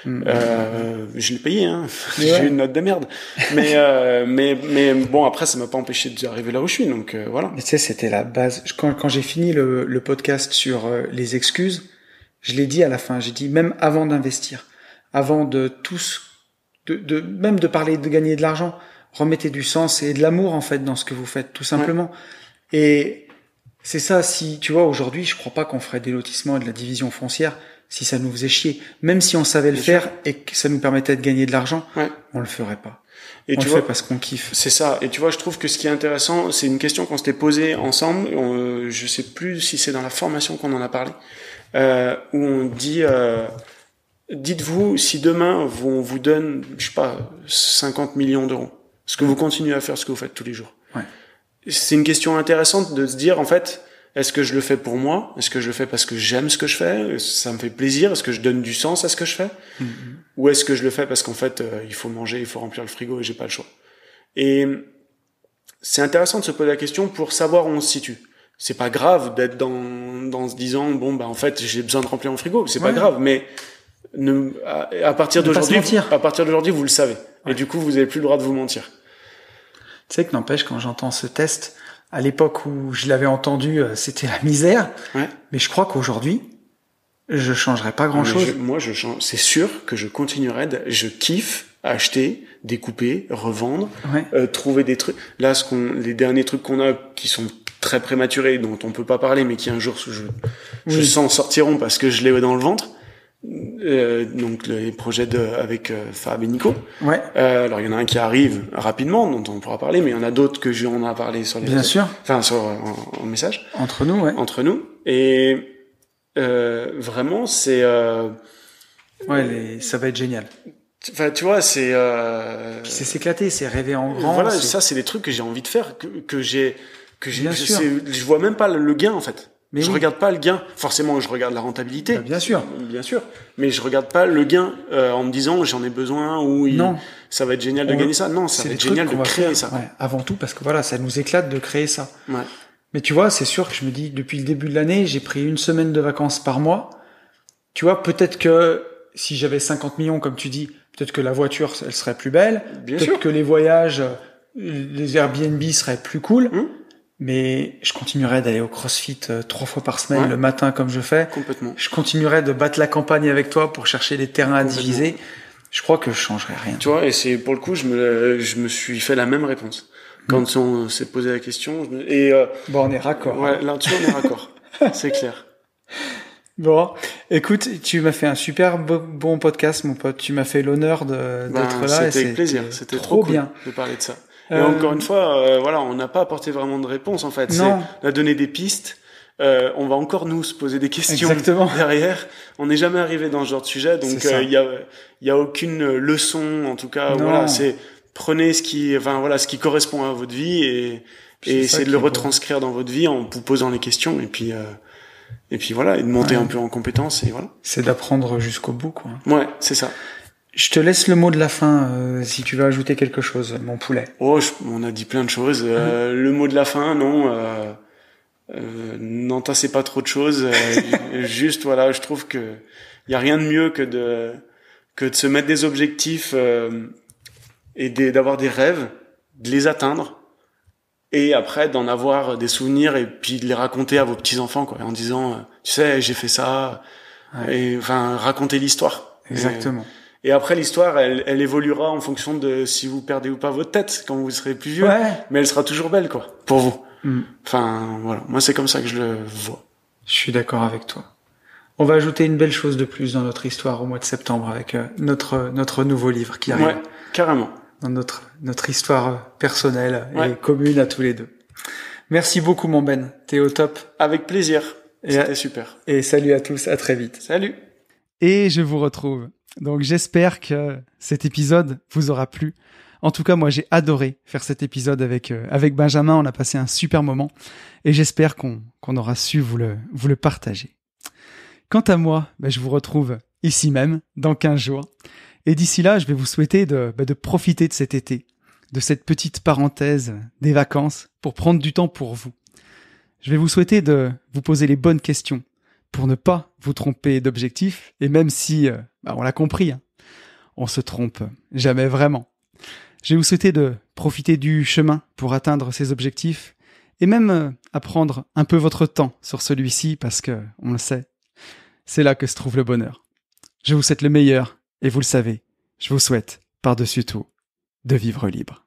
Mm. Euh, je l'ai payé, hein. j'ai eu une note de merde. Mais, euh, mais, mais bon, après, ça m'a pas empêché d'arriver là où je suis, donc euh, voilà. Mais tu sais, c'était la base. Quand, quand j'ai fini le, le, podcast sur euh, les excuses, je l'ai dit à la fin. J'ai dit même avant d'investir, avant de tous, de, de, même de parler de gagner de l'argent, remettez du sens et de l'amour en fait dans ce que vous faites, tout simplement. Et c'est ça. Si tu vois, aujourd'hui, je crois pas qu'on ferait des lotissements et de la division foncière si ça nous faisait chier. Même si on savait le faire et que ça nous permettait de gagner de l'argent, on le ferait pas. Et on le fait parce qu'on kiffe. C'est ça. Et tu vois, je trouve que ce qui est intéressant, c'est une question qu'on s'était posée ensemble. Euh, je sais plus si c'est dans la formation qu'on en a parlé, euh, où on dit. Euh, dites-vous si demain on vous donne, je sais pas, 50 millions d'euros, ce que vous continuez à faire, ce que vous faites tous les jours. C'est une question intéressante de se dire en fait, est-ce que je le fais pour moi Est-ce que je le fais parce que j'aime ce que je fais Ça me fait plaisir Est-ce que je donne du sens à ce que je fais mm-hmm. Ou est-ce que je le fais parce qu'en fait, euh, il faut manger, il faut remplir le frigo et j'ai pas le choix Et c'est intéressant de se poser la question pour savoir où on se situe. C'est pas grave d'être dans, dans se disant bon bah en fait j'ai besoin de remplir mon frigo, c'est pas grave, mais à, partir d'aujourd'hui, à partir d'aujourd'hui vous le savez et du coup vous avez plus le droit de vous mentir. Tu sais que n'empêche quand j'entends ce test, à l'époque où je l'avais entendu, euh, c'était la misère. Mais je crois qu'aujourd'hui, je changerai pas grand chose. moi, je change. C'est sûr que je continuerai. je kiffe acheter, découper, revendre, euh, trouver des trucs. Là, ce qu'on, les derniers trucs qu'on a qui sont très prématurés, dont on peut pas parler, mais qui un jour je, je sens sortiront parce que je les l'ai dans le ventre. Euh, donc les projets de, avec euh, Fab ben et Nico. Ouais. Euh, alors il y en a un qui arrive rapidement, dont on pourra parler, mais il y en a d'autres que je en a parlé sur les. Bien sûr. Enfin sur en, message. Entre nous, ouais. Entre nous et euh, vraiment c'est. Euh, ouais, les... ça va être génial. Enfin, tu vois, c'est. C'est s'éclater, c'est rêver en grand. Voilà, ça c'est des trucs que j'ai envie de faire, que, que j'ai, que j'ai. Je, je vois même pas le gain en fait. Mais je regarde pas le gain. Forcément, je regarde la rentabilité. Bah, bien sûr. Bien sûr. Mais je regarde pas le gain euh, en me disant j'en ai besoin ou non. ça va être génial de gagner ça. Non, ça va être génial de créer ça. avant tout parce que voilà, ça nous éclate de créer ça. Mais tu vois, c'est sûr que je me dis depuis le début de l'année, j'ai pris une semaine de vacances par mois. Tu vois, peut-être que si j'avais 50 millions, comme tu dis, peut-être que la voiture, elle serait plus belle. peut-être que les voyages, euh, les Airbnb seraient plus cool. Hum mais je continuerai d'aller au CrossFit euh, trois fois par semaine le matin comme je fais. Complètement. Je continuerai de battre la campagne avec toi pour chercher les terrains à diviser. Je crois que je changerai rien. Tu vois, et c'est pour le coup, je me, je me suis fait la même réponse quand hmm. on s'est posé la question. et euh, bon, on est raccord. Ouais, là vois, on est raccord. c'est clair. Bon, écoute, tu m'as fait un super bon podcast, mon pote. Tu m'as fait l'honneur ben, d'être là là. C'était avec plaisir. C'était trop, bien de parler de ça. Et euh, encore une fois, euh, voilà, on n'a pas apporté vraiment de réponse en fait. On a donné des pistes. Euh, on va encore nous se poser des questions derrière. On n'est jamais arrivé dans ce genre de sujet, donc il n'y euh, a, y a aucune leçon en tout cas. Voilà, c'est prenez ce qui, enfin voilà, ce qui correspond à votre vie et, et essayez de le retranscrire dans votre vie en vous posant les questions et puis. et puis voilà, et de monter un peu en compétence et voilà. C'est d'apprendre jusqu'au bout, quoi. Ouais, c'est ça. Je te laisse le mot de la fin, euh, si tu veux ajouter quelque chose, mon poulet. Oh, on a dit plein de choses. Euh, mhm. le mot de la fin, non. Euh, euh N'entassez pas trop de choses. juste, voilà, je trouve que y a rien de mieux que de que de se mettre des objectifs et d'avoir des rêves, de les atteindre, et après d'en avoir des souvenirs et puis de les raconter à vos petits enfants, quoi, en disant, tu sais, j'ai fait ça. Et enfin, raconter l'histoire. Exactement. Et après, l'histoire, elle, évoluera en fonction de si vous perdez ou pas votre tête quand vous serez plus vieux. Mais elle sera toujours belle, quoi, pour vous. Mm. Enfin, voilà. Moi, c'est comme ça que je le vois. Je suis d'accord avec toi. On va ajouter une belle chose de plus dans notre histoire au mois de septembre avec euh, notre nouveau livre qui arrive. Ouais, carrément. Dans notre histoire euh, personnelle et commune à tous les deux. Merci beaucoup, mon Ben. T'es au top. Avec plaisir. C'était super. Et salut à tous. À très vite. Salut. Et je vous retrouve donc j'espère que cet épisode vous aura plu. En tout cas, moi j'ai adoré faire cet épisode avec euh, avec Benjamin, on a passé un super moment et j'espère qu'on aura su vous le vous le partager. Quant à moi, ben, je vous retrouve ici même dans 15 jours et d'ici là, je vais vous souhaiter de ben, de profiter de cet été, de cette petite parenthèse des vacances pour prendre du temps pour vous. Je vais vous souhaiter de vous poser les bonnes questions pour ne pas vous tromper d'objectif. Et même si, euh, bah, on l'a compris, hein, on se trompe jamais vraiment. Je vais vous souhaiter de profiter du chemin pour atteindre ces objectifs et même euh, apprendre à prendre un peu votre temps sur celui-ci parce que, on le sait, c'est là que se trouve le bonheur. Je vous souhaite le meilleur et vous le savez, je vous souhaite par-dessus tout de vivre libre.